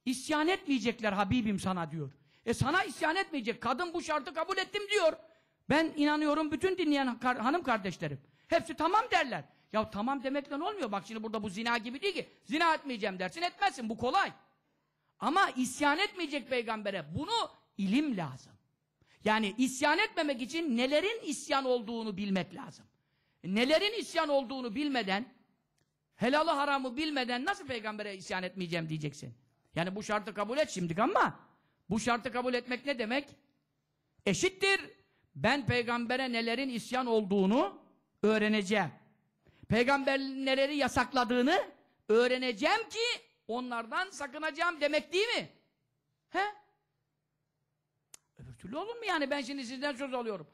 isyan etmeyecekler Habibim sana diyor. E sana isyan etmeyecek. Kadın bu şartı kabul ettim diyor. Ben inanıyorum bütün dinleyen hanım kardeşlerim. Hepsi tamam derler. Ya tamam demekle olmuyor. Bak şimdi burada bu zina gibi değil ki. Zina etmeyeceğim dersin etmezsin. Bu kolay. Ama isyan etmeyecek peygambere. Bunu ilim lazım. Yani isyan etmemek için nelerin isyan olduğunu bilmek lazım. Nelerin isyan olduğunu bilmeden, helalı haramı bilmeden nasıl peygambere isyan etmeyeceğim diyeceksin. Yani bu şartı kabul et şimdi ama bu şartı kabul etmek ne demek? Eşittir. Ben peygambere nelerin isyan olduğunu öğreneceğim. Peygamber neleri yasakladığını öğreneceğim ki onlardan sakınacağım demek değil mi? He? Öbür türlü olur mu yani? Ben şimdi sizden söz alıyorum.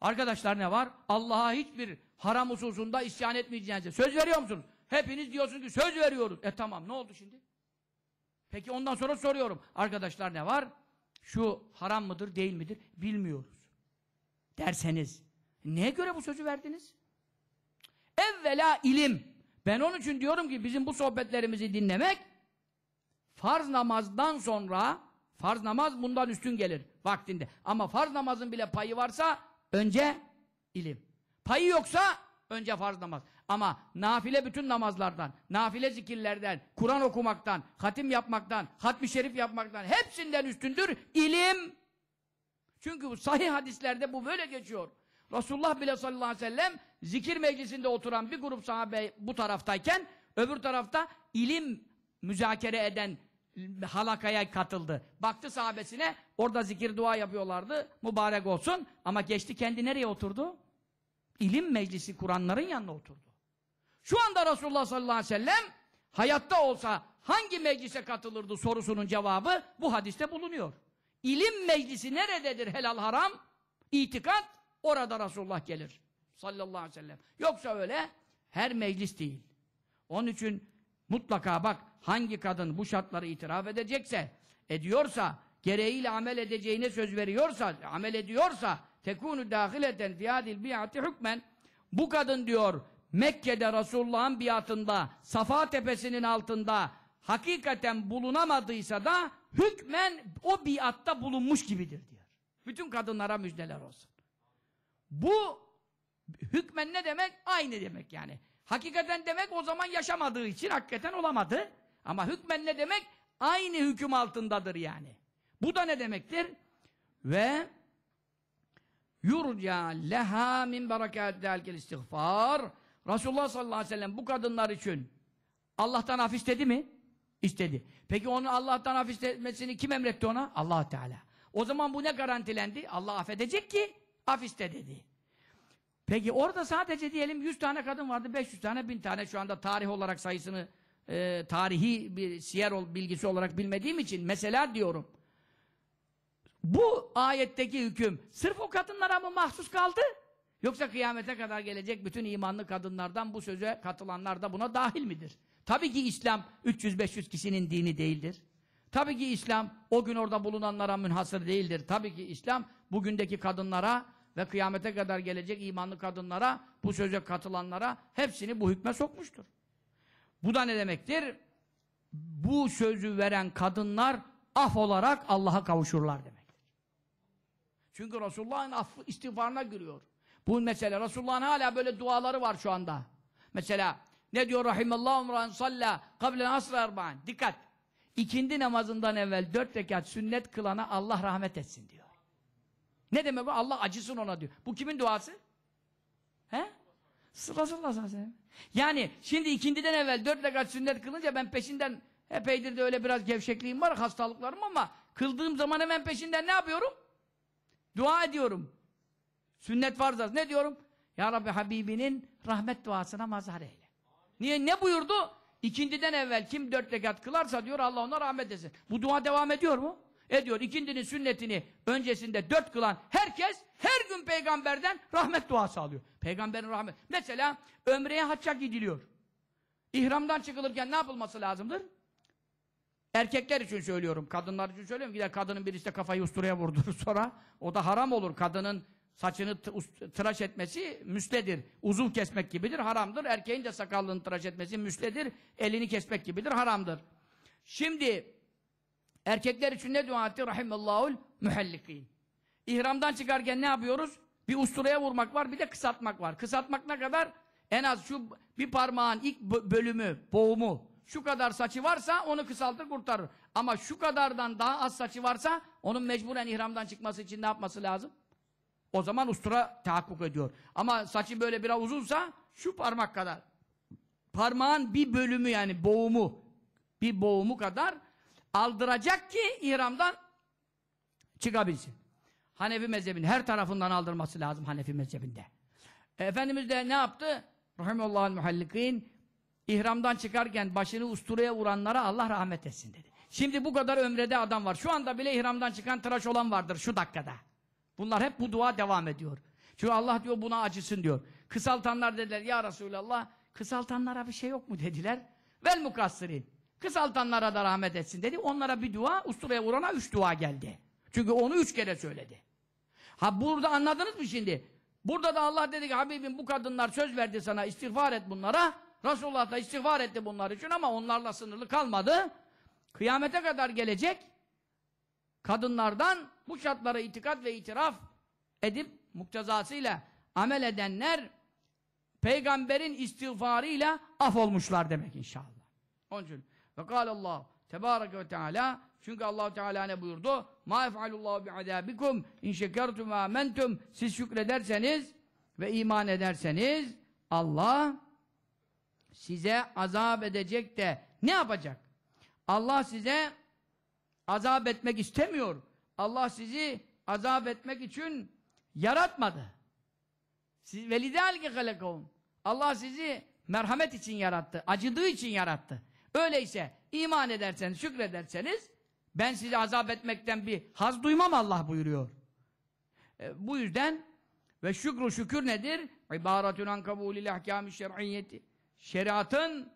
Arkadaşlar ne var? Allah'a hiçbir haram hususunda isyan etmeyeceğinize söz veriyor musunuz? Hepiniz diyorsunuz ki söz veriyoruz. E tamam ne oldu şimdi? Peki ondan sonra soruyorum. Arkadaşlar ne var? Şu haram mıdır değil midir bilmiyoruz. Derseniz. Neye göre bu sözü verdiniz? Evvela ilim. Ben onun için diyorum ki bizim bu sohbetlerimizi dinlemek farz namazdan sonra farz namaz bundan üstün gelir vaktinde. Ama farz namazın bile payı varsa önce ilim. Payı yoksa önce farz namaz. Ama nafile bütün namazlardan, nafile zikirlerden, Kur'an okumaktan, hatim yapmaktan, hatmi şerif yapmaktan hepsinden üstündür ilim. Çünkü bu sahih hadislerde bu böyle geçiyor. Resulullah bile sallallahu aleyhi ve sellem zikir meclisinde oturan bir grup sahabe bu taraftayken öbür tarafta ilim müzakere eden halakaya katıldı. Baktı sahabesine orada zikir dua yapıyorlardı. Mübarek olsun. Ama geçti kendi nereye oturdu? İlim meclisi kuranların yanına oturdu. Şu anda Resulullah sallallahu aleyhi ve sellem hayatta olsa hangi meclise katılırdı sorusunun cevabı bu hadiste bulunuyor. İlim meclisi nerededir helal haram? İtikat Orada Resulullah gelir. Sallallahu aleyhi ve sellem. Yoksa öyle her meclis değil. Onun için mutlaka bak hangi kadın bu şartları itiraf edecekse, ediyorsa, gereğiyle amel edeceğine söz veriyorsa, amel ediyorsa tekunu eden fiyadil bi'ati hükmen bu kadın diyor Mekke'de Resulullah'ın biatında Safa tepesinin altında hakikaten bulunamadıysa da hükmen o biatta bulunmuş gibidir diyor. Bütün kadınlara müjdeler olsun. Bu hükmen ne demek? Aynı demek yani. Hakikaten demek o zaman yaşamadığı için hakikaten olamadı. Ama hükmen ne demek? Aynı hüküm altındadır yani. Bu da ne demektir? Ve yurca leha min berekatihel istiğfar. Resulullah sallallahu aleyhi ve sellem bu kadınlar için Allah'tan af istedi mi? İstedi. Peki onu Allah'tan af istemesini kim emretti ona? Allah Teala. O zaman bu ne garantilendi? Allah affedecek ki Afiste dedi. Peki orada sadece diyelim 100 tane kadın vardı, 500 tane, 1000 tane şu anda tarih olarak sayısını e, tarihi bir siyer ol, bilgisi olarak bilmediğim için mesela diyorum. Bu ayetteki hüküm sırf o kadınlara mı mahsus kaldı? Yoksa kıyamete kadar gelecek bütün imanlı kadınlardan bu söze katılanlar da buna dahil midir? Tabii ki İslam 300-500 kişinin dini değildir. Tabii ki İslam o gün orada bulunanlara münhasır değildir. Tabii ki İslam bugündeki kadınlara ve kıyamete kadar gelecek imanlı kadınlara, bu söze katılanlara hepsini bu hükme sokmuştur. Bu da ne demektir? Bu sözü veren kadınlar af olarak Allah'a kavuşurlar demektir. Çünkü Resulullah'ın affı istiğfarına giriyor. Bu mesele. Resulullah'ın hala böyle duaları var şu anda. Mesela ne diyor rahimallahu umran salla kablen asra erba'an. Dikkat! İkindi namazından evvel dört rekat sünnet kılana Allah rahmet etsin diyor. Ne demek bu? Allah acısın ona diyor. Bu kimin duası? He? Resulullah sallallahu aleyhi Yani şimdi ikindiden evvel dört rekat sünnet kılınca ben peşinden epeydir de öyle biraz gevşekliğim var, hastalıklarım ama kıldığım zaman hemen peşinden ne yapıyorum? Dua ediyorum. Sünnet varsa ne diyorum? Ya Rabbi Habibinin rahmet duasına mazhar eyle. Niye? Ne buyurdu? İkindiden evvel kim dört rekat kılarsa diyor Allah ona rahmet etsin. Bu dua devam ediyor mu? Ediyor diyor sünnetini öncesinde dört kılan herkes her gün peygamberden rahmet duası alıyor. Peygamberin rahmet. Mesela ömreye hacca gidiliyor. İhramdan çıkılırken ne yapılması lazımdır? Erkekler için söylüyorum, kadınlar için söylüyorum. Gider kadının birisi de kafayı usturaya vurdurur *laughs* sonra. O da haram olur. Kadının saçını tıraş etmesi müstedir. Uzuv kesmek gibidir, haramdır. Erkeğin de sakallını tıraş etmesi müstedir. Elini kesmek gibidir, haramdır. Şimdi Erkekler için ne dua etti? Rahimallahul muhallikin. İhramdan çıkarken ne yapıyoruz? Bir usturaya vurmak var, bir de kısaltmak var. Kısaltmak ne kadar? En az şu bir parmağın ilk bölümü, boğumu, şu kadar saçı varsa onu kısaltır kurtarır. Ama şu kadardan daha az saçı varsa onun mecburen ihramdan çıkması için ne yapması lazım? O zaman ustura tahakkuk ediyor. Ama saçı böyle biraz uzunsa şu parmak kadar. Parmağın bir bölümü yani boğumu bir boğumu kadar aldıracak ki ihramdan çıkabilsin. Hanefi mezhebinin her tarafından aldırması lazım Hanefi mezhebinde. Efendimiz de ne yaptı? Rahimullahal muhallikin ihramdan çıkarken başını usturaya vuranlara Allah rahmet etsin dedi. Şimdi bu kadar ömrede adam var. Şu anda bile ihramdan çıkan tıraş olan vardır şu dakikada. Bunlar hep bu dua devam ediyor. Çünkü Allah diyor buna acısın diyor. Kısaltanlar dediler ya Resulallah kısaltanlara bir şey yok mu dediler. Vel mukassirin. Kısaltanlara da rahmet etsin dedi. Onlara bir dua, usturaya vurana üç dua geldi. Çünkü onu üç kere söyledi. Ha burada anladınız mı şimdi? Burada da Allah dedi ki Habibim bu kadınlar söz verdi sana istiğfar et bunlara. Resulullah da istiğfar etti bunlar için ama onlarla sınırlı kalmadı. Kıyamete kadar gelecek kadınlardan bu şartlara itikat ve itiraf edip muktezasıyla amel edenler peygamberin istiğfarıyla af olmuşlar demek inşallah. Onun için ve kâlallahu Tebarek ve Teala çünkü Allah Teala ne buyurdu? Ma efalullahu bi azabikum in şekertum ve amentum siz şükrederseniz ve iman ederseniz Allah size azap edecek de ne yapacak? Allah size azap etmek istemiyor. Allah sizi azap etmek için yaratmadı. Siz velidel ki Allah sizi merhamet için yarattı, acıdığı için yarattı. Öyleyse iman ederseniz, şükrederseniz ben sizi azap etmekten bir haz duymam Allah buyuruyor. E, bu yüzden ve şükrü şükür nedir? İbaratun an kabulil ahkâmi şer'iyyeti. Şeriatın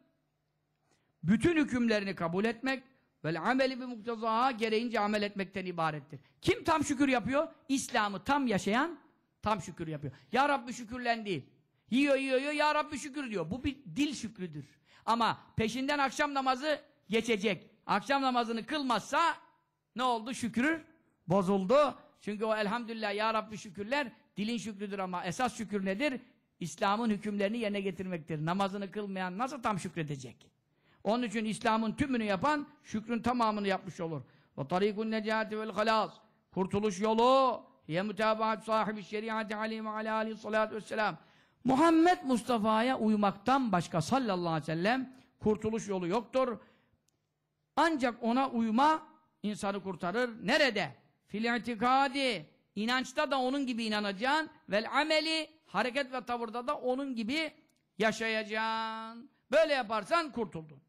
bütün hükümlerini kabul etmek ve ameli bir muktezaha gereğince amel etmekten ibarettir. Kim tam şükür yapıyor? İslam'ı tam yaşayan tam şükür yapıyor. Ya Rabbi şükürlen değil. Yiyor yiyor yiyor Ya Rabbi şükür diyor. Bu bir dil şükrüdür. Ama peşinden akşam namazı geçecek. Akşam namazını kılmazsa ne oldu? Şükür bozuldu. Çünkü o elhamdülillah ya Rabbi şükürler dilin şükrüdür ama esas şükür nedir? İslam'ın hükümlerini yerine getirmektir. Namazını kılmayan nasıl tam şükredecek? Onun için İslam'ın tümünü yapan şükrün tamamını yapmış olur. Ve tarikun necati vel halas. Kurtuluş yolu ye mutabaat sahibi şeriatı aleyhi ve aleyhi vesselam. Muhammed Mustafa'ya uymaktan başka sallallahu aleyhi ve sellem kurtuluş yolu yoktur. Ancak ona uyma insanı kurtarır. Nerede? Fil itikadi. İnançta da onun gibi inanacaksın. Vel ameli. Hareket ve tavırda da onun gibi yaşayacaksın. Böyle yaparsan kurtuldun.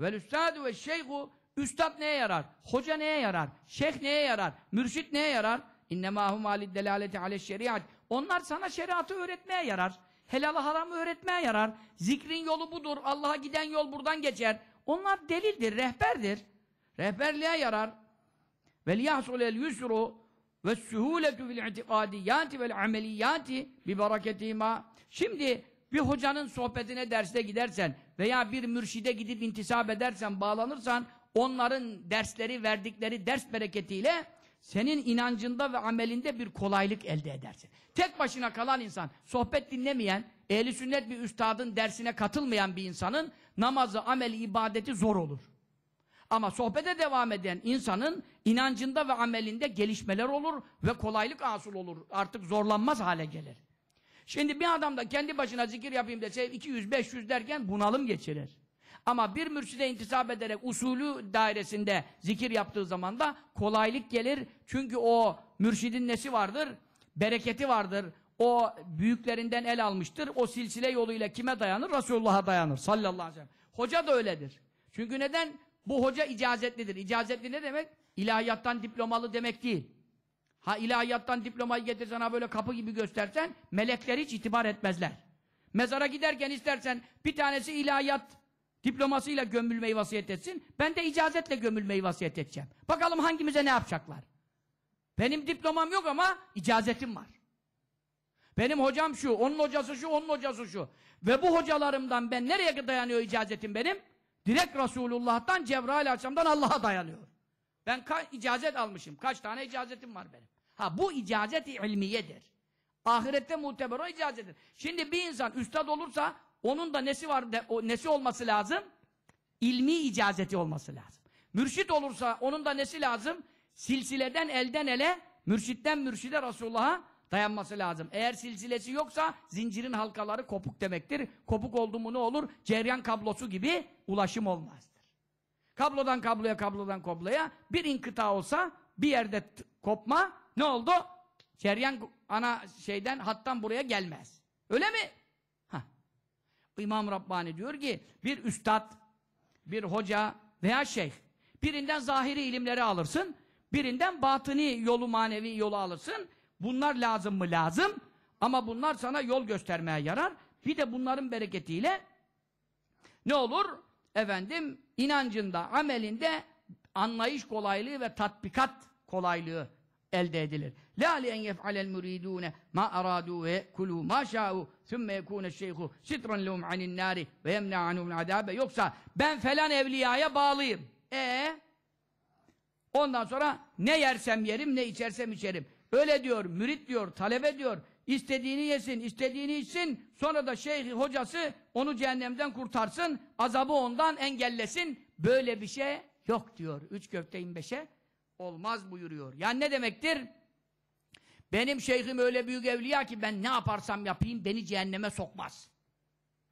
Vel üstadu ve şeyhu. Üstad neye yarar? Hoca neye yarar? Şeyh neye yarar? Mürşit neye yarar? İnnemâ hum alid delaleti aleş şeriat. Onlar sana şeriatı öğretmeye yarar. Helalı haramı öğretmeye yarar. Zikrin yolu budur. Allah'a giden yol buradan geçer. Onlar delildir, rehberdir. Rehberliğe yarar. Ve yahsul el yusru ve sühuletu fil itikadiyati vel ameliyati bi bereketihima. Şimdi bir hocanın sohbetine derste gidersen veya bir mürşide gidip intisap edersen, bağlanırsan onların dersleri, verdikleri ders bereketiyle senin inancında ve amelinde bir kolaylık elde edersin. Tek başına kalan insan, sohbet dinlemeyen, ehli sünnet bir üstadın dersine katılmayan bir insanın namazı, ameli, ibadeti zor olur. Ama sohbete devam eden insanın inancında ve amelinde gelişmeler olur ve kolaylık asıl olur. Artık zorlanmaz hale gelir. Şimdi bir adam da kendi başına zikir yapayım dese 200-500 derken bunalım geçirir. Ama bir mürşide intisap ederek usulü dairesinde zikir yaptığı zaman da kolaylık gelir. Çünkü o mürşidin nesi vardır? Bereketi vardır. O büyüklerinden el almıştır. O silsile yoluyla kime dayanır? Resulullah'a dayanır sallallahu aleyhi ve sellem. Hoca da öyledir. Çünkü neden? Bu hoca icazetlidir. İcazetli ne demek? İlahiyattan diplomalı demek değil. Ha ilahiyattan diplomayı getirsene böyle kapı gibi göstersen melekler hiç itibar etmezler. Mezara giderken istersen bir tanesi ilahiyat Diplomasıyla gömülmeyi vasiyet etsin. Ben de icazetle gömülmeyi vasiyet edeceğim. Bakalım hangimize ne yapacaklar. Benim diplomam yok ama icazetim var. Benim hocam şu, onun hocası şu, onun hocası şu. Ve bu hocalarımdan ben nereye dayanıyor icazetim benim? Direkt Resulullah'tan, Cebrail Aleyhisselam'dan Allah'a dayanıyor. Ben icazet almışım. Kaç tane icazetim var benim. Ha bu icazet ilmiyedir. Ahirette muteber o icazettir. Şimdi bir insan üstad olursa onun da nesi var? o nesi olması lazım? İlmi icazeti olması lazım. Mürşit olursa onun da nesi lazım? Silsileden elden ele, mürşitten mürşide Resulullah'a dayanması lazım. Eğer silsilesi yoksa zincirin halkaları kopuk demektir. Kopuk oldu mu ne olur? Ceryan kablosu gibi ulaşım olmazdır. Kablodan kabloya, kablodan kabloya bir inkıta olsa bir yerde kopma ne oldu? Ceryan ana şeyden hattan buraya gelmez. Öyle mi? İmam Rabbani diyor ki bir üstad, bir hoca veya şeyh birinden zahiri ilimleri alırsın, birinden batıni yolu manevi yolu alırsın. Bunlar lazım mı? Lazım. Ama bunlar sana yol göstermeye yarar. Bir de bunların bereketiyle ne olur? Efendim inancında, amelinde anlayış kolaylığı ve tatbikat kolaylığı elde edilir. La li en yef'alel muridune ma aradu ve kulu ma şa'u sümme yekune şeyhu sitran lehum anin nari ve yemna anhum azabe yoksa ben falan evliyaya bağlıyım. E Ondan sonra ne yersem yerim ne içersem içerim. Öyle diyor, mürit diyor, talebe diyor. İstediğini yesin, istediğini içsin. Sonra da şeyhi hocası onu cehennemden kurtarsın. Azabı ondan engellesin. Böyle bir şey yok diyor. Üç köfte in beşe olmaz buyuruyor. Yani ne demektir? Benim şeyhim öyle büyük evliya ki ben ne yaparsam yapayım beni cehenneme sokmaz.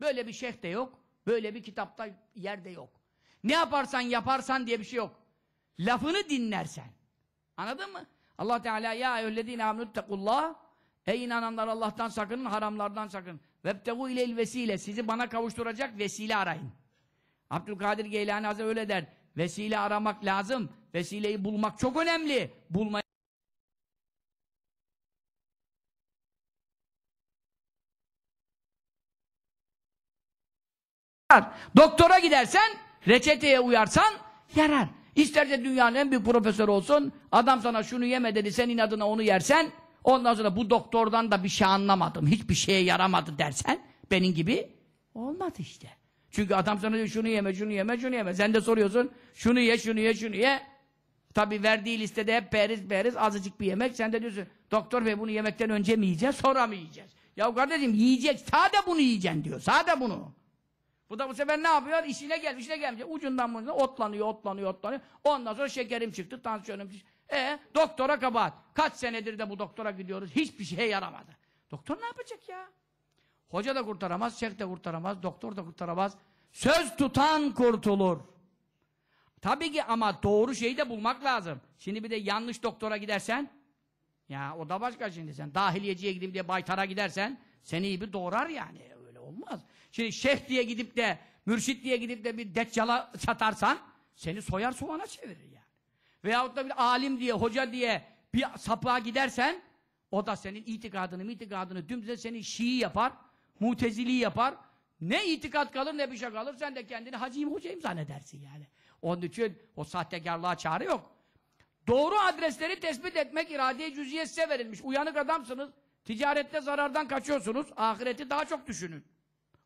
Böyle bir şeyh de yok. Böyle bir kitapta yer de yok. Ne yaparsan yaparsan diye bir şey yok. Lafını dinlersen. Anladın mı? Allah Teala ya eyyühellezine aminuttakullah Ey inananlar Allah'tan sakının, haramlardan sakın. Vebtegu ileyl vesile. Sizi bana kavuşturacak vesile arayın. Abdülkadir Geylani Hazretleri öyle der. Vesile aramak lazım. Vesileyi bulmak çok önemli. Bulmayı yarar. Doktora gidersen, reçeteye uyarsan yarar. İsterse dünyanın en büyük profesörü olsun, adam sana şunu yeme dedi, sen inadına onu yersen, ondan sonra bu doktordan da bir şey anlamadım, hiçbir şeye yaramadı dersen, benim gibi olmadı işte. Çünkü adam sana diyor şunu yeme, şunu yeme, şunu yeme. Sen de soruyorsun, şunu ye, şunu ye, şunu ye. Tabi verdiği listede hep periz periz azıcık bir yemek. Sen de diyorsun, doktor bey bunu yemekten önce mi yiyeceğiz, sonra mı yiyeceğiz? Ya kardeşim yiyecek, sade bunu yiyeceksin diyor, sade bunu. Bu da bu sefer ne yapıyor? İşine gelmiş, işine gelmiş. Ucundan bunu otlanıyor, otlanıyor, otlanıyor. Ondan sonra şekerim çıktı, tansiyonum çıktı. E doktora kabahat. Kaç senedir de bu doktora gidiyoruz. Hiçbir şeye yaramadı. Doktor ne yapacak ya? Hoca da kurtaramaz, şeyh de kurtaramaz, doktor da kurtaramaz. Söz tutan kurtulur. Tabii ki ama doğru şeyi de bulmak lazım. Şimdi bir de yanlış doktora gidersen, ya o da başka şimdi sen dahiliyeciye gidip diye baytara gidersen, seni bir doğrar yani. Öyle olmaz. Şimdi şeyh diye gidip de, mürşit diye gidip de bir deccala çatarsan seni soyar soğana çevirir yani. Veyahut da bir alim diye, hoca diye bir sapığa gidersen o da senin itikadını, itikadını dümdüz seni Şii yapar, Mutezili yapar. Ne itikat kalır ne bir şey kalır. Sen de kendini hacıyım hocayım zannedersin yani. Onun için o sahtekarlığa çare yok. Doğru adresleri tespit etmek iradiye cüziye size verilmiş. Uyanık adamsınız. Ticarette zarardan kaçıyorsunuz. Ahireti daha çok düşünün.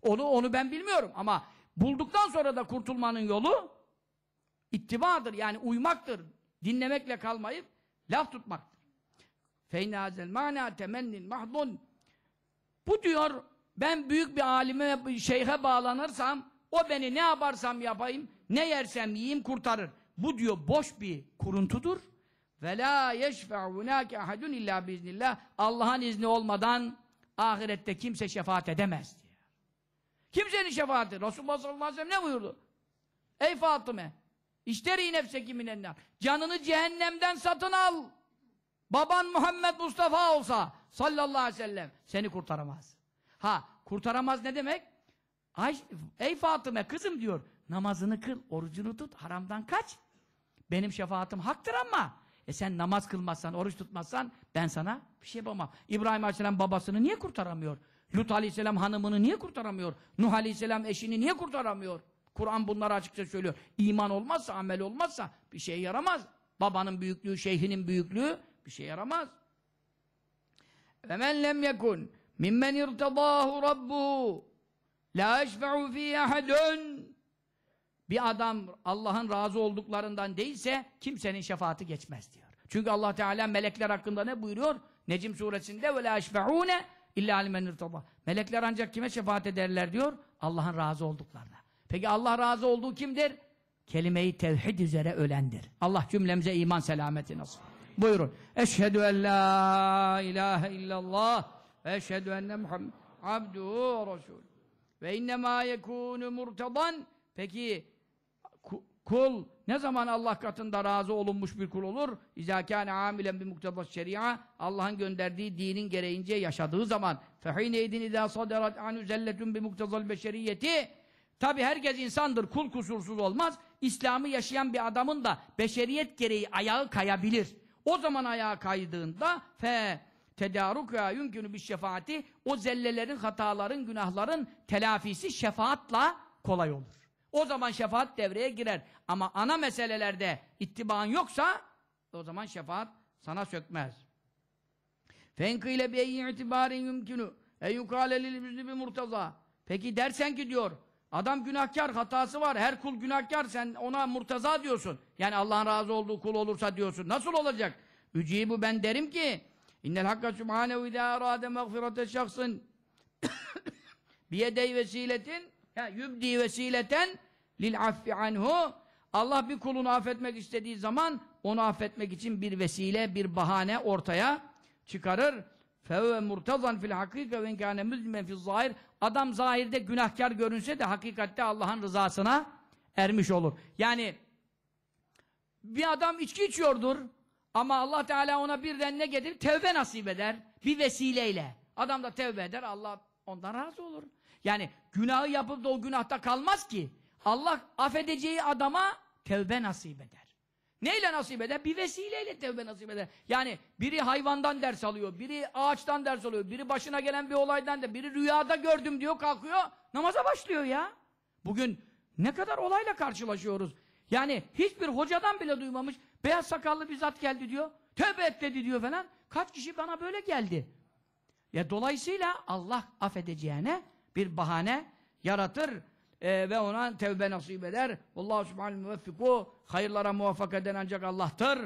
Onu, onu ben bilmiyorum ama bulduktan sonra da kurtulmanın yolu ittibadır yani uymaktır. Dinlemekle kalmayıp laf tutmaktır. Feynazel mana temennin mahdun. Bu diyor ben büyük bir alime ve şeyhe bağlanırsam o beni ne yaparsam yapayım ne yersem yiyeyim kurtarır. Bu diyor boş bir kuruntudur. Ve la yeşfe'unâke ahadun illâ biiznillah. Allah'ın izni olmadan ahirette kimse şefaat edemez. Kimsenin şefaati. Resulullah sallallahu aleyhi ve sellem ne buyurdu? Ey Fatıme! İşteri nefseki minenler. Canını cehennemden satın al. Baban Muhammed Mustafa olsa sallallahu aleyhi ve sellem seni kurtaramaz. Ha kurtaramaz ne demek? Ay, ey Fatıme kızım diyor namazını kıl, orucunu tut, haramdan kaç. Benim şefaatim haktır ama e sen namaz kılmazsan, oruç tutmazsan ben sana bir şey yapamam. İbrahim Aleyhisselam babasını niye kurtaramıyor? Lut aleyhisselam hanımını niye kurtaramıyor? Nuh aleyhisselam eşini niye kurtaramıyor? Kur'an bunları açıkça söylüyor. İman olmazsa, amel olmazsa bir şey yaramaz. Babanın büyüklüğü, şeyhinin büyüklüğü bir şey yaramaz. Ve men lem yekun mimmen irtadahu rabbu la eşfe'u fi ahadun bir adam Allah'ın razı olduklarından değilse kimsenin şefaati geçmez diyor. Çünkü Allah Teala melekler hakkında ne buyuruyor? Necim suresinde ve la eşfe'une İlla alimen irtaba. Melekler ancak kime şefaat ederler diyor? Allah'ın razı olduklarına. Peki Allah razı olduğu kimdir? Kelimeyi tevhid üzere ölendir. Allah cümlemize iman selameti nasıl? Buyurun. Eşhedü en la ilahe illallah ve eşhedü enne Muhammed abduhu ve resulü. Ve innemâ yekûnü murtadan. Peki Kul ne zaman Allah katında razı olunmuş bir kul olur? İzâ kâne amilen bi muktedâs şeria Allah'ın gönderdiği dinin gereğince yaşadığı zaman Fehine idin idâ saderat anü zelletun bi muktedâl beşeriyeti Tabi herkes insandır, kul kusursuz olmaz. İslam'ı yaşayan bir adamın da beşeriyet gereği ayağı kayabilir. O zaman ayağı kaydığında fe tedaruk ve yumkünü bir şefaati o zellelerin, hataların, günahların telafisi şefaatla kolay olur. O zaman şefaat devreye girer. Ama ana meselelerde ittiban yoksa o zaman şefaat sana sökmez. Fenkıyle ile bir itibarin yumkinu e yukale lil müznibi murtaza. Peki dersen ki diyor adam günahkar hatası var her kul günahkar sen ona murtaza diyorsun. Yani Allah'ın razı olduğu kul olursa diyorsun. Nasıl olacak? bu ben derim ki innel hakka subhanehu idâ arâde mağfirete şahsın *coughs* biyedey vesiletin ya yübdi vesileten lil affi anhu. Allah bir kulunu affetmek istediği zaman onu affetmek için bir vesile, bir bahane ortaya çıkarır. Fevve murtazan fil hakika ve inkâne müzmen fil zahir. Adam zahirde günahkar görünse de hakikatte Allah'ın rızasına ermiş olur. Yani bir adam içki içiyordur ama Allah Teala ona birden ne gelir? Tevbe nasip eder. Bir vesileyle. Adam da tevbe eder. Allah ondan razı olur. Yani günahı yapıp da o günahta kalmaz ki. Allah affedeceği adama tevbe nasip eder. Neyle nasip eder? Bir vesileyle tevbe nasip eder. Yani biri hayvandan ders alıyor, biri ağaçtan ders alıyor, biri başına gelen bir olaydan da, biri rüyada gördüm diyor kalkıyor, namaza başlıyor ya. Bugün ne kadar olayla karşılaşıyoruz. Yani hiçbir hocadan bile duymamış, beyaz sakallı bir zat geldi diyor, tövbe et dedi diyor falan. Kaç kişi bana böyle geldi. Ya dolayısıyla Allah affedeceğine bir bahane yaratır e, ve ona tevbe nasip eder. Allahu subhanahu müveffiku hayırlara muvaffak eden ancak Allah'tır.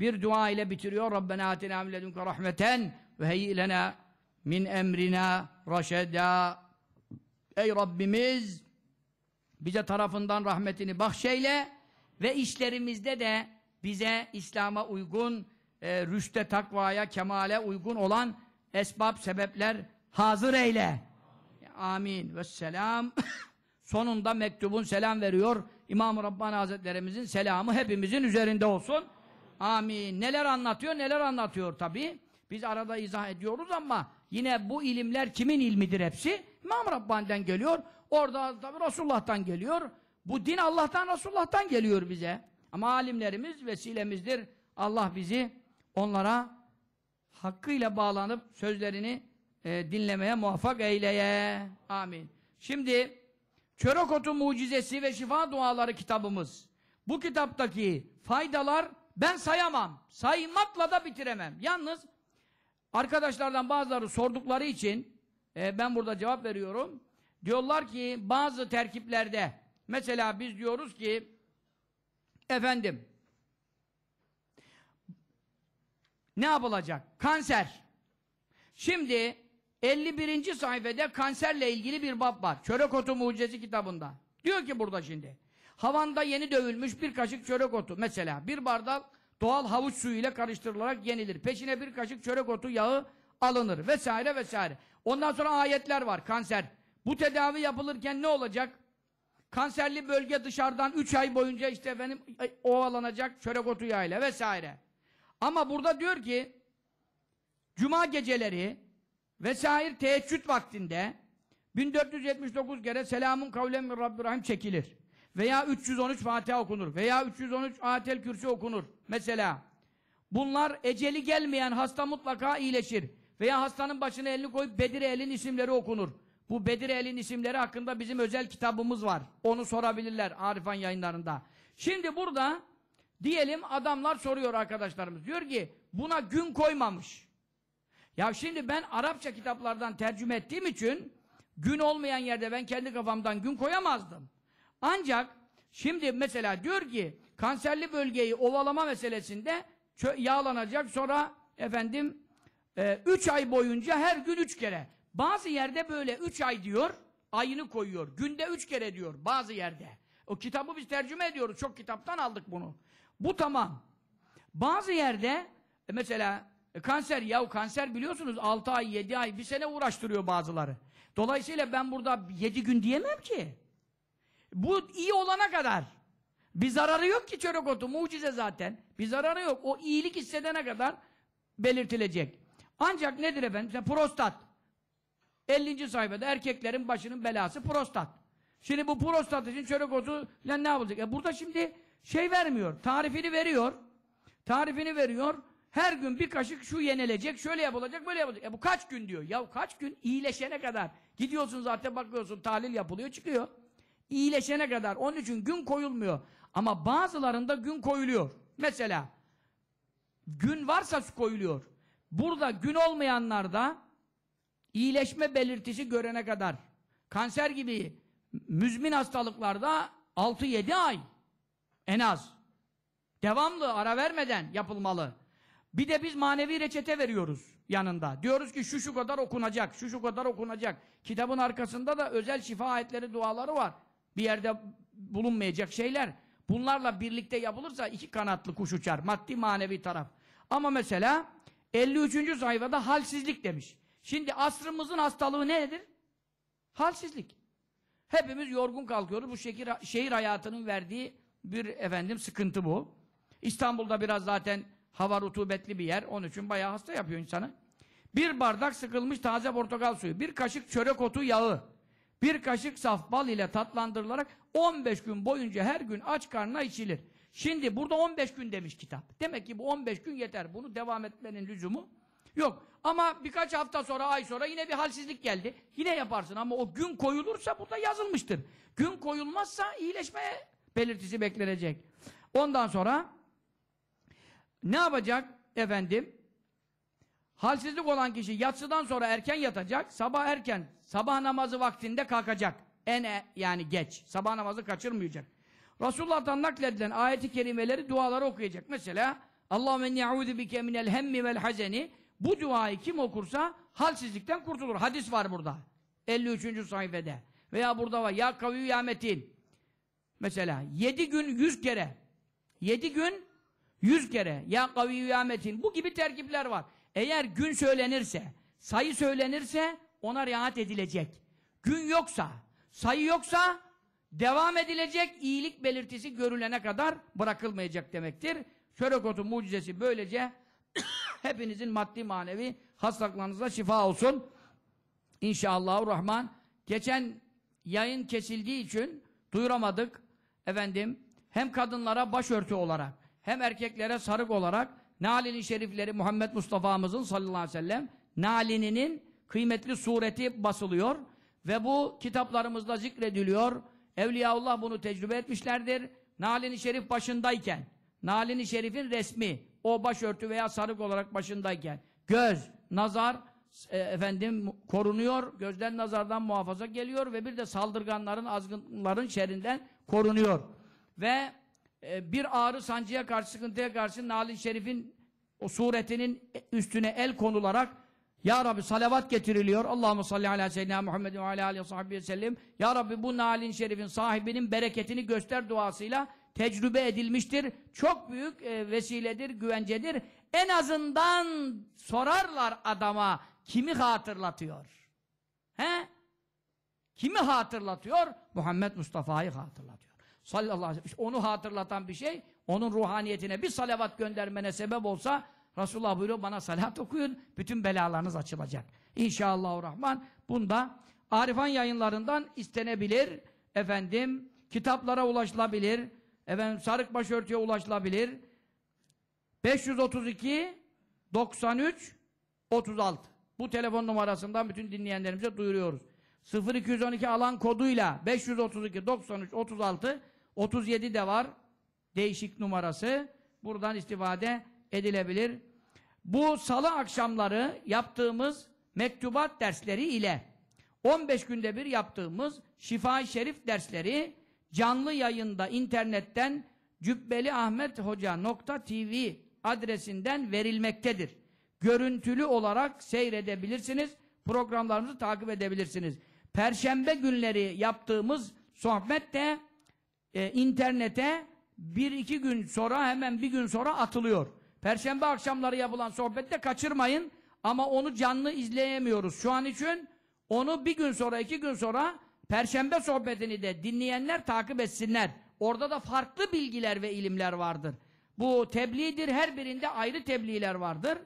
Bir dua ile bitiriyor. Rabbena atina amledunke rahmeten ve heyyilena min emrina raşeda. Ey Rabbimiz bize tarafından rahmetini bahşeyle ve işlerimizde de bize İslam'a uygun, e, rüşte, takvaya, kemale uygun olan esbab, sebepler hazır eyle amin ve selam. *laughs* Sonunda mektubun selam veriyor. İmam-ı Rabbani Hazretlerimizin selamı hepimizin üzerinde olsun. Amin. Neler anlatıyor, neler anlatıyor tabi. Biz arada izah ediyoruz ama yine bu ilimler kimin ilmidir hepsi? İmam Rabbani'den geliyor. Orada tabi Resulullah'tan geliyor. Bu din Allah'tan, Resulullah'tan geliyor bize. Ama alimlerimiz vesilemizdir. Allah bizi onlara hakkıyla bağlanıp sözlerini e, dinlemeye muvaffak eyleye. Amin. Şimdi çörek otu mucizesi ve şifa duaları kitabımız. Bu kitaptaki faydalar ben sayamam. Saymakla da bitiremem. Yalnız arkadaşlardan bazıları sordukları için e, ben burada cevap veriyorum. Diyorlar ki bazı terkiplerde mesela biz diyoruz ki efendim ne yapılacak? Kanser. Şimdi 51. sayfede kanserle ilgili bir bab var. Çörek otu mucizesi kitabında. Diyor ki burada şimdi. Havanda yeni dövülmüş bir kaşık çörek otu. Mesela bir bardak doğal havuç suyu ile karıştırılarak yenilir. Peşine bir kaşık çörek otu yağı alınır vesaire vesaire. Ondan sonra ayetler var kanser. Bu tedavi yapılırken ne olacak? Kanserli bölge dışarıdan 3 ay boyunca işte benim e, ovalanacak çörek otu yağıyla vesaire. Ama burada diyor ki Cuma geceleri Vesair teheccüd vaktinde 1479 kere selamun kavlem min Rabbirahim çekilir. Veya 313 Fatiha okunur. Veya 313 Atel Kürsi okunur. Mesela bunlar eceli gelmeyen hasta mutlaka iyileşir. Veya hastanın başına elini koyup Bedir elin isimleri okunur. Bu Bedir elin isimleri hakkında bizim özel kitabımız var. Onu sorabilirler Arifan yayınlarında. Şimdi burada diyelim adamlar soruyor arkadaşlarımız. Diyor ki buna gün koymamış. Ya şimdi ben Arapça kitaplardan tercüme ettiğim için gün olmayan yerde ben kendi kafamdan gün koyamazdım. Ancak şimdi mesela diyor ki kanserli bölgeyi ovalama meselesinde yağlanacak sonra efendim 3 e, ay boyunca her gün 3 kere. Bazı yerde böyle 3 ay diyor ayını koyuyor. Günde 3 kere diyor bazı yerde. O kitabı biz tercüme ediyoruz. Çok kitaptan aldık bunu. Bu tamam. Bazı yerde e, mesela e kanser yahu kanser biliyorsunuz 6 ay 7 ay bir sene uğraştırıyor bazıları. Dolayısıyla ben burada 7 gün diyemem ki. Bu iyi olana kadar. Bir zararı yok ki çörek otu mucize zaten. Bir zararı yok. O iyilik hissedene kadar belirtilecek. Ancak nedir efendim? Mesela prostat. 50. sayfada erkeklerin başının belası prostat. Şimdi bu prostat için çörek otu ne yapılacak? E burada şimdi şey vermiyor. Tarifini veriyor. Tarifini veriyor her gün bir kaşık şu yenilecek, şöyle yapılacak, böyle yapılacak. E bu kaç gün diyor. Ya kaç gün? iyileşene kadar. Gidiyorsun zaten bakıyorsun tahlil yapılıyor çıkıyor. İyileşene kadar. Onun için gün koyulmuyor. Ama bazılarında gün koyuluyor. Mesela gün varsa koyuluyor. Burada gün olmayanlarda iyileşme belirtisi görene kadar kanser gibi müzmin hastalıklarda 6-7 ay en az devamlı ara vermeden yapılmalı. Bir de biz manevi reçete veriyoruz yanında. Diyoruz ki şu şu kadar okunacak, şu şu kadar okunacak. Kitabın arkasında da özel şifa ayetleri, duaları var. Bir yerde bulunmayacak şeyler. Bunlarla birlikte yapılırsa iki kanatlı kuş uçar. Maddi manevi taraf. Ama mesela 53. sayfada halsizlik demiş. Şimdi asrımızın hastalığı nedir? Halsizlik. Hepimiz yorgun kalkıyoruz. Bu şehir, şehir hayatının verdiği bir efendim sıkıntı bu. İstanbul'da biraz zaten Hava rutubetli bir yer. Onun için bayağı hasta yapıyor insanı. Bir bardak sıkılmış taze portakal suyu, bir kaşık çörek otu yağı, bir kaşık saf bal ile tatlandırılarak 15 gün boyunca her gün aç karnına içilir. Şimdi burada 15 gün demiş kitap. Demek ki bu 15 gün yeter. Bunu devam etmenin lüzumu yok. Ama birkaç hafta sonra, ay sonra yine bir halsizlik geldi. Yine yaparsın ama o gün koyulursa burada yazılmıştır. Gün koyulmazsa iyileşme belirtisi beklenecek. Ondan sonra ne yapacak efendim? Halsizlik olan kişi yatsıdan sonra erken yatacak, sabah erken, sabah namazı vaktinde kalkacak. En e, yani geç. Sabah namazı kaçırmayacak. Resulullah'tan nakledilen ayeti kerimeleri duaları okuyacak. Mesela Allahümme ne'ûzü bike minel hemmi vel hazeni bu duayı kim okursa halsizlikten kurtulur. Hadis var burada. 53. sayfede. Veya burada var. Ya kavyu ya metin. Mesela 7 gün 100 kere. 7 gün Yüz kere ya kaviyü ya metin bu gibi terkipler var. Eğer gün söylenirse, sayı söylenirse ona riayet edilecek. Gün yoksa, sayı yoksa devam edilecek iyilik belirtisi görülene kadar bırakılmayacak demektir. Şörekot'un mucizesi böylece *coughs* hepinizin maddi manevi hastalıklarınıza şifa olsun. İnşallahü Rahman. Geçen yayın kesildiği için duyuramadık efendim hem kadınlara başörtü olarak hem erkeklere sarık olarak Nalini şerifleri Muhammed Mustafa'mızın sallallahu aleyhi ve sellem Nalininin kıymetli sureti basılıyor ve bu kitaplarımızda zikrediliyor. Evliyaullah bunu tecrübe etmişlerdir. Nalini şerif başındayken, Nalini şerifin resmi, o başörtü veya sarık olarak başındayken göz, nazar e, efendim korunuyor, gözden nazardan muhafaza geliyor ve bir de saldırganların, azgınların şerinden korunuyor. Ve ee, bir ağrı sancıya karşı, sıkıntıya karşı Nalin Şerif'in o suretinin üstüne el konularak Ya Rabbi salavat getiriliyor. Allahumme salli ala seyyidina Muhammed ve ala alihi sahbihi ve sellem. Ya Rabbi bu Nalin Şerif'in sahibinin bereketini göster duasıyla tecrübe edilmiştir. Çok büyük e, vesiledir, güvencedir. En azından sorarlar adama kimi hatırlatıyor? He? Kimi hatırlatıyor? Muhammed Mustafa'yı hatırlatıyor. Sallallahu aleyhi ve sellem. onu hatırlatan bir şey, onun ruhaniyetine bir salavat göndermene sebep olsa Resulullah buyuruyor bana salat okuyun, bütün belalarınız açılacak. İnşallah Rahman. Bunda Arifan yayınlarından istenebilir, efendim, kitaplara ulaşılabilir, efendim, sarık başörtüye ulaşılabilir. 532 93 36 Bu telefon numarasından bütün dinleyenlerimize duyuruyoruz. 0212 alan koduyla 532 93 36 37 de var. Değişik numarası. Buradan istifade edilebilir. Bu salı akşamları yaptığımız mektubat dersleri ile 15 günde bir yaptığımız Şifa-i Şerif dersleri canlı yayında internetten cübbeliahmethoca.tv adresinden verilmektedir. Görüntülü olarak seyredebilirsiniz. Programlarımızı takip edebilirsiniz. Perşembe günleri yaptığımız sohbet de e, internete bir iki gün sonra hemen bir gün sonra atılıyor. Perşembe akşamları yapılan sohbette kaçırmayın ama onu canlı izleyemiyoruz şu an için. Onu bir gün sonra iki gün sonra perşembe sohbetini de dinleyenler takip etsinler. Orada da farklı bilgiler ve ilimler vardır. Bu tebliğdir her birinde ayrı tebliğler vardır.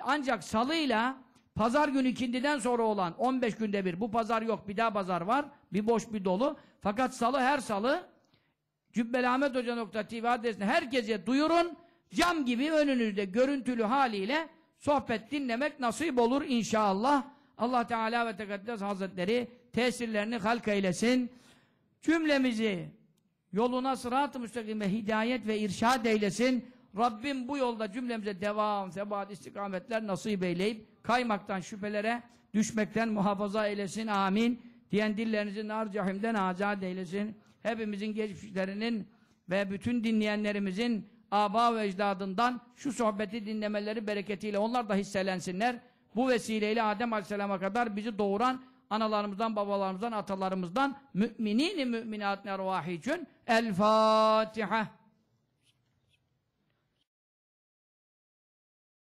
Ancak salıyla pazar günü ikindiden sonra olan 15 günde bir bu pazar yok bir daha pazar var bir boş bir dolu. Fakat salı her salı cübbelahmethoca.tv adresine herkese duyurun. Cam gibi önünüzde görüntülü haliyle sohbet dinlemek nasip olur inşallah. Allah Teala ve Tekaddes Hazretleri tesirlerini halk eylesin. Cümlemizi yoluna sırat-ı müstakime hidayet ve irşad eylesin. Rabbim bu yolda cümlemize devam, sebat, istikametler nasip eyleyip kaymaktan şüphelere düşmekten muhafaza eylesin. Amin. Diyen dillerinizi nar cahimden azat eylesin hepimizin geçmişlerinin ve bütün dinleyenlerimizin aba ve ecdadından şu sohbeti dinlemeleri bereketiyle onlar da hisselensinler. Bu vesileyle Adem Aleyhisselam'a kadar bizi doğuran analarımızdan, babalarımızdan, atalarımızdan müminin müminat nervahi için El Fatiha.